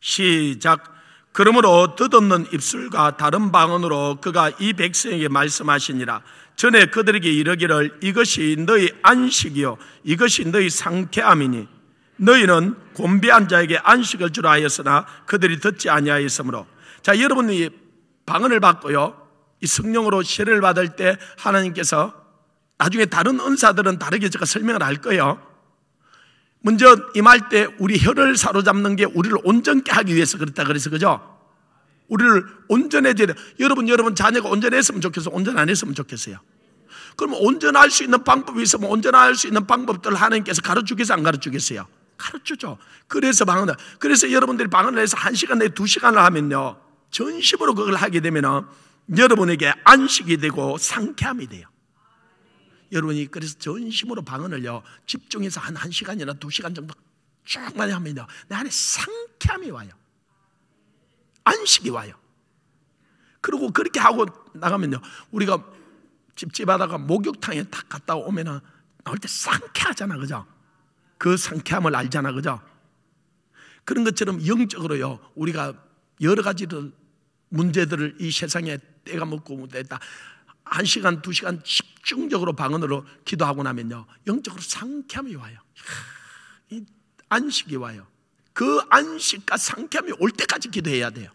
시작 그러므로 듣는 입술과 다른 방언으로 그가 이 백성에게 말씀하시니라 전에 그들에게 이르기를 이것이 너희 안식이요 이것이 너희 상쾌함이니 너희는 곤비한 자에게 안식을 주라 하였으나 그들이 듣지 아니하였으므로 자 여러분이 방언을 받고요 이 성령으로 세례를 받을 때 하나님께서 나중에 다른 은사들은 다르게 제가 설명을 할 거예요. 먼저 임할 때 우리 혀를 사로잡는 게 우리를 온전케 하기 위해서 그렇다 그래서 그죠? 우리를 온전해져야 돼. 여러분, 여러분 자녀가 온전했으면 좋겠어. 온전 안 했으면 좋겠어요. 그럼 온전할 수 있는 방법이 있으면 뭐 온전할 수 있는 방법들 하나님께서 가르치겠어? 안 가르치겠어요? 가르치죠. 그래서 방언을. 그래서 여러분들이 방언을 해서 한 시간 내에 두 시간을 하면요. 전심으로 그걸 하게 되면은 여러분에게 안식이 되고 상쾌함이 돼요. 여러분이 그래서 전심으로 방언을요, 집중해서 한 1시간이나 2시간 정도 쭉 많이 합니다. 내 안에 상쾌함이 와요. 안식이 와요. 그리고 그렇게 하고 나가면요, 우리가 집집하다가 목욕탕에 딱 갔다 오면 나올 때 상쾌하잖아, 그죠? 그 상쾌함을 알잖아, 그죠? 그런 것처럼 영적으로요, 우리가 여러 가지 문제들을 이 세상에 내가 먹고 못했다. 한 시간, 두 시간 집중적으로 방언으로 기도하고 나면요. 영적으로 상쾌함이 와요. 이 안식이 와요. 그 안식과 상쾌함이 올 때까지 기도해야 돼요.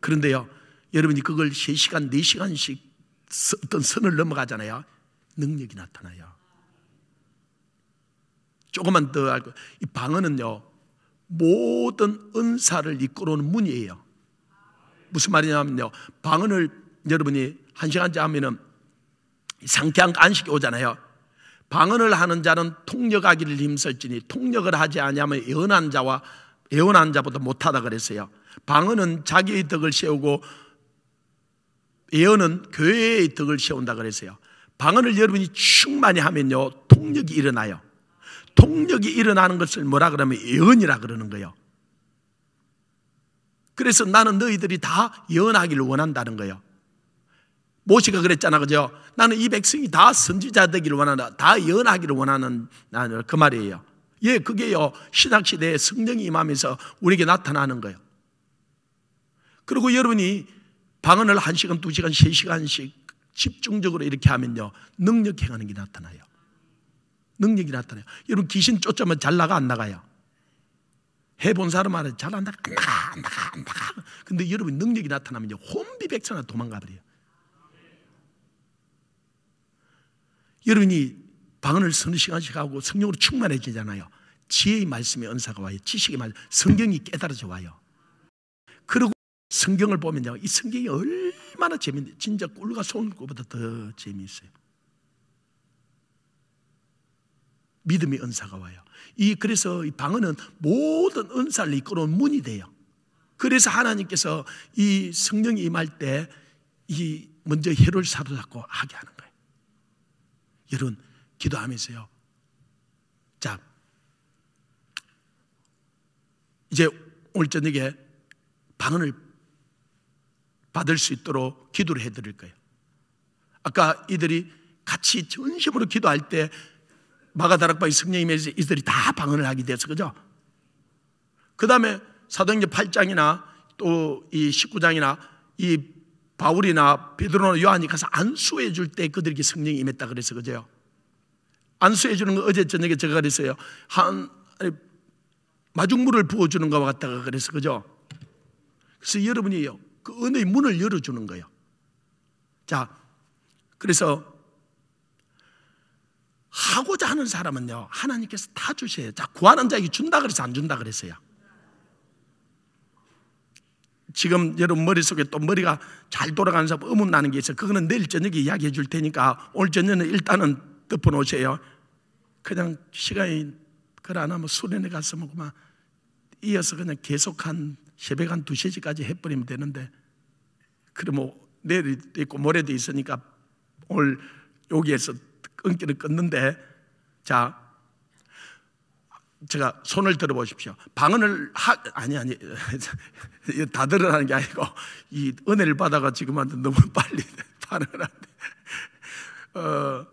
그런데요. 여러분이 그걸 3시간, 4시간씩 어떤 선을 넘어가잖아요. 능력이 나타나요. 조금만 더 알고 이 방언은요. 모든 은사를 이끌어오는 문이에요. 무슨 말이냐면요. 방언을 여러분이 한 시간째 하면은 상쾌한 안식이 오잖아요. 방언을 하는 자는 통역하기를 힘쓸지니 통역을 하지 않으면 예언한 자와 예언한 자보다 못하다 그랬어요. 방언은 자기의 덕을 세우고 예언은 교회의 덕을 세운다 그랬어요. 방언을 여러분이 충만히 하면요 통역이 일어나요. 통역이 일어나는 것을 뭐라 그러면 예언이라 그러는 거예요. 그래서 나는 너희들이 다연하기를 원한다는 거예요. 모세가 그랬잖아, 그죠? 나는 이 백성이 다 선지자 되기를 원한다. 다예하기를 원하는 그 말이에요. 예, 그게요. 신학시대에 성령이 임하면서 우리에게 나타나는 거예요. 그리고 여러분이 방언을 1시간, 2시간, 3시간씩 집중적으로 이렇게 하면요. 능력 행하는 게 나타나요. 능력이 나타나요. 여러분 귀신 쫓자면 잘 나가 안 나가요? 해본 사람 말은 잘한다. 나가, 나가, 나가. 근데 여러분 능력이 나타나면 혼비백천하 도망가 버려요. 여러분이 방언을 서너 시간하 성령으로 충만해지잖아요. 지혜의 말씀의 은사가 와요. 지식의 말, 성경이 깨달아져 와요. 그리고 성경을 보면이 성경이 얼마나 재밌는데, 진짜 꿀과 소금보다 더 재미있어요. 믿음의 은사가 와요. 이 그래서 이 방언은 모든 은사를 이끌어온 문이 돼요. 그래서 하나님께서 이 성령이 임할 때 이 먼저 혀를 사로잡고 하게 하는 거예요. 여러분 기도하면서요. 자 이제 오늘 저녁에 방언을 받을 수 있도록 기도를 해드릴 거예요. 아까 이들이 같이 전심으로 기도할 때 마가다락방이 성령님에서 이들이 다 방언을 하게 돼서 그죠? 그 다음에 사도행전 8장이나 또 이 19장이나 이 바울이나 베드로나 요한이 가서 안수해 줄 때 그들에게 성령이 임했다 그래서 그죠? 안수해 주는 거 어제 저녁에 제가 그랬어요. 한 마중물을 부어 주는 것와 같다가 그래서 그죠? 그래서 여러분이요. 그 은혜의 문을 열어 주는 거예요. 자. 그래서 하고자 하는 사람은요, 하나님께서 다 주셔요. 자, 구하는 자에게 준다 그래서 안 준다 그랬어요. 지금 여러분 머릿속에 또 머리가 잘 돌아가는 사람 의문나는 게 있어요. 그거는 내일 저녁에 이야기해 줄 테니까 오늘 저녁에 일단은 덮어 놓으세요. 그냥 시간이 그걸 안 하면 수련회 가서 뭐고만 이어서 그냥 계속 한 새벽 한 2시까지 해버리면 되는데 그러면 내일도 있고 모레도 있으니까 오늘 여기에서 끈기를 끊는데 자 제가 손을 들어보십시오. 방언을 하, 아니, 아니, <laughs> 다 들으라는 게 아니고, 이 은혜를 받아가 지금 한테 너무 <laughs> 빨리 반응을 어,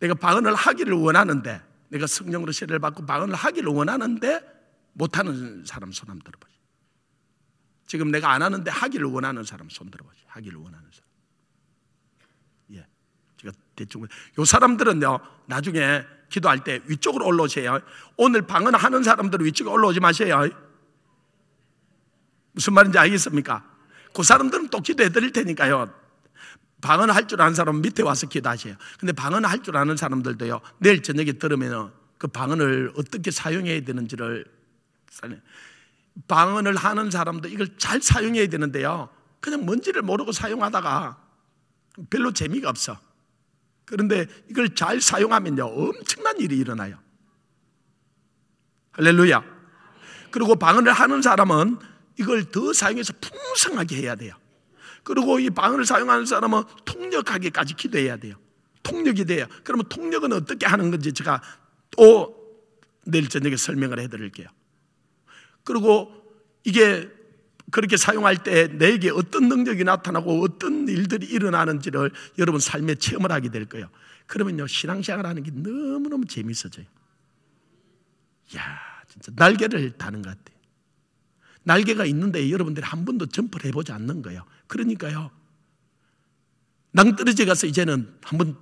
내가 방언을 하기를 원하는데, 내가 성령으로 세례를 받고 방언을 하기를 원하는데, 못하는 사람 손 한번 들어보죠. 지금 내가 안 하는데 하기를 원하는 사람 손 들어보죠. 하기를 원하는 사람. 대충 요 사람들은요 나중에 기도할 때 위쪽으로 올라오세요. 오늘 방언하는 사람들은 위쪽에 올라오지 마세요. 무슨 말인지 알겠습니까? 그 사람들은 또 기도해 드릴 테니까요. 방언할 줄 아는 사람은 밑에 와서 기도하세요. 근데 방언할 줄 아는 사람들도요. 내일 저녁에 들으면 그 방언을 어떻게 사용해야 되는지를 방언을 하는 사람도 이걸 잘 사용해야 되는데요. 그냥 뭔지를 모르고 사용하다가 별로 재미가 없어. 그런데 이걸 잘사용하면 엄청난 일이 일어나요. 할렐루야. 그리고 방언을 하는 사람은 이걸 더 사용해서 풍성하게 해야 돼요. 그리고 이 방언을 사용하는 사람은 통역하게까지 기도해야 돼요. 통역이 돼요. 그러면 통역은 어떻게 하는 건지 제가 또 내일 저녁에 설명을 해드릴게요. 그리고 이게 그렇게 사용할 때 내게 어떤 능력이 나타나고 어떤 일들이 일어나는지를 여러분 삶에 체험을 하게 될 거예요. 그러면요, 신앙생활 하는 게 너무너무 재밌어져요. 야 진짜 날개를 다는 것 같아요. 날개가 있는데 여러분들이 한 번도 점프를 해보지 않는 거예요. 그러니까요, 낭떠러지 가서 이제는 한 번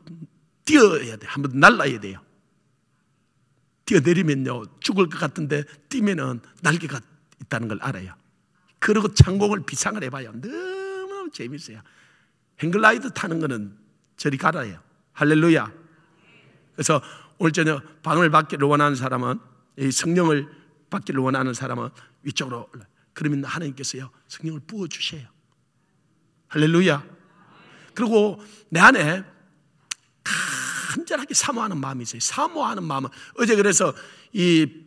뛰어야 돼. 한 번 날라야 돼요. 뛰어내리면요, 죽을 것 같은데 뛰면은 날개가 있다는 걸 알아요. 그리고 창공을 비상을 해봐요. 너무너무 재밌어요. 행글라이드 타는 거는 저리 가라요. 할렐루야. 그래서 오늘 저녁 방을 받기를 원하는 사람은 이 성령을 받기를 원하는 사람은 위쪽으로 그러면 하나님께서요 성령을 부어 주셔요. 할렐루야. 그리고 내 안에 간절하게 사모하는 마음이 있어요. 사모하는 마음은 어제 그래서 이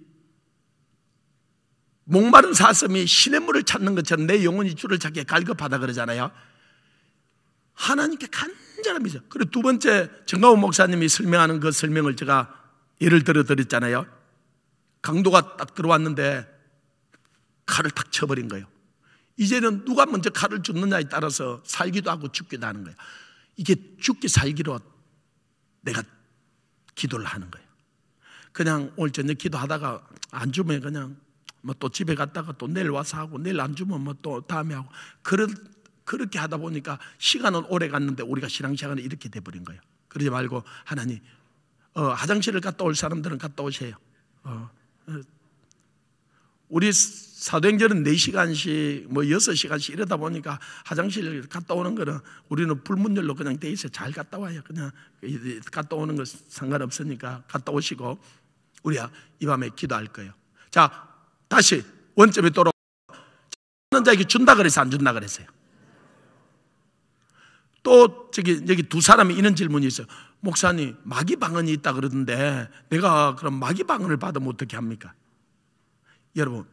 목마른 사슴이 신의 물을 찾는 것처럼 내 영혼이 주를 찾기에 갈급하다 그러잖아요. 하나님께 간절한 믿음. 그리고 두 번째 정가원 목사님이 설명하는 그 설명을 제가 예를 들어 드렸잖아요. 강도가 딱 들어왔는데 칼을 탁 쳐버린 거예요. 이제는 누가 먼저 칼을 죽느냐에 따라서 살기도 하고 죽기도 하는 거예요. 이게 죽기 살기로 내가 기도를 하는 거예요. 그냥 오늘 저녁 기도하다가 안 주면 그냥 뭐또 집에 갔다가 또 내일 와서 하고 내일 안 주면 뭐 또 다음에 하고 그런 그렇게 하다 보니까 시간은 오래 갔는데 우리가 신앙 시간이 이렇게 돼 버린 거예요. 그러지 말고 하나님 어, 화장실을 갔다 올 사람들은 갔다 오세요. 어, 어. 우리 사도행전은 4시간씩 뭐 6시간씩 이러다 보니까 화장실 을 갔다 오는 거는 우리는 불문율로 그냥 돼 있어요. 잘 갔다 와요. 그냥 갔다 오는 거 상관없으니까 갔다 오시고 우리야이 밤에 기도할 거예요. 자, 다시 원점에 돌아 하는 자에게 준다 그래서 안 준다 그랬어요. 또 저기 여기 두 사람이 이런 질문이 있어요. 목사님 마귀 방언이 있다 그러던데 내가 그럼 마귀 방언을 받으면 어떻게 합니까? 여러분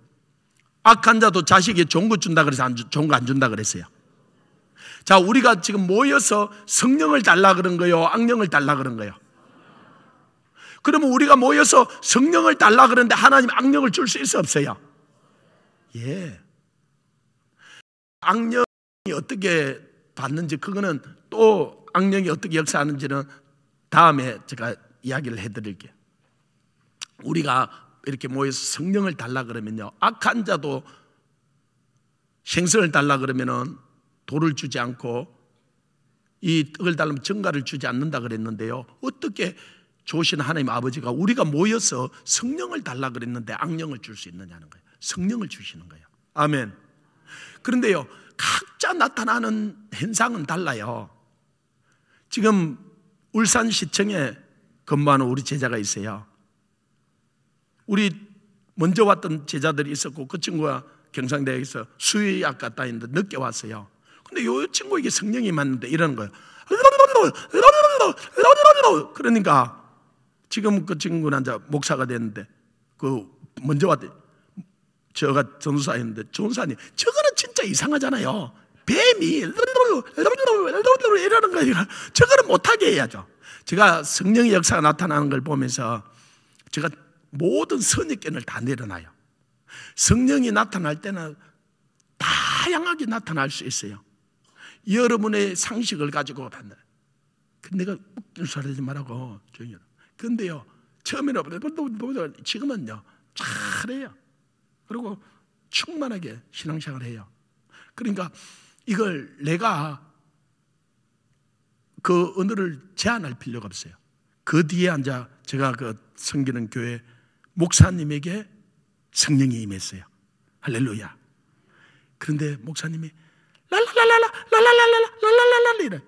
악한 자도 자식에게 좋은 거 준다 그래서 안 주, 좋은 거 안 준다 그랬어요. 자 우리가 지금 모여서 성령을 달라 그런 거요, 악령을 달라 그런 거요. 그러면 우리가 모여서 성령을 달라 그러는데 하나님 악령을 줄 수 있어 없어요? 예. 악령이 어떻게 받는지 그거는 또 악령이 어떻게 역사하는지는 다음에 제가 이야기를 해드릴게요. 우리가 이렇게 모여서 성령을 달라 그러면요. 악한 자도 생선을 달라 그러면은 돌을 주지 않고 이 떡을 달라면 정가를 주지 않는다 그랬는데요. 어떻게 조신 하나님 아버지가 우리가 모여서 성령을 달라 그랬는데 악령을 줄 수 있느냐는 거예요. 성령을 주시는 거예요. 아멘. 그런데요, 각자 나타나는 현상은 달라요. 지금 울산시청에 근무하는 우리 제자가 있어요. 우리 먼저 왔던 제자들이 있었고 그 친구가 경상대학에서 수의학과 다니는데 늦게 왔어요. 근데 요 친구에게 성령이 맞는데 이러는 거예요. 그러니까 지금 그 친구는 이제 목사가 됐는데 그 먼저 왔대. 저가 전사였는데 전사님 저거는 진짜 이상하잖아요. 뱀이 이러는 거예요. 저거는 못하게 해야죠. 제가 성령의 역사가 나타나는 걸 보면서 제가 모든 선입견을 다 내려놔요. 성령이 나타날 때는 다양하게 나타날 수 있어요. 여러분의 상식을 가지고 봤나. 근데 내가 웃긴 소리 하지 말라고 조용히 근데요, 처음에는 보다 뭐, 뭐, 뭐, 지금은요, 잘해요. 그리고 충만하게 신앙생활 해요. 그러니까 이걸 내가 그 언어를 제안할 필요가 없어요. 그 뒤에 앉아 제가 그 섬기는 교회 목사님에게 성령이 임했어요. 할렐루야. 그런데 목사님이 랄랄랄랄라 랄랄랄랄라 랄랄랄라 이래.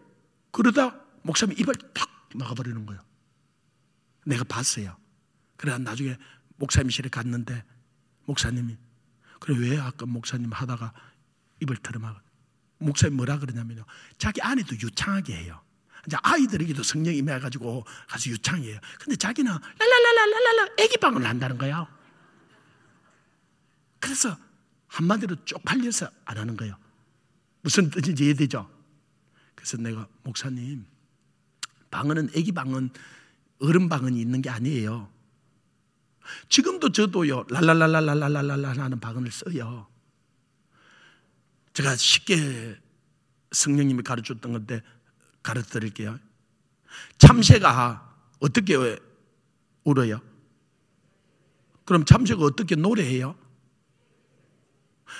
그러다 목사님 입을 탁 막아버리는 거예요. 내가 봤어요. 그래 나중에 목사님실에 갔는데 목사님이 그래 왜 아까 목사님 하다가 입을 털어막 목사님 뭐라 그러냐면요. 자기 아내도 유창하게 해요. 이제 아이들에게도 성령 이 임해가지고 가서 유창해요. 근데 자기는 랄랄랄랄랄라 애기방을 한다는 거예요. 그래서 한마디로 쪽팔려서 안 하는 거예요. 무슨 뜻인지 이해되죠? 그래서 내가 목사님 방언은 애기방언 얼음 방언이 있는 게 아니에요. 지금도 저도요 랄랄랄랄랄랄랄라 하는 방언을 써요. 제가 쉽게 성령님이 가르쳤던 건데 가르쳐 드릴게요. 참새가 어떻게 울어요? 그럼 참새가 어떻게 노래해요?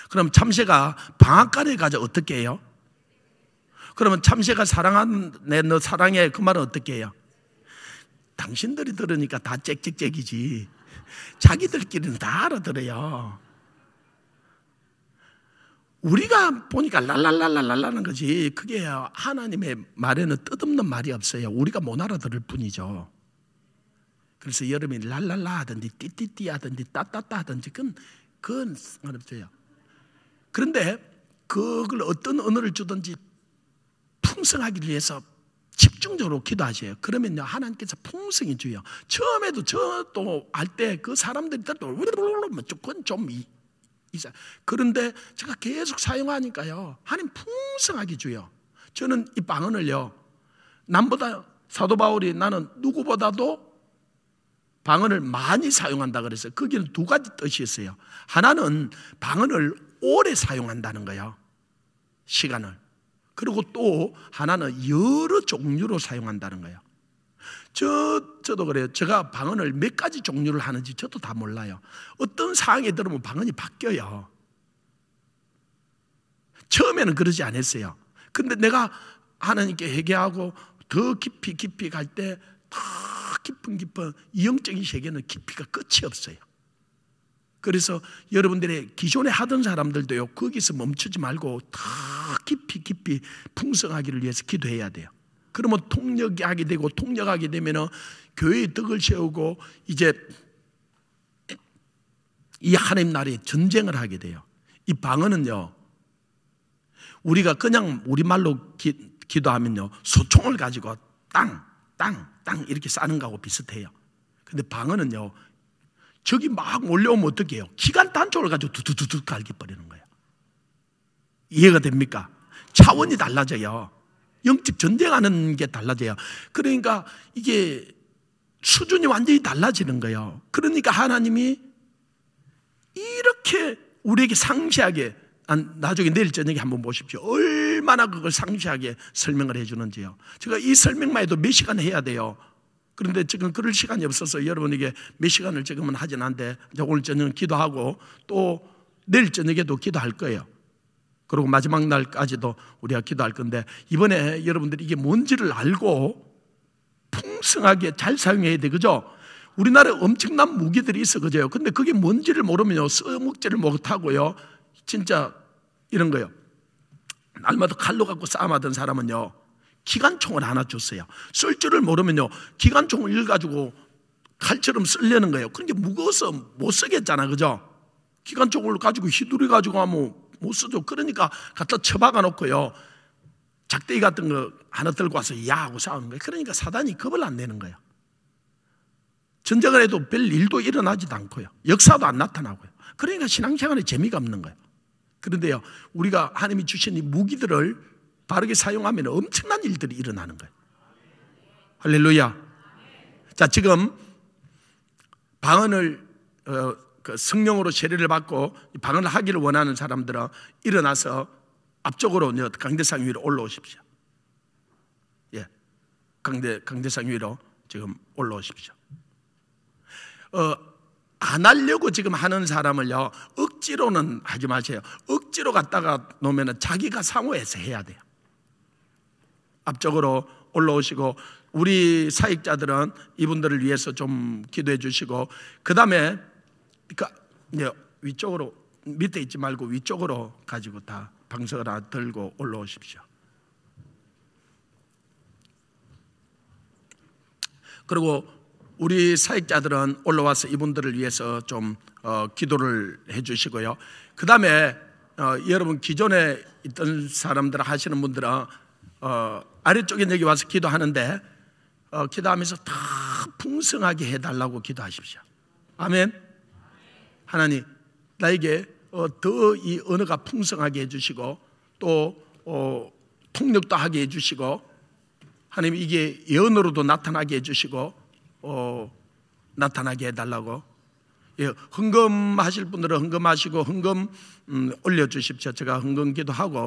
그럼 참새가 방앗간에 가자 어떻게 해요? 그러면 참새가 사랑하는 내너 사랑해 그 말은 어떻게 해요? 당신들이 들으니까 다 짹짹짹이지. 자기들끼리는 다 알아들어요. 우리가 보니까 랄랄랄랄랄라는 거지. 그게 하나님의 말에는 뜻없는 말이 없어요. 우리가 못 알아들을 뿐이죠. 그래서 여름에 랄랄라 하든지 띠띠띠 하든지 따따따 하든지 그건, 그건 상관없어요. 그런데 그걸 어떤 언어를 주든지 풍성하기 위해서 집중적으로 기도하셔요. 그러면요, 하나님께서 풍성히 주요. 처음에도 저 또 할 때 그 사람들이 다 또, 조금 좀 이상. 그런데 제가 계속 사용하니까요, 하나님 풍성하게 주요. 저는 이 방언을요, 남보다 사도 바울이 나는 누구보다도 방언을 많이 사용한다 그래서 거기는 그 두 가지 뜻이 있어요. 하나는 방언을 오래 사용한다는 거예요. 시간을. 그리고 또 하나는 여러 종류로 사용한다는 거예요. 저, 저도 그래요. 제가 방언을 몇 가지 종류를 하는지 저도 다 몰라요. 어떤 상황에 들으면 방언이 바뀌어요. 처음에는 그러지 않았어요. 근데 내가 하나님께 회개하고 더 깊이 깊이 갈때더 깊은 깊은 영적인 세계는 깊이가 끝이 없어요. 그래서 여러분들의 기존에 하던 사람들도요, 거기서 멈추지 말고 더 깊이 깊이 풍성하기를 위해서 기도해야 돼요. 그러면 통역하게 되고, 통역하게 되면 교회의 덕을 세우고, 이제 이 하나님 나라에 전쟁을 하게 돼요. 이 방언은요, 우리가 그냥 우리말로 기, 기도하면요, 소총을 가지고 땅, 땅, 땅 이렇게 싸는 거하고 비슷해요. 근데 방언은요, 적이 막 몰려오면 어떡 해요? 기간 단축을 가지고 두두두두 갈기 버리는 거예요. 이해가 됩니까? 차원이 달라져요. 영적 전쟁하는 게 달라져요. 그러니까 이게 수준이 완전히 달라지는 거예요. 그러니까 하나님이 이렇게 우리에게 상세하게 나중에 내일 저녁에 한번 보십시오. 얼마나 그걸 상세하게 설명을 해주는지요. 제가 이 설명만 해도 몇 시간 해야 돼요. 그런데 지금 그럴 시간이 없어서 여러분에게 몇 시간을 지금은 하진 않는데 오늘 저녁 기도하고 또 내일 저녁에도 기도할 거예요. 그리고 마지막 날까지도 우리가 기도할 건데 이번에 여러분들이 이게 뭔지를 알고 풍성하게 잘 사용해야 돼. 그죠? 우리나라에 엄청난 무기들이 있어. 그죠? 근데 그게 뭔지를 모르면요. 써먹지를 못하고요. 진짜 이런 거요. 날마다 칼로 갖고 싸움하던 사람은요. 기관총을 하나 줬어요. 쓸 줄을 모르면요. 기관총을 읽어가지고 칼처럼 쓸려는 거예요. 그런 게 무거워서 못 쓰겠잖아. 그죠? 기관총을 가지고 휘두르 가지고 하면 못 쓰죠. 그러니까 갖다 쳐박아 놓고요. 작대기 같은 거 하나 들고 와서 야하고 싸우는 거예요. 그러니까 사단이 겁을 안 내는 거예요. 전쟁을 해도 별 일도 일어나지도 않고요. 역사도 안 나타나고요. 그러니까 신앙생활에 재미가 없는 거예요. 그런데요, 우리가 하나님이 주신 이 무기들을 바르게 사용하면 엄청난 일들이 일어나는 거예요. 할렐루야. 자, 지금 방언을 어, 그 성령으로 세례를 받고 방언을 하기를 원하는 사람들은 일어나서 앞쪽으로 강대상 위로 올라오십시오. 예. 강대 강대상 위로 지금 올라오십시오. 어, 안 하려고 지금 하는 사람을요, 억지로는 하지 마세요. 억지로 갔다가 놓으면 자기가 상호에서 해야 돼요. 앞쪽으로 올라오시고 우리 사익자들은 이분들을 위해서 좀 기도해 주시고 그다음에 그 위쪽으로 밑에 있지 말고 위쪽으로 가지고 다 방석을 하나 들고 올라오십시오. 그리고 우리 사익자들은 올라와서 이분들을 위해서 좀 어, 기도를 해주시고요. 그 다음에 어, 여러분 기존에 있던 사람들 하시는 분들은 어, 아래쪽에 여기 와서 기도하는데 어, 기도하면서 다 풍성하게 해달라고 기도하십시오. 아멘. 하나님, 나에게 어, 더이 언어가 풍성하게 해주시고 또 어, 통역도 하게 해주시고 하나님 이게 예언으로도 나타나게 해주시고 어, 나타나게 해달라고 예, 헌금하실 분들은 헌금하시고 헌금 음, 올려주십시오. 제가 헌금 기도하고